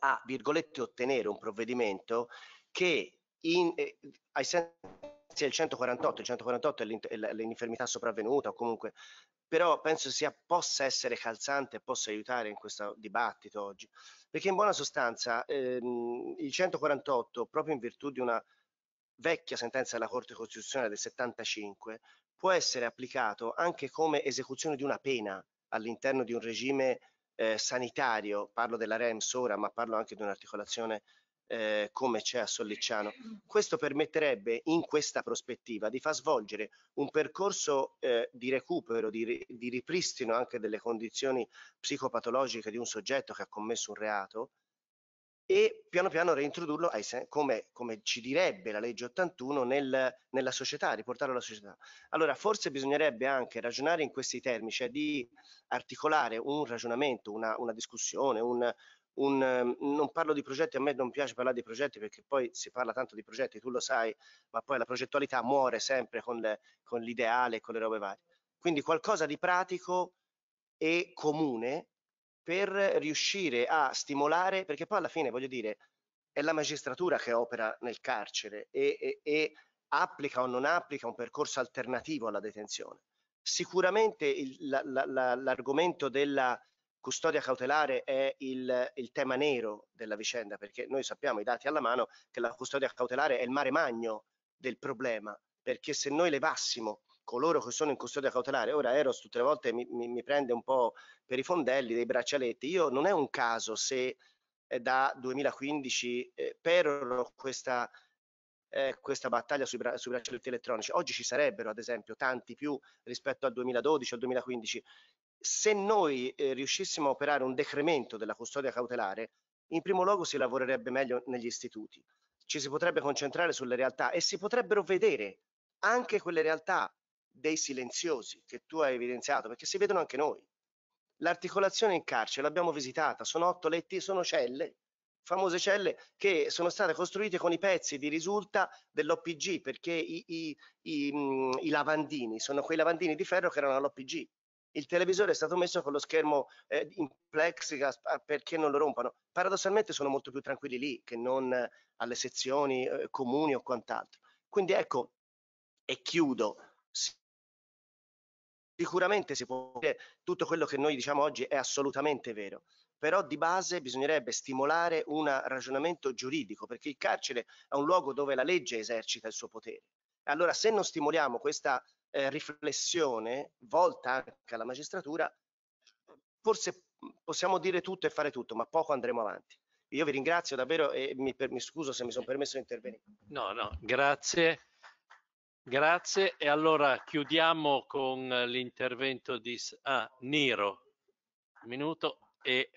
a, virgolette, ottenere un provvedimento che in, eh, ai sensi del 148, il 148 è l'infermità sopravvenuta o comunque, però penso sia, possa essere calzante e possa aiutare in questo dibattito oggi, perché in buona sostanza ehm, il 148, proprio in virtù di una vecchia sentenza della Corte Costituzionale del 75, può essere applicato anche come esecuzione di una pena all'interno di un regime eh, sanitario, parlo della REMS ora, ma parlo anche di un'articolazione eh, come c'è a Sollicciano. Questo permetterebbe in questa prospettiva di far svolgere un percorso eh, di recupero, di, di ripristino anche delle condizioni psicopatologiche di un soggetto che ha commesso un reato e piano piano reintrodurlo ai, come, come, ci direbbe la legge 81 nel, nella società, riportarlo alla società. Allora forse bisognerebbe anche ragionare in questi termini, cioè di articolare un ragionamento, una, una discussione, un, un, ehm, non parlo di progetti, a me non piace parlare di progetti perché poi si parla tanto di progetti, tu lo sai, ma poi la progettualità muore sempre con, le, con l'ideale e con le robe varie. Quindi qualcosa di pratico e comune per riuscire a stimolare, perché poi alla fine voglio dire, è la magistratura che opera nel carcere e, e, e applica o non applica un percorso alternativo alla detenzione. Sicuramente il, la, la, la, l'argomento della custodia cautelare è il, il, tema nero della vicenda, perché noi sappiamo, i dati alla mano, che la custodia cautelare è il mare magno del problema, perché se noi levassimo coloro che sono in custodia cautelare, ora Eros tutte le volte mi, mi, mi prende un po' per i fondelli dei braccialetti, io non è un caso se eh, da 2015 eh, perorano questa, eh, questa battaglia sui, bra sui braccialetti elettronici. Oggi ci sarebbero, ad esempio, tanti più rispetto al 2012 o al 2015 se noi eh, riuscissimo a operare un decremento della custodia cautelare, in primo luogo si lavorerebbe meglio negli istituti, ci si potrebbe concentrare sulle realtà e si potrebbero vedere anche quelle realtà dei silenziosi che tu hai evidenziato, perché si vedono anche noi. L'articolazione in carcere l'abbiamo visitata, sono otto letti, sono celle, famose celle che sono state costruite con i pezzi di risulta dell'OPG, perché i, i, i, mm, i lavandini sono quei lavandini di ferro che erano all'OPG il televisore è stato messo con lo schermo eh, in plexiglass ah, perché non lo rompano. Paradossalmente sono molto più tranquilli lì che non eh, alle sezioni eh, comuni o quant'altro. Quindi ecco, e chiudo, sicuramente si può dire tutto quello che noi diciamo oggi è assolutamente vero, però di base bisognerebbe stimolare un ragionamento giuridico, perché il carcere è un luogo dove la legge esercita il suo potere. Allora se non stimoliamo questa eh, riflessione volta anche alla magistratura, forse mhmm, possiamo dire tutto e fare tutto, ma poco andremo avanti. Io vi ringrazio davvero e mi, per, mi scuso se mi sono permesso di intervenire. No, no, grazie. Grazie e allora chiudiamo con l'intervento di ah, Niro, minuto e,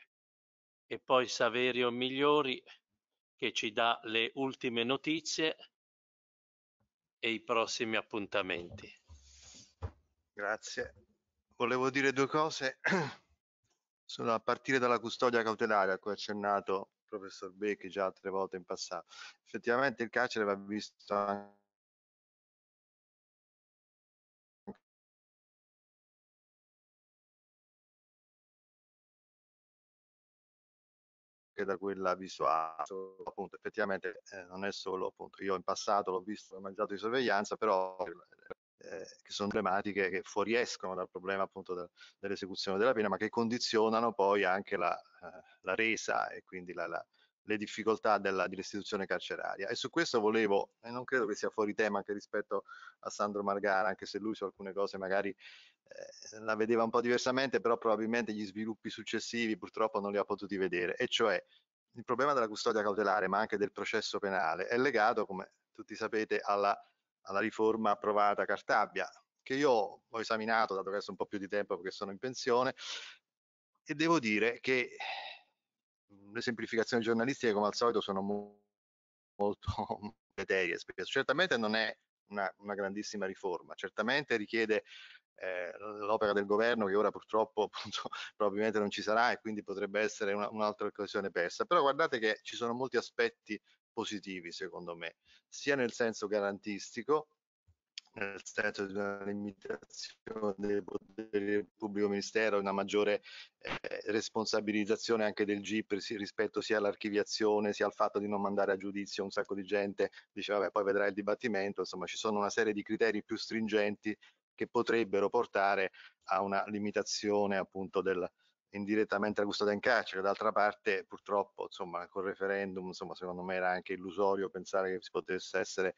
e poi Saverio Migliori che ci dà le ultime notizie e i prossimi appuntamenti. Grazie. Volevo dire due cose, sono a partire dalla custodia cautelare a cui ha accennato il professor Becchi già altre volte in passato. Effettivamente il carcere va visto anche da quella visuale. Appunto, effettivamente eh, non è solo appunto, io in passato l'ho visto, ho mangiato di sorveglianza, però eh, che sono problematiche che fuoriescono dal problema appunto de, dell'esecuzione della pena, ma che condizionano poi anche la, eh, la resa e quindi la, la, le difficoltà della, di restituzione carceraria. E su questo volevo, e non credo che sia fuori tema anche rispetto a Sandro Margara, anche se lui su alcune cose magari eh, la vedeva un po' diversamente, però probabilmente gli sviluppi successivi purtroppo non li ha potuti vedere, e cioè il problema della custodia cautelare, ma anche del processo penale, è legato, come tutti sapete, alla alla riforma approvata a Cartabia, che io ho esaminato, dato che adesso un po' più di tempo perché sono in pensione, e devo dire che mhmm, le semplificazioni giornalistiche, come al solito, sono molto, molto materie. Certamente non è una, una grandissima riforma, certamente richiede eh, l'opera del governo che ora purtroppo appunto, probabilmente non ci sarà e quindi potrebbe essere un'altra occasione persa. Però guardate che ci sono molti aspetti positivi secondo me, sia nel senso garantistico, nel senso di una limitazione dei poteri del pubblico ministero, una maggiore eh, responsabilizzazione anche del GIP rispetto sia all'archiviazione sia al fatto di non mandare a giudizio un sacco di gente, dice vabbè poi vedrà il dibattimento, insomma ci sono una serie di criteri più stringenti che potrebbero portare a una limitazione appunto del, indirettamente la custodia in carcere, d'altra parte purtroppo insomma col referendum insomma secondo me era anche illusorio pensare che si potesse essere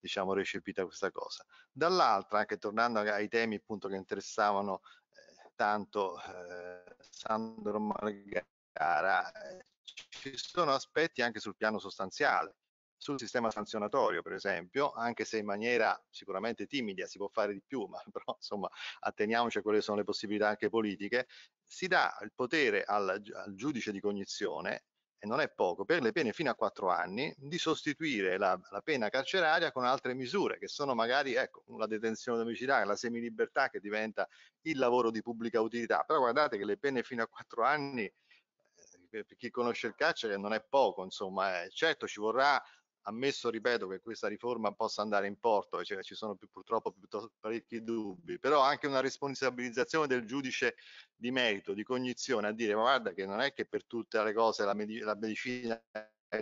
diciamo recepita questa cosa. Dall'altra anche tornando ai temi appunto che interessavano eh, tanto eh, Sandro Margara, eh, ci sono aspetti anche sul piano sostanziale sul sistema sanzionatorio, per esempio, anche se in maniera sicuramente timida si può fare di più, ma però insomma atteniamoci a quelle che sono le possibilità anche politiche, si dà il potere al, al giudice di cognizione e non è poco, per le pene fino a quattro anni, di sostituire la, la, pena carceraria con altre misure che sono magari ecco, la detenzione domiciliare, la semilibertà che diventa il lavoro di pubblica utilità. Però guardate che le pene fino a quattro anni, eh, per chi conosce il carcere, non è poco, insomma, eh. certo ci vorrà ammesso, ripeto, che questa riforma possa andare in porto, cioè, ci sono più, purtroppo parecchi dubbi, però anche una responsabilizzazione del giudice di merito, di cognizione, a dire ma guarda che non è che per tutte le cose la, medic la medicina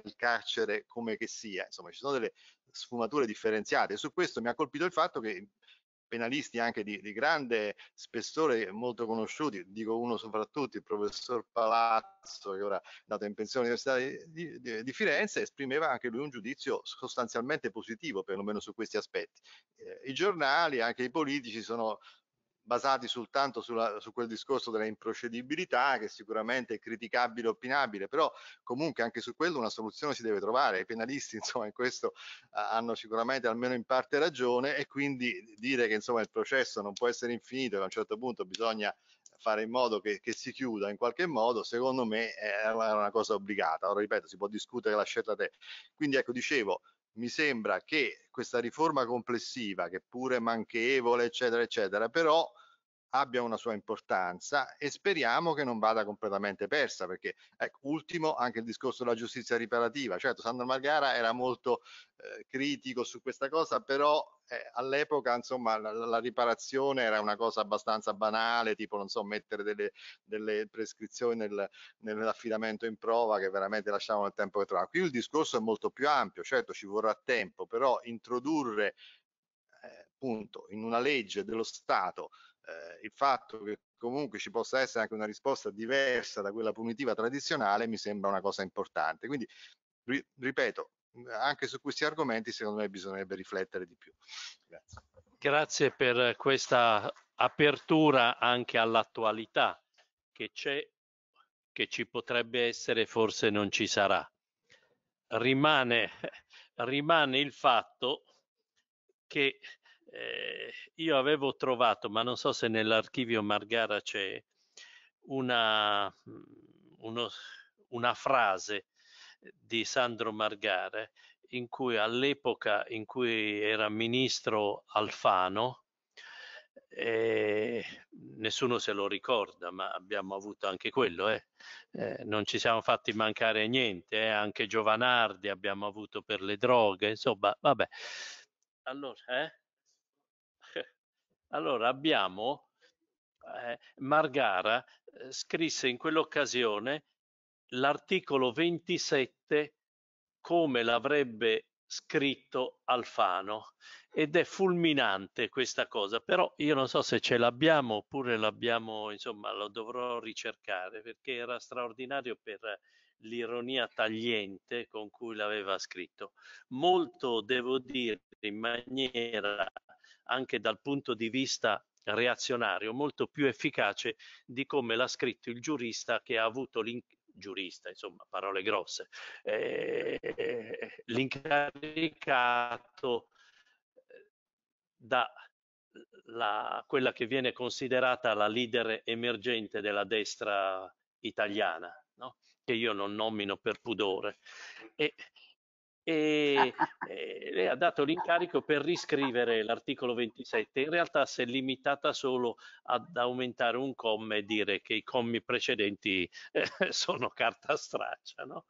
il carcere come che sia, insomma ci sono delle sfumature differenziate. Su questo mi ha colpito il fatto che penalisti anche di, di, grande spessore, molto conosciuti, dico uno soprattutto, il professor Palazzo, che ora è andato in pensione all'Università di, di, di, Firenze, esprimeva anche lui un giudizio sostanzialmente positivo, perlomeno su questi aspetti. Eh, I giornali, anche i politici, sono basati soltanto sulla, su quel discorso della improcedibilità che sicuramente è criticabile e opinabile, però comunque anche su quello una soluzione si deve trovare. I penalisti insomma in questo uh, hanno sicuramente almeno in parte ragione e quindi dire che insomma il processo non può essere infinito, che a un certo punto bisogna fare in modo che, che si chiuda in qualche modo, secondo me è una, cosa obbligata. Ora ripeto, si può discutere, la scelta te. Quindi ecco, dicevo, mi sembra che questa riforma complessiva, che pure manchevole, eccetera, eccetera, però abbia una sua importanza e speriamo che non vada completamente persa perché ecco, ultimo anche il discorso della giustizia riparativa certo Sandro Margara era molto eh, critico su questa cosa però eh, all'epoca insomma la, la, riparazione era una cosa abbastanza banale tipo non so mettere delle, delle prescrizioni nel, nell'affidamento in prova che veramente lasciavano il tempo che trovavano qui il discorso è molto più ampio certo ci vorrà tempo però introdurre eh, appunto in una legge dello Stato eh, il fatto che comunque ci possa essere anche una risposta diversa da quella punitiva tradizionale mi sembra una cosa importante. Quindi, ri ripeto, mm, anche su questi argomenti secondo me bisognerebbe riflettere di più. Grazie, Grazie per questa apertura anche all'attualità che c'è, che ci potrebbe essere, forse non ci sarà. Rimane, rimane il fatto che eh, io avevo trovato, ma non so se nell'archivio Margara c'è, una, mm, uno, una frase di Sandro Margare in cui all'epoca in cui era ministro Alfano, eh, nessuno se lo ricorda, ma abbiamo avuto anche quello, eh. Eh, non ci siamo fatti mancare niente, eh, anche Giovanardi abbiamo avuto per le droghe, insomma, vabbè. Allora, eh? Allora abbiamo eh, Margara eh, scrisse in quell'occasione l'articolo 27 come l'avrebbe scritto Alfano ed è fulminante questa cosa però io non so se ce l'abbiamo oppure l'abbiamo insomma lo dovrò ricercare perché era straordinario per l'ironia tagliente con cui l'aveva scritto molto devo dire in maniera anche dal punto di vista reazionario molto più efficace di come l'ha scritto il giurista che ha avuto giurista, insomma, parole grosse, eh, l'incaricato eh, da la, quella che viene considerata la leader emergente della destra italiana, no? che io non nomino per pudore. E e, e le ha dato l'incarico per riscrivere l'articolo 27. In realtà si è limitata solo ad aumentare un comma e dire che i commi precedenti eh, sono carta straccia. No?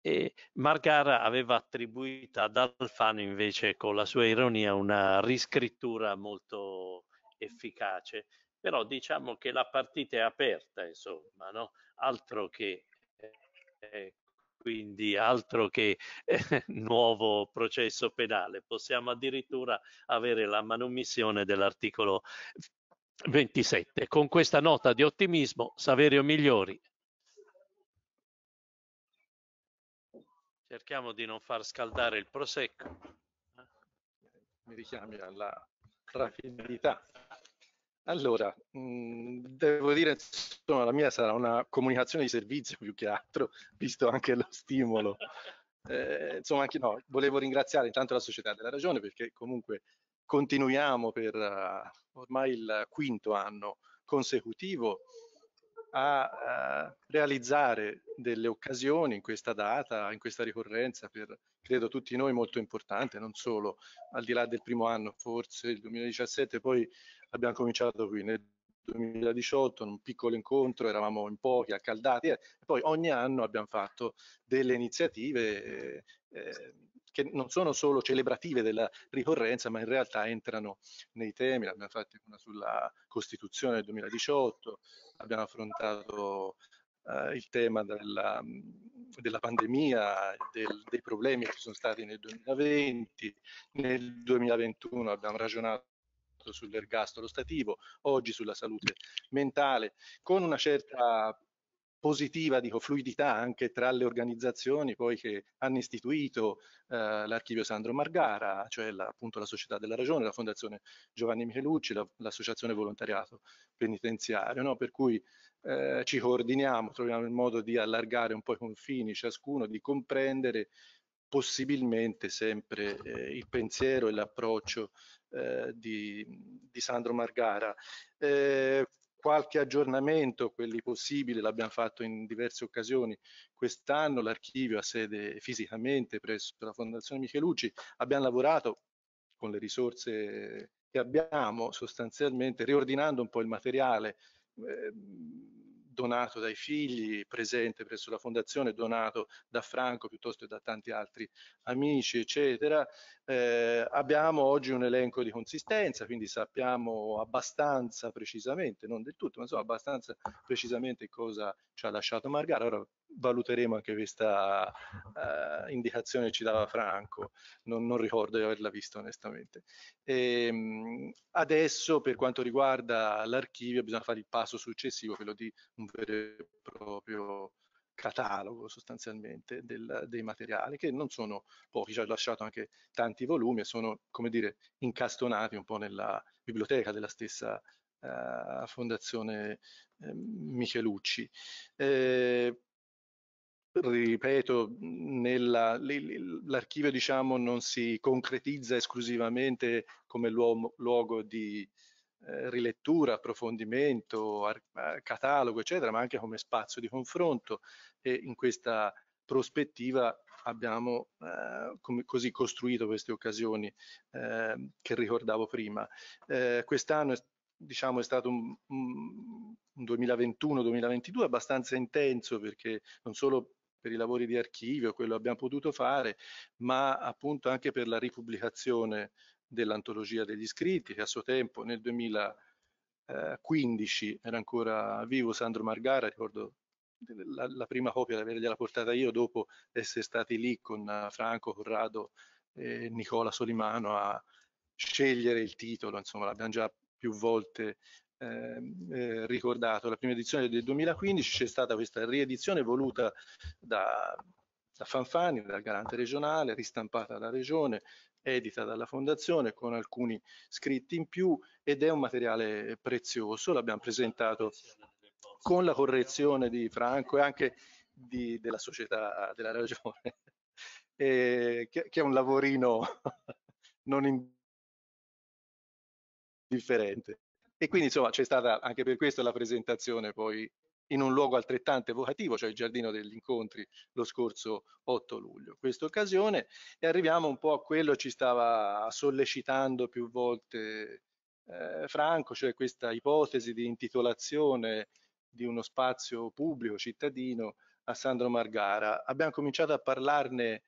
E Margara aveva attribuito ad Alfano invece con la sua ironia una riscrittura molto efficace, però diciamo che la partita è aperta, insomma, no? altro che eh, quindi altro che eh, nuovo processo penale, possiamo addirittura avere la manomissione dell'articolo 27. Con questa nota di ottimismo, Saverio Migliori. Cerchiamo di non far scaldare il prosecco. Mi richiami alla raffinatità. Allora, mh, mm, devo dire, insomma, la mia sarà una comunicazione di servizio più che altro, visto anche lo stimolo. Eh, insomma, anche no, volevo ringraziare intanto la Società della Ragione perché comunque continuiamo per uh, ormai il quinto anno consecutivo a uh, realizzare delle occasioni in questa data, in questa ricorrenza per credo tutti noi molto importante, non solo al di là del primo anno, forse il 2017, poi abbiamo cominciato qui nel 2018 in un piccolo incontro, eravamo in pochi, accaldati, eh, e poi ogni anno abbiamo fatto delle iniziative eh, eh, che non sono solo celebrative della ricorrenza, ma in realtà entrano nei temi, l'abbiamo fatta una sulla Costituzione del 2018, abbiamo affrontato eh, il tema della, della pandemia, del, dei problemi che ci sono stati nel 2020, nel 2021 abbiamo ragionato fatto sull'ergastolo stativo, oggi sulla salute mentale, con una certa positiva, dico fluidità anche tra le organizzazioni poi che hanno istituito eh, l'archivio Sandro Margara, cioè la, appunto la Società della Ragione, la Fondazione Giovanni Michelucci, l'Associazione Volontariato Penitenziario, no? per cui eh, ci coordiniamo, troviamo il modo di allargare un po' i confini ciascuno, di comprendere possibilmente sempre eh, il pensiero e l'approccio eh, di, di, Sandro Margara. Eh, qualche aggiornamento, quelli possibili, l'abbiamo fatto in diverse occasioni quest'anno, l'archivio ha sede fisicamente presso la Fondazione Michelucci, abbiamo lavorato con le risorse che abbiamo sostanzialmente riordinando un po' il materiale, eh, donato dai figli, presente presso la fondazione, donato da Franco piuttosto che da tanti altri amici, eccetera. Eh, abbiamo oggi un elenco di consistenza, quindi sappiamo abbastanza precisamente, non del tutto, ma insomma abbastanza precisamente cosa ci ha lasciato Margara. Ora valuteremo anche questa uh, indicazione ci dava Franco, non, non, ricordo di averla vista onestamente. E, ehm, adesso per quanto riguarda l'archivio bisogna fare il passo successivo, quello di un vero e proprio catalogo sostanzialmente del, dei materiali che non sono pochi, ci ha lasciato anche tanti volumi e sono come dire incastonati un po' nella biblioteca della stessa uh, fondazione eh, Michelucci. Eh, ripeto, l'archivio diciamo, non si concretizza esclusivamente come luogo di eh, rilettura, approfondimento, eh, catalogo, eccetera, ma anche come spazio di confronto e in questa prospettiva abbiamo eh, come, così costruito queste occasioni eh, che ricordavo prima. Eh, quest'anno diciamo, è stato un, un 2021-2022 abbastanza intenso perché non solo per i lavori di archivio, quello abbiamo potuto fare, ma appunto anche per la ripubblicazione dell'antologia degli iscritti che a suo tempo nel 2015 eh, era ancora vivo Sandro Margara, ricordo la, la prima copia di avergliela portata io dopo essere stati lì con eh, Franco, Corrado e Nicola Solimano a scegliere il titolo, insomma l'abbiamo già più volte Ehm, eh, ricordato, la prima edizione del 2015 c'è stata questa riedizione voluta da, da Fanfani, dal garante regionale, ristampata dalla regione, edita dalla fondazione con alcuni scritti in più ed è un materiale prezioso, l'abbiamo presentato con la correzione di Franco e anche di, della società della regione, e, che, che, è un lavorino non indifferente. E quindi insomma c'è stata anche per questo la presentazione poi in un luogo altrettanto evocativo, cioè il Giardino degli Incontri, lo scorso 8 luglio. Questa occasione e arriviamo un po' a quello che ci stava sollecitando più volte eh, Franco, cioè questa ipotesi di intitolazione di uno spazio pubblico cittadino a Sandro Margara. Abbiamo cominciato a parlarne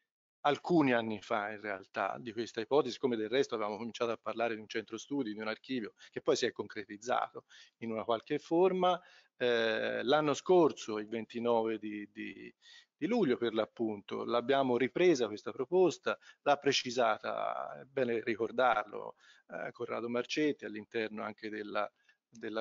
alcuni anni fa in realtà di questa ipotesi, come del resto avevamo cominciato a parlare di un centro studi, di un archivio, che poi si è concretizzato in una qualche forma. Eh, l'anno scorso, il 29 di, di, di luglio per l'appunto, l'abbiamo ripresa questa proposta, l'ha precisata, è bene ricordarlo, eh, Corrado Marcetti all'interno anche della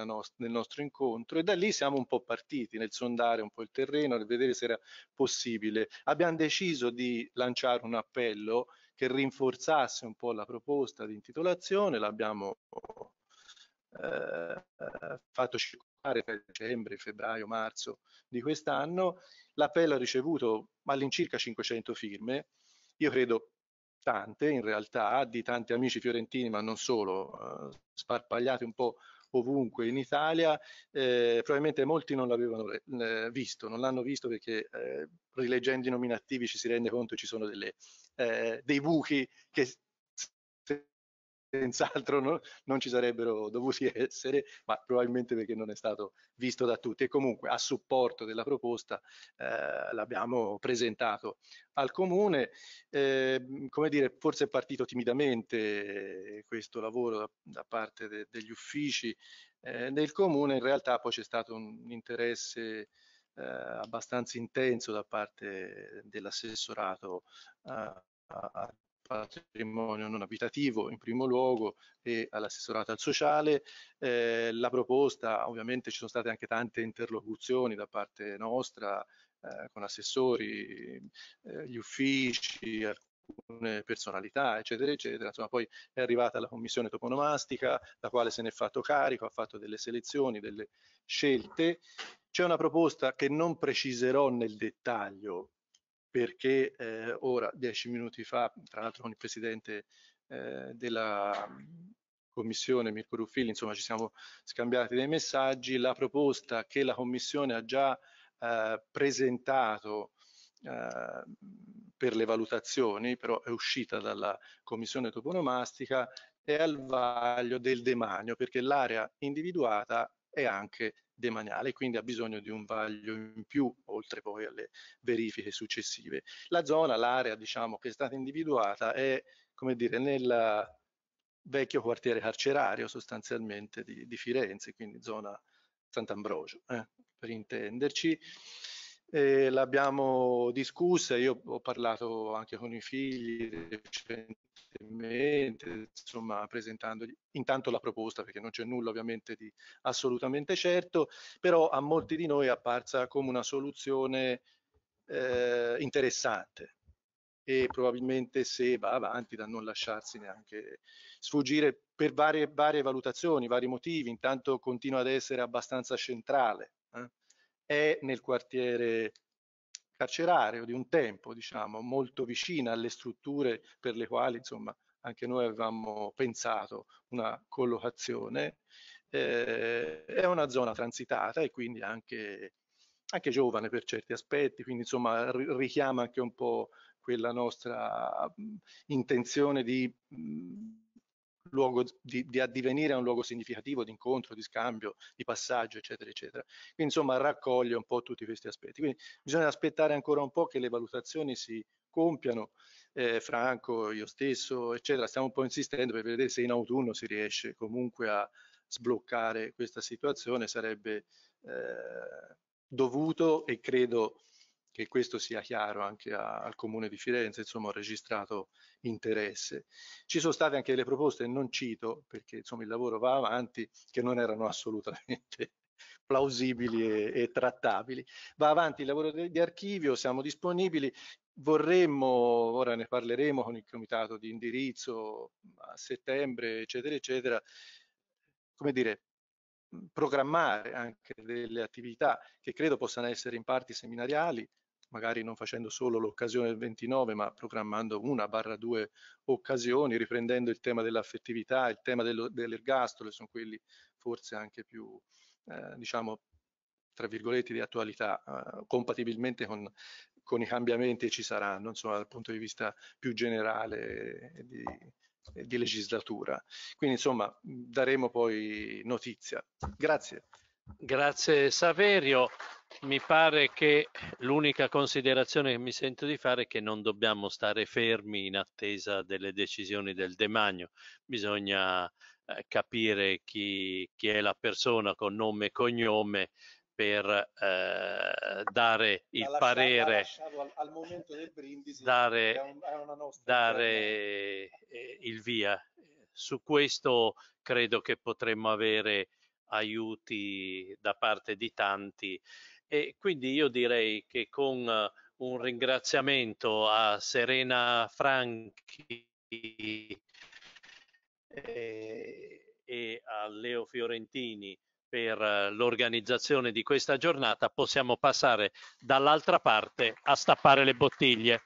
nost del nostro incontro e da lì siamo un po' partiti nel sondare un po' il terreno, nel vedere se era possibile. Abbiamo deciso di lanciare un appello che rinforzasse un po' la proposta di intitolazione, l'abbiamo eh, fatto circolare per dicembre, febbraio, marzo di quest'anno. L'appello ha ricevuto all'incirca 500 firme, io credo tante in realtà, di tanti amici fiorentini, ma non solo, eh, sparpagliati un po' ovunque in Italia, eh, probabilmente molti non l'avevano eh, visto, non l'hanno visto perché eh, rileggendo i nominativi ci si rende conto che ci sono delle, eh, dei buchi che senz'altro no, non ci sarebbero dovuti essere, ma probabilmente perché non è stato visto da tutti. E comunque a supporto della proposta eh, l'abbiamo presentato al Comune. Eh, come dire, forse è partito timidamente eh, questo lavoro da, da parte de, degli uffici eh, del Comune, in realtà poi c'è stato un interesse eh, abbastanza intenso da parte dell'assessorato eh, a, patrimonio non abitativo in primo luogo e all'assessorato al sociale. Eh, la proposta, ovviamente ci sono state anche tante interlocuzioni da parte nostra eh, con assessori, eh, gli uffici, alcune personalità, eccetera, eccetera. Insomma, poi è arrivata la commissione toponomastica, la quale se ne è fatto carico, ha fatto delle selezioni, delle scelte. C'è una proposta che non preciserò nel dettaglio perché eh, ora, dieci minuti fa, tra l'altro con il Presidente eh, della mm, Commissione, Mirko Ruffilli, insomma ci siamo scambiati dei messaggi, la proposta che la Commissione ha già eh, presentato eh, per le valutazioni, però è uscita dalla Commissione toponomastica, è al vaglio del demanio perché l'area individuata e anche demaniale, quindi ha bisogno di un vaglio in più, oltre poi alle verifiche successive. La zona, l'area diciamo, che è stata individuata è come dire, nel vecchio quartiere carcerario sostanzialmente di, di Firenze, quindi zona Sant'Ambrogio, eh, per intenderci. Eh, l'abbiamo discussa, io ho parlato anche con i figli recentemente, insomma, presentandogli intanto la proposta, perché non c'è nulla ovviamente di assolutamente certo, però a molti di noi è apparsa come una soluzione eh, interessante e probabilmente se va avanti da non lasciarsi neanche sfuggire per varie, varie valutazioni, vari motivi, intanto continua ad essere abbastanza centrale, eh? è nel quartiere carcerario di un tempo, diciamo, molto vicina alle strutture per le quali insomma, anche noi avevamo pensato una collocazione. Eh, è una zona transitata e quindi anche, anche giovane per certi aspetti, quindi insomma richiama anche un po' quella nostra intenzione di luogo di, di addivenire a un luogo significativo di incontro, di scambio, di passaggio, eccetera, eccetera. Quindi insomma raccoglie un po' tutti questi aspetti. Quindi bisogna aspettare ancora un po' che le valutazioni si compiano, eh, Franco, io stesso, eccetera. Stiamo un po' insistendo per vedere se in autunno si riesce comunque a sbloccare questa situazione, sarebbe eh, dovuto e credo che questo sia chiaro anche a, al Comune di Firenze, insomma ho registrato interesse. Ci sono state anche le proposte, non cito perché insomma il lavoro va avanti, che non erano assolutamente plausibili e, e trattabili. Va avanti il lavoro di, di archivio, siamo disponibili, vorremmo, ora ne parleremo con il comitato di indirizzo a settembre, eccetera, eccetera, come dire, programmare anche delle attività che credo possano essere in parti seminariali, magari non facendo solo l'occasione del 29, ma programmando una barra due occasioni, riprendendo il tema dell'affettività, il tema dell'ergastolo, sono quelli forse anche più, eh, diciamo, tra virgolette, di attualità, eh, compatibilmente con, con, i cambiamenti che ci saranno, insomma, dal punto di vista più generale di, di legislatura. Quindi, insomma, daremo poi notizia. Grazie. Grazie Saverio. Mi pare che l'unica considerazione che mi sento di fare è che non dobbiamo stare fermi in attesa delle decisioni del demagno. Bisogna eh, capire chi, chi, è la persona con nome e cognome per eh, dare il lasciato, parere al, al, momento del brindisi dare, è un, è dare eh, il via su questo credo che potremmo avere aiuti da parte di tanti e quindi io direi che con eh, un ringraziamento a Serena Franchi eh, e a Leo Fiorentini per eh, l'organizzazione di questa giornata possiamo passare dall'altra parte a stappare le bottiglie.